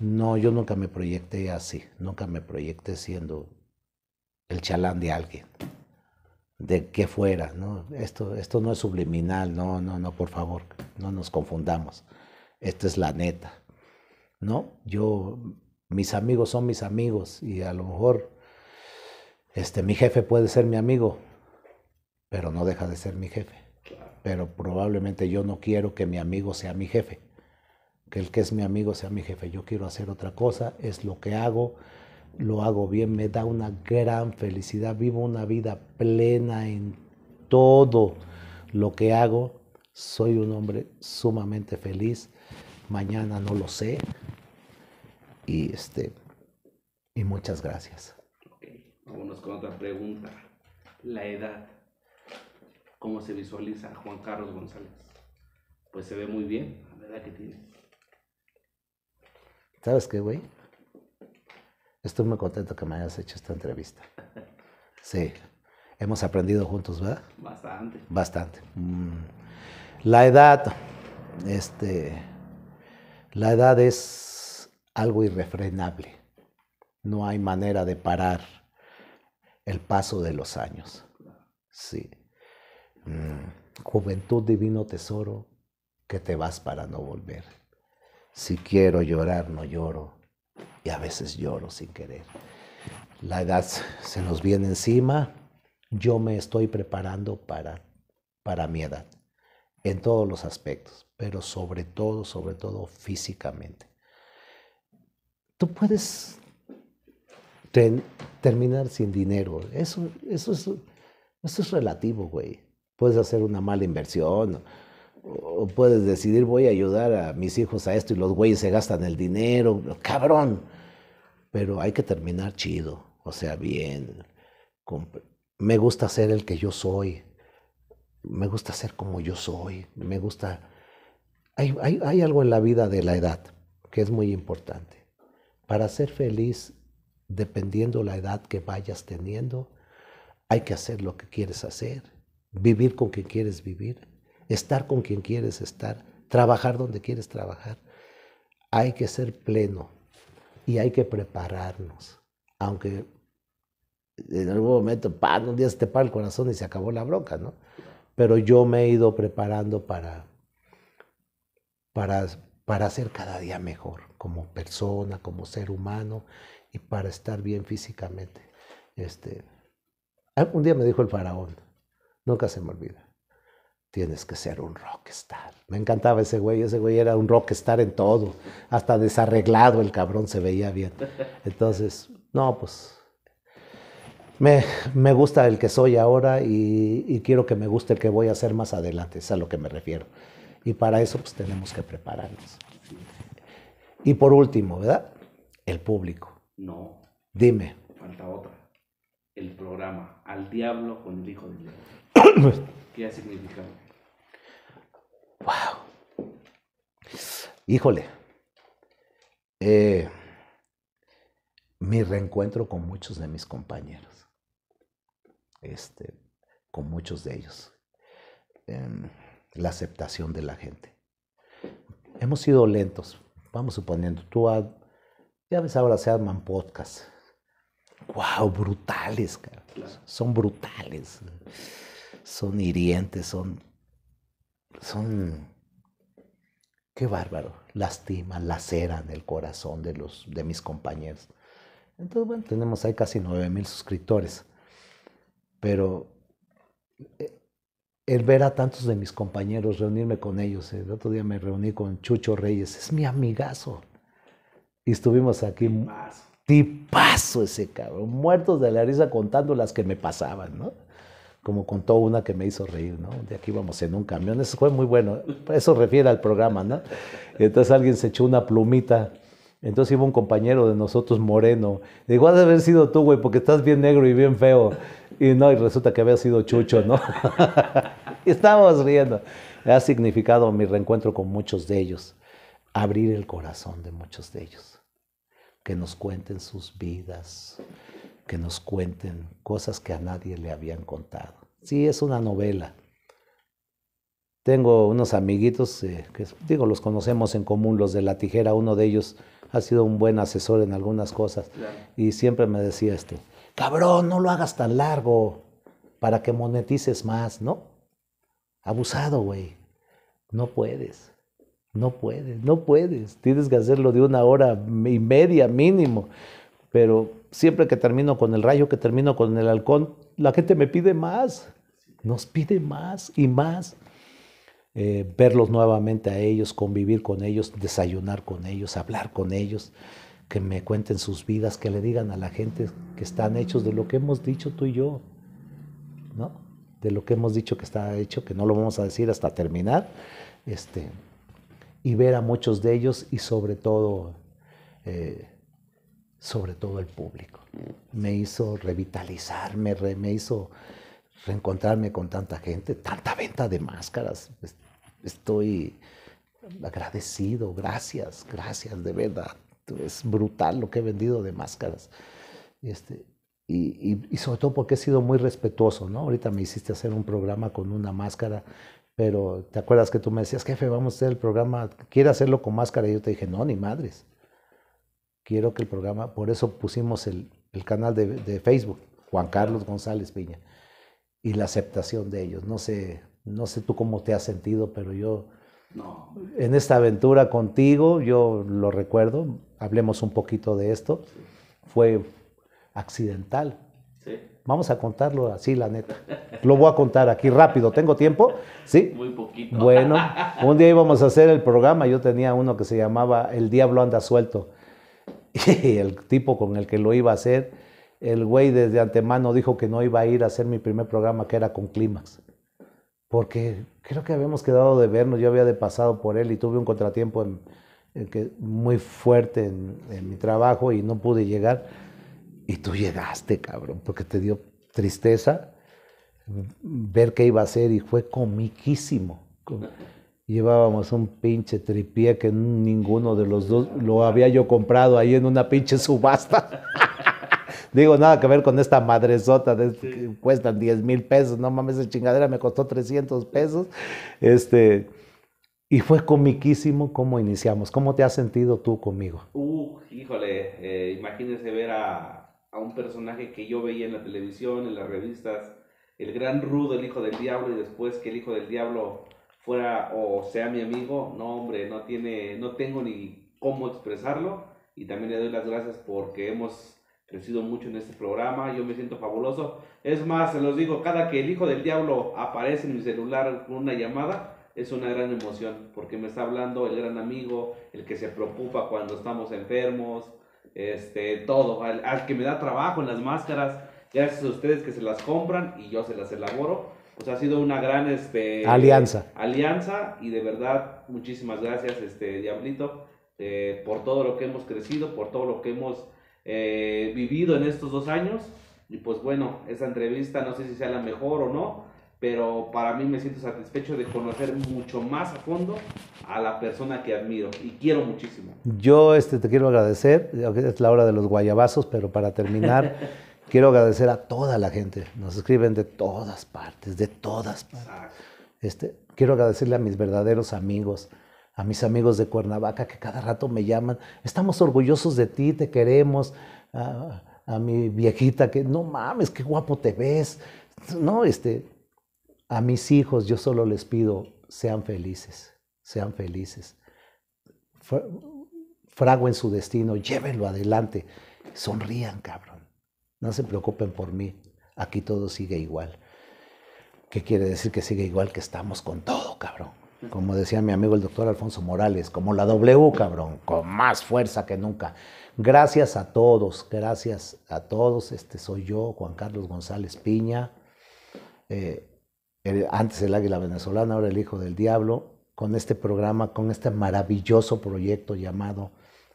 No, yo nunca me proyecté así, nunca me proyecté siendo el chalán de alguien de que fuera, ¿no? Esto, esto no es subliminal, no, no, no, por favor, no nos confundamos. esto es la neta, ¿no? Yo, mis amigos son mis amigos y a lo mejor este, mi jefe puede ser mi amigo, pero no deja de ser mi jefe. Pero probablemente yo no quiero que mi amigo sea mi jefe, que el que es mi amigo sea mi jefe. Yo quiero hacer otra cosa, es lo que hago, lo hago bien, me da una gran felicidad, vivo una vida plena en todo lo que hago, soy un hombre sumamente feliz, mañana no lo sé, y, este, y muchas gracias. vamos vámonos con otra pregunta, la edad, ¿cómo se visualiza Juan Carlos González? Pues se ve muy bien, la edad que tiene. ¿Sabes qué, güey? Estoy muy contento que me hayas hecho esta entrevista. Sí, hemos aprendido juntos, ¿verdad? Bastante. Bastante. Mm. La edad, este, la edad es algo irrefrenable. No hay manera de parar el paso de los años. Sí. Mm. Juventud, divino tesoro, que te vas para no volver. Si quiero llorar, no lloro y a veces lloro sin querer. La edad se nos viene encima, yo me estoy preparando para, para mi edad, en todos los aspectos, pero sobre todo, sobre todo físicamente. Tú puedes terminar sin dinero, eso, eso, es, eso es relativo, güey. Puedes hacer una mala inversión o puedes decidir voy a ayudar a mis hijos a esto y los güeyes se gastan el dinero. Cabrón, pero hay que terminar chido, o sea, bien. Me gusta ser el que yo soy, me gusta ser como yo soy, me gusta... Hay, hay algo en la vida de la edad que es muy importante. Para ser feliz, dependiendo la edad que vayas teniendo, hay que hacer lo que quieres hacer, vivir con quien quieres vivir, estar con quien quieres estar, trabajar donde quieres trabajar. Hay que ser pleno y hay que prepararnos. Aunque en algún momento, un día se te para el corazón y se acabó la bronca, ¿no? Pero yo me he ido preparando para, para, para ser cada día mejor, como persona, como ser humano y para estar bien físicamente. Este, un día me dijo el faraón, nunca se me olvida, tienes que ser un rockstar. Me encantaba ese güey, ese güey era un rockstar en todo, hasta desarreglado el cabrón se veía bien. Entonces, no, pues me, gusta el que soy ahora y, quiero que me guste el que voy a ser más adelante, es a lo que me refiero. Y para eso pues tenemos que prepararnos. Y por último, ¿verdad? El público. No. Dime. Falta otra. El programa Al Diablo con el Hijo de Dios. ¿Qué ha significado? Wow. Híjole. Eh, mi reencuentro con muchos de mis compañeros. Este, con muchos de ellos. la aceptación de la gente. Hemos sido lentos. Vamos suponiendo, tú ya ves ahora se arman podcasts. ¡Wow! Brutales, Son brutales. Son hirientes, son son, qué bárbaro, lastiman, laceran el corazón de, los, de mis compañeros. Entonces, bueno, tenemos ahí casi nueve mil suscriptores, pero eh, el ver a tantos de mis compañeros, reunirme con ellos, el otro día me reuní con Chucho Reyes, es mi amigazo, y estuvimos aquí. Tipazo ese cabrón, muertos de la risa contando las que me pasaban, ¿no? como contó una que me hizo reír, ¿no? De aquí vamos en un camión, eso fue muy bueno, eso refiere al programa, ¿no? entonces alguien se echó una plumita, entonces iba un compañero de nosotros moreno, le digo, has de haber sido tú, güey, porque estás bien negro y bien feo, y no, y resulta que había sido Chucho, ¿no? y estábamos riendo. Ha significado mi reencuentro con muchos de ellos, abrir el corazón de muchos de ellos, que nos cuenten sus vidas, que nos cuenten cosas que a nadie le habían contado. Sí, es una novela. Tengo unos amiguitos eh, que, digo, los conocemos en común, los de la tijera. Uno de ellos ha sido un buen asesor en algunas cosas y siempre me decía esto. cabrón, no lo hagas tan largo para que monetices más, ¿no? Abusado, güey. No puedes, no puedes, no puedes. Tienes que hacerlo de una hora y media mínimo. Pero siempre que termino con el rayo, que termino con el halcón, la gente me pide más, nos pide más y más. Eh, verlos nuevamente a ellos, convivir con ellos, desayunar con ellos, hablar con ellos, que me cuenten sus vidas, que le digan a la gente que están hechos de lo que hemos dicho tú y yo, ¿no? De lo que hemos dicho que está hecho, que no lo vamos a decir hasta terminar, este, y ver a muchos de ellos y sobre todo... Eh, sobre todo el público. Me hizo revitalizarme, me hizo reencontrarme con tanta gente, tanta venta de máscaras. Estoy agradecido, gracias, gracias, de verdad. Es brutal lo que he vendido de máscaras. Este, y, y, sobre todo porque he sido muy respetuoso, ¿no? Ahorita me hiciste hacer un programa con una máscara, pero te acuerdas que tú me decías, jefe, vamos a hacer el programa, ¿quiere hacerlo con máscara? Y yo te dije, no, ni madres quiero que el programa, por eso pusimos el, canal de, Facebook, Juan Carlos González Piña, y la aceptación de ellos. No sé, no sé tú cómo te has sentido, pero yo no. en esta aventura contigo, yo lo recuerdo, hablemos un poquito de esto, fue accidental. Sí. Vamos a contarlo así, la neta. Lo voy a contar aquí rápido. ¿Tengo tiempo? Sí. Muy poquito. Bueno, un día íbamos a hacer el programa. Yo tenía uno que se llamaba El Diablo Anda Suelto y el tipo con el que lo iba a hacer, el güey desde antemano dijo que no iba a ir a hacer mi primer programa, que era con Clímax. Porque creo que habíamos quedado de vernos, yo había de pasado por él y tuve un contratiempo que, muy fuerte en, mi trabajo y no pude llegar. Y tú llegaste, cabrón, porque te dio tristeza ver qué iba a hacer y fue comiquísimo llevábamos un pinche tripié que ninguno de los dos lo había yo comprado ahí en una pinche subasta. Digo, nada que ver con esta madresota que cuestan 10 mil pesos. No mames, esa chingadera me costó 300 pesos. Este, y fue comiquísimo cómo iniciamos. ¿Cómo te has sentido tú conmigo? Uh, híjole, eh, Imagínese ver a, a un personaje que yo veía en la televisión, en las revistas, el gran rudo, el hijo del diablo, y después que el hijo del diablo fuera o sea mi amigo, no hombre, no tiene, no tengo ni cómo expresarlo y también le doy las gracias porque hemos crecido mucho en este programa, yo me siento fabuloso. Es más, se los digo, cada que el hijo del diablo aparece en mi celular con una llamada, es una gran emoción porque me está hablando el gran amigo, el que se preocupa cuando estamos enfermos, este, todo, al, al que me da trabajo en las máscaras, gracias a ustedes que se las compran y yo se las elaboro o ha sido una gran este, alianza. Alianza y de verdad, muchísimas gracias, este, Diablito, eh, por todo lo que hemos crecido, por todo lo que hemos eh, vivido en estos dos años. Y pues bueno, esa entrevista no sé si sea la mejor o no, pero para mí me siento satisfecho de conocer mucho más a fondo a la persona que admiro y quiero muchísimo. Yo este, te quiero agradecer, es la hora de los guayabazos, pero para terminar... Quiero agradecer a toda la gente. Nos escriben de todas partes, de todas partes. Este, quiero agradecerle a mis verdaderos amigos, a mis amigos de Cuernavaca que cada rato me llaman. Estamos orgullosos de ti, te queremos. A, a mi viejita que, no mames, qué guapo te ves. No, este, a mis hijos yo solo les pido, sean felices, sean felices. Fraguen su destino, llévenlo adelante. Sonrían, cabrón no se preocupen por mí, aquí todo sigue igual. ¿Qué quiere decir que sigue igual? Que estamos con todo, cabrón. Como decía mi amigo el doctor Alfonso Morales, como la W, cabrón, con más fuerza que nunca. Gracias a todos, gracias a todos. Este soy yo, Juan Carlos González Piña. Eh, eh, antes el águila venezolana, ahora el hijo del diablo, con este programa, con este maravilloso proyecto llamado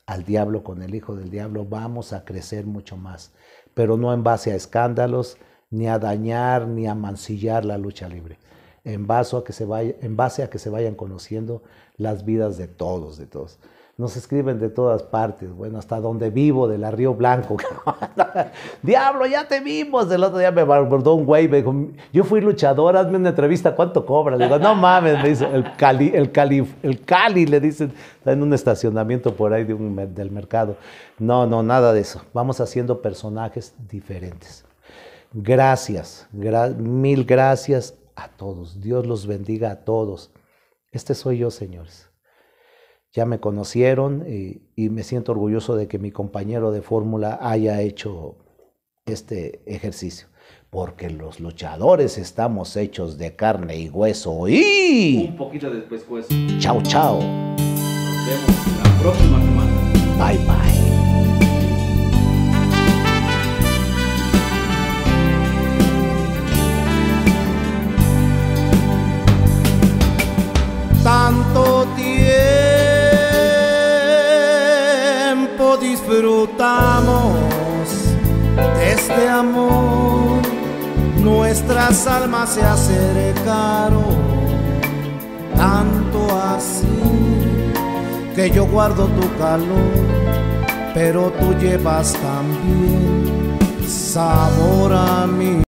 Al Diablo con el Hijo del Diablo, vamos a crecer mucho más pero no en base a escándalos, ni a dañar, ni a mancillar la lucha libre. En, base a que se en base a que se vayan conociendo las vidas de todos, de todos nos escriben de todas partes, bueno, hasta donde vivo, de la Río Blanco. Diablo, ya te vimos. El otro día me abordó un güey, me dijo, yo fui luchador, hazme una entrevista, ¿cuánto cobra? Le digo, no mames, me dice, el Cali, el Cali, el Cali, le dicen, está en un estacionamiento por ahí de del mercado. No, no, nada de eso. Vamos haciendo personajes diferentes. Gracias, mil gracias a todos. Dios los bendiga a todos. Este soy yo, señores ya me conocieron eh, y, me siento orgulloso de que mi compañero de fórmula haya hecho este ejercicio porque los luchadores estamos hechos de carne y hueso. Y un poquito después, pues. Chao, chao. Nos vemos la próxima semana. Bye, bye. disfrutamos este amor, nuestras almas se acercaron tanto así que yo guardo tu calor, pero tú llevas también sabor a mí.